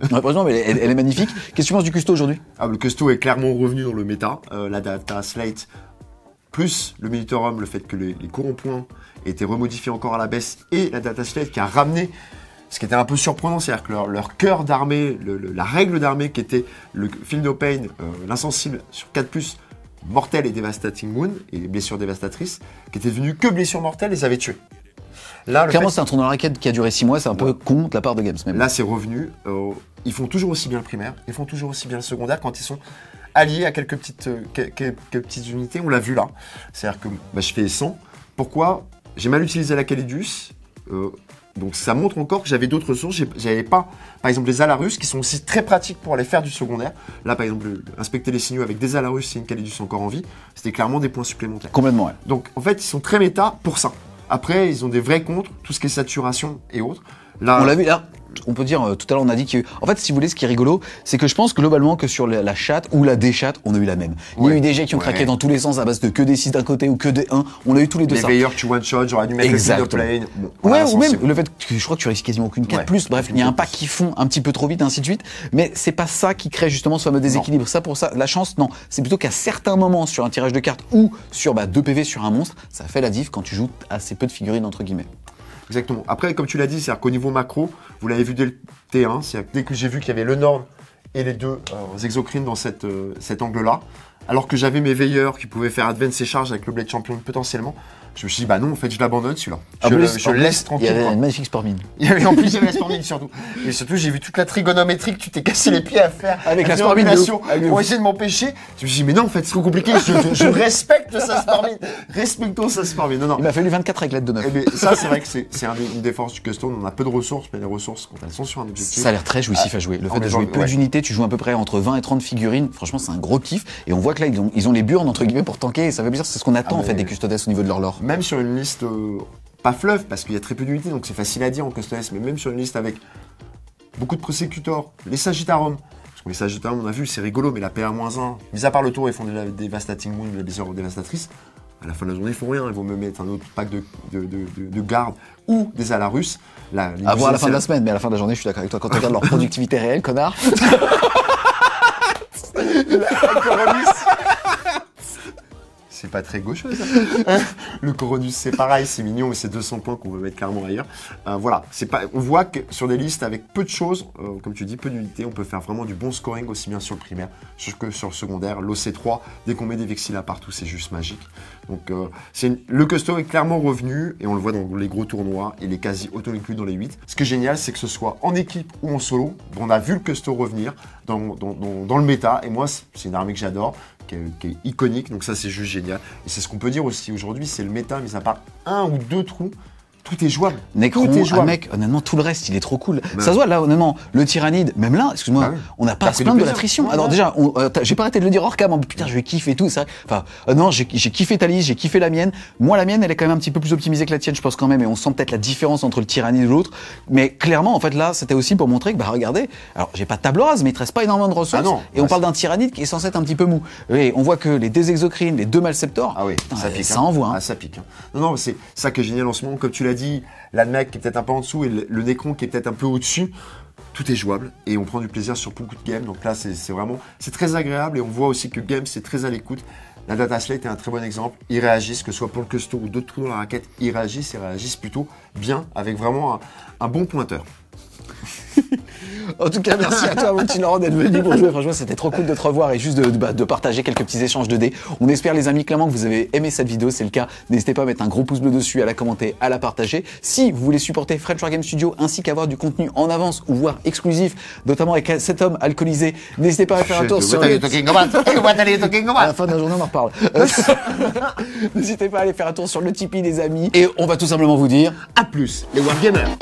mais elle, est magnifique. Qu'est-ce que tu penses du custo aujourd'hui ah, Le custo est clairement revenu dans le euh, la data slate, plus le Militarum, le fait que les, les points étaient remodifiés encore à la baisse, et la data slate qui a ramené ce qui était un peu surprenant, c'est-à-dire que leur, cœur d'armée, la règle d'armée qui était le film No Pain, euh, l'insensible sur 4+, mortel et devastating moon et blessures dévastatrices, qui était devenu que blessure mortelle et ça avait tué. Là, Clairement, c'est un tournoi raquette qui a duré 6 mois, c'est un peu con de la part de Games. Même. Là, c'est revenu. Euh, ils font toujours aussi bien le primaire, ils font toujours aussi bien le secondaire quand ils sont allié à quelques petites, euh, quelques, petites unités. On l'a vu là. C'est-à-dire que bah, je fais 100. Pourquoi J'ai mal utilisé la Calidus. Euh, donc ça montre encore que j'avais d'autres sources. J'avais pas, par exemple, les Alarus qui sont aussi très pratiques pour aller faire du secondaire. Là, par exemple, inspecter les signaux avec des Alarus et une Calidus encore en vie, c'était clairement des points supplémentaires. Complètement, ouais. Donc en fait, ils sont très méta pour ça. Après, ils ont des vrais contres, tout ce qui est saturation et autres. Là, on l'a vu là on peut dire, euh, tout à l'heure on a dit que, en fait, si vous voulez, ce qui est rigolo, c'est que je pense globalement que sur la, chatte ou la déchatte, on a eu la même. Il y a eu des jets qui ont craqué dans tous les sens à base de que des 6 d'un côté ou que des 1. On a eu tous les deux les ça. tu one shot, j'aurais dû mettre le ouais, ou même le fait que je crois que tu risques quasiment aucune 4 plus. Bref, il y a un pack qui font un petit peu trop vite, ainsi de suite. Mais c'est pas ça qui crée justement ce fameux déséquilibre. Ça pour ça, la chance, non. C'est plutôt qu'à certains moments sur un tirage de cartes ou sur bah, 2 PV sur un monstre, ça fait la diff quand tu joues assez peu de figurines entre guillemets. Exactement. Après, comme tu l'as dit, c'est-à-dire qu'au niveau macro, vous l'avez vu dès le T1, à dès que j'ai vu qu'il y avait le norme et les deux euh, exocrines dans euh, cet angle-là, alors que j'avais mes veilleurs qui pouvaient faire advance et charge avec le Blade Champion potentiellement, je me suis dit, bah non, en fait, je l'abandonne celui-là. je, le, laisse tranquille. Il y avait une magnifique sportmine. Il en plus, il y la surtout. Et surtout, j'ai vu toute la trigonométrie que tu t'es cassé les pieds à faire. Avec la sportmine. Pour essayer de m'empêcher. Je me suis dit, mais non, en fait, c'est trop compliqué. Je, respecte sa mine Respectons sa Non, non. Il m'a fallu 24 l'aide de 9. Eh ben, ça, c'est vrai que c'est une défense du custom. On a peu de ressources, mais les ressources, quand elles sont sur un objectif. Ça a l'air très jouissif ah, à jouer. Le fait de jouer peu d'unités, tu joues à peu près entre 20 et 30 figurines. Franchement, c'est un gros kiff. Et on voit que là, ils ont, ils ont les burnes, entre guillemets, pour tanker. Et ça veut dire c'est ce qu'on attend, ah, en fait, des custodes au niveau de leur lore même sur une liste pas fleuve, parce qu'il y a très peu d'unités, donc c'est facile à dire en S, mais même sur une liste avec beaucoup de prosécutors, les Sagittarum, parce que les Sagittarum, on a vu, c'est rigolo, mais la pa 1 mis à part le tour, ils font des Devastating Moon, la erreurs dévastatrice à la fin de la journée, ils font rien, ils vont me mettre un autre pack de, de, garde ou des Alarus. La, à la fin de la semaine, mais à la fin de la journée, je suis d'accord avec toi. Quand tu regardes leur productivité réelle, connard c'est pas très gauche. Hein le Coronus, c'est pareil, c'est mignon, mais c'est 200 points qu'on veut mettre clairement ailleurs. Euh, voilà, c'est pas, on voit que sur des listes avec peu de choses, euh, comme tu dis, peu d'unités, on peut faire vraiment du bon scoring aussi bien sur le primaire que sur le secondaire. L'OC3, dès qu'on met des Vexilla partout, c'est juste magique. Donc euh, c'est le Custo est clairement revenu, et on le voit dans les gros tournois, il est quasi auto-inclus dans les 8. Ce qui est génial, c'est que ce soit en équipe ou en solo, on a vu le Custo revenir dans, dans le méta, et moi, c'est une armée que j'adore qui est, iconique. Donc ça, c'est juste génial. Et c'est ce qu'on peut dire aussi aujourd'hui, c'est le méta, mais ça part un ou deux trous tout est jouable. Necron, tout est ah, jouable. Un mec, honnêtement, tout le reste, il est trop cool. Bah ça se voit, là, honnêtement, le tyrannide, même là, excuse-moi, bah on n'a pas à se de l'attrition. Alors, déjà, euh, j'ai pas arrêté de le dire hors cam, putain, je vais et tout, ça. Enfin, euh, non, j'ai kiffé ta liste, j'ai kiffé la mienne. Moi, la mienne, elle est quand même un petit peu plus optimisée que la tienne, je pense quand même, et on sent peut-être la différence entre le tyrannide et l'autre. Mais clairement, en fait, là, c'était aussi pour montrer que, bah, regardez, alors, j'ai pas de table rase, mais il reste pas énormément de ressources. Ah non, et on bah parle d'un tyrannide qui est censé être un petit peu mou. Et on voit que les deux exocrines, les deux malceptors, ah, hein. Hein. ah ça, pique, ça envoie. ça pique. Non, c'est ça qui est génial en ce moment, comme tu l'as dit, l'Almec qui est peut-être un peu en dessous et le, nécron qui est peut-être un peu au-dessus. Tout est jouable et on prend du plaisir sur beaucoup de games. Donc là, c'est vraiment, c'est très agréable et on voit aussi que Games, c'est très à l'écoute. La data slate est un très bon exemple. Ils réagissent, que ce soit pour le custo ou d'autres trous dans la raquette, ils réagissent et réagissent plutôt bien avec vraiment un bon pointeur. En tout cas, merci à toi, mon petit Laurent, d'être venu pour jouer. Franchement, c'était trop cool de te revoir et juste bah, de, partager quelques petits échanges de dés. On espère, les amis, clairement que vous avez aimé cette vidéo. C'est le cas. N'hésitez pas à mettre un gros pouce bleu dessus, à la commenter, à la partager. Si vous voulez supporter French War Game Studio ainsi qu'avoir du contenu en avance ou voire exclusif, notamment avec cet homme alcoolisé, n'hésitez pas à faire un tour sur. à la fin de la journée, on en reparle. n'hésitez pas à aller faire un tour sur le Tipeee, les amis. Et on va tout simplement vous dire. À plus, les Wargamers!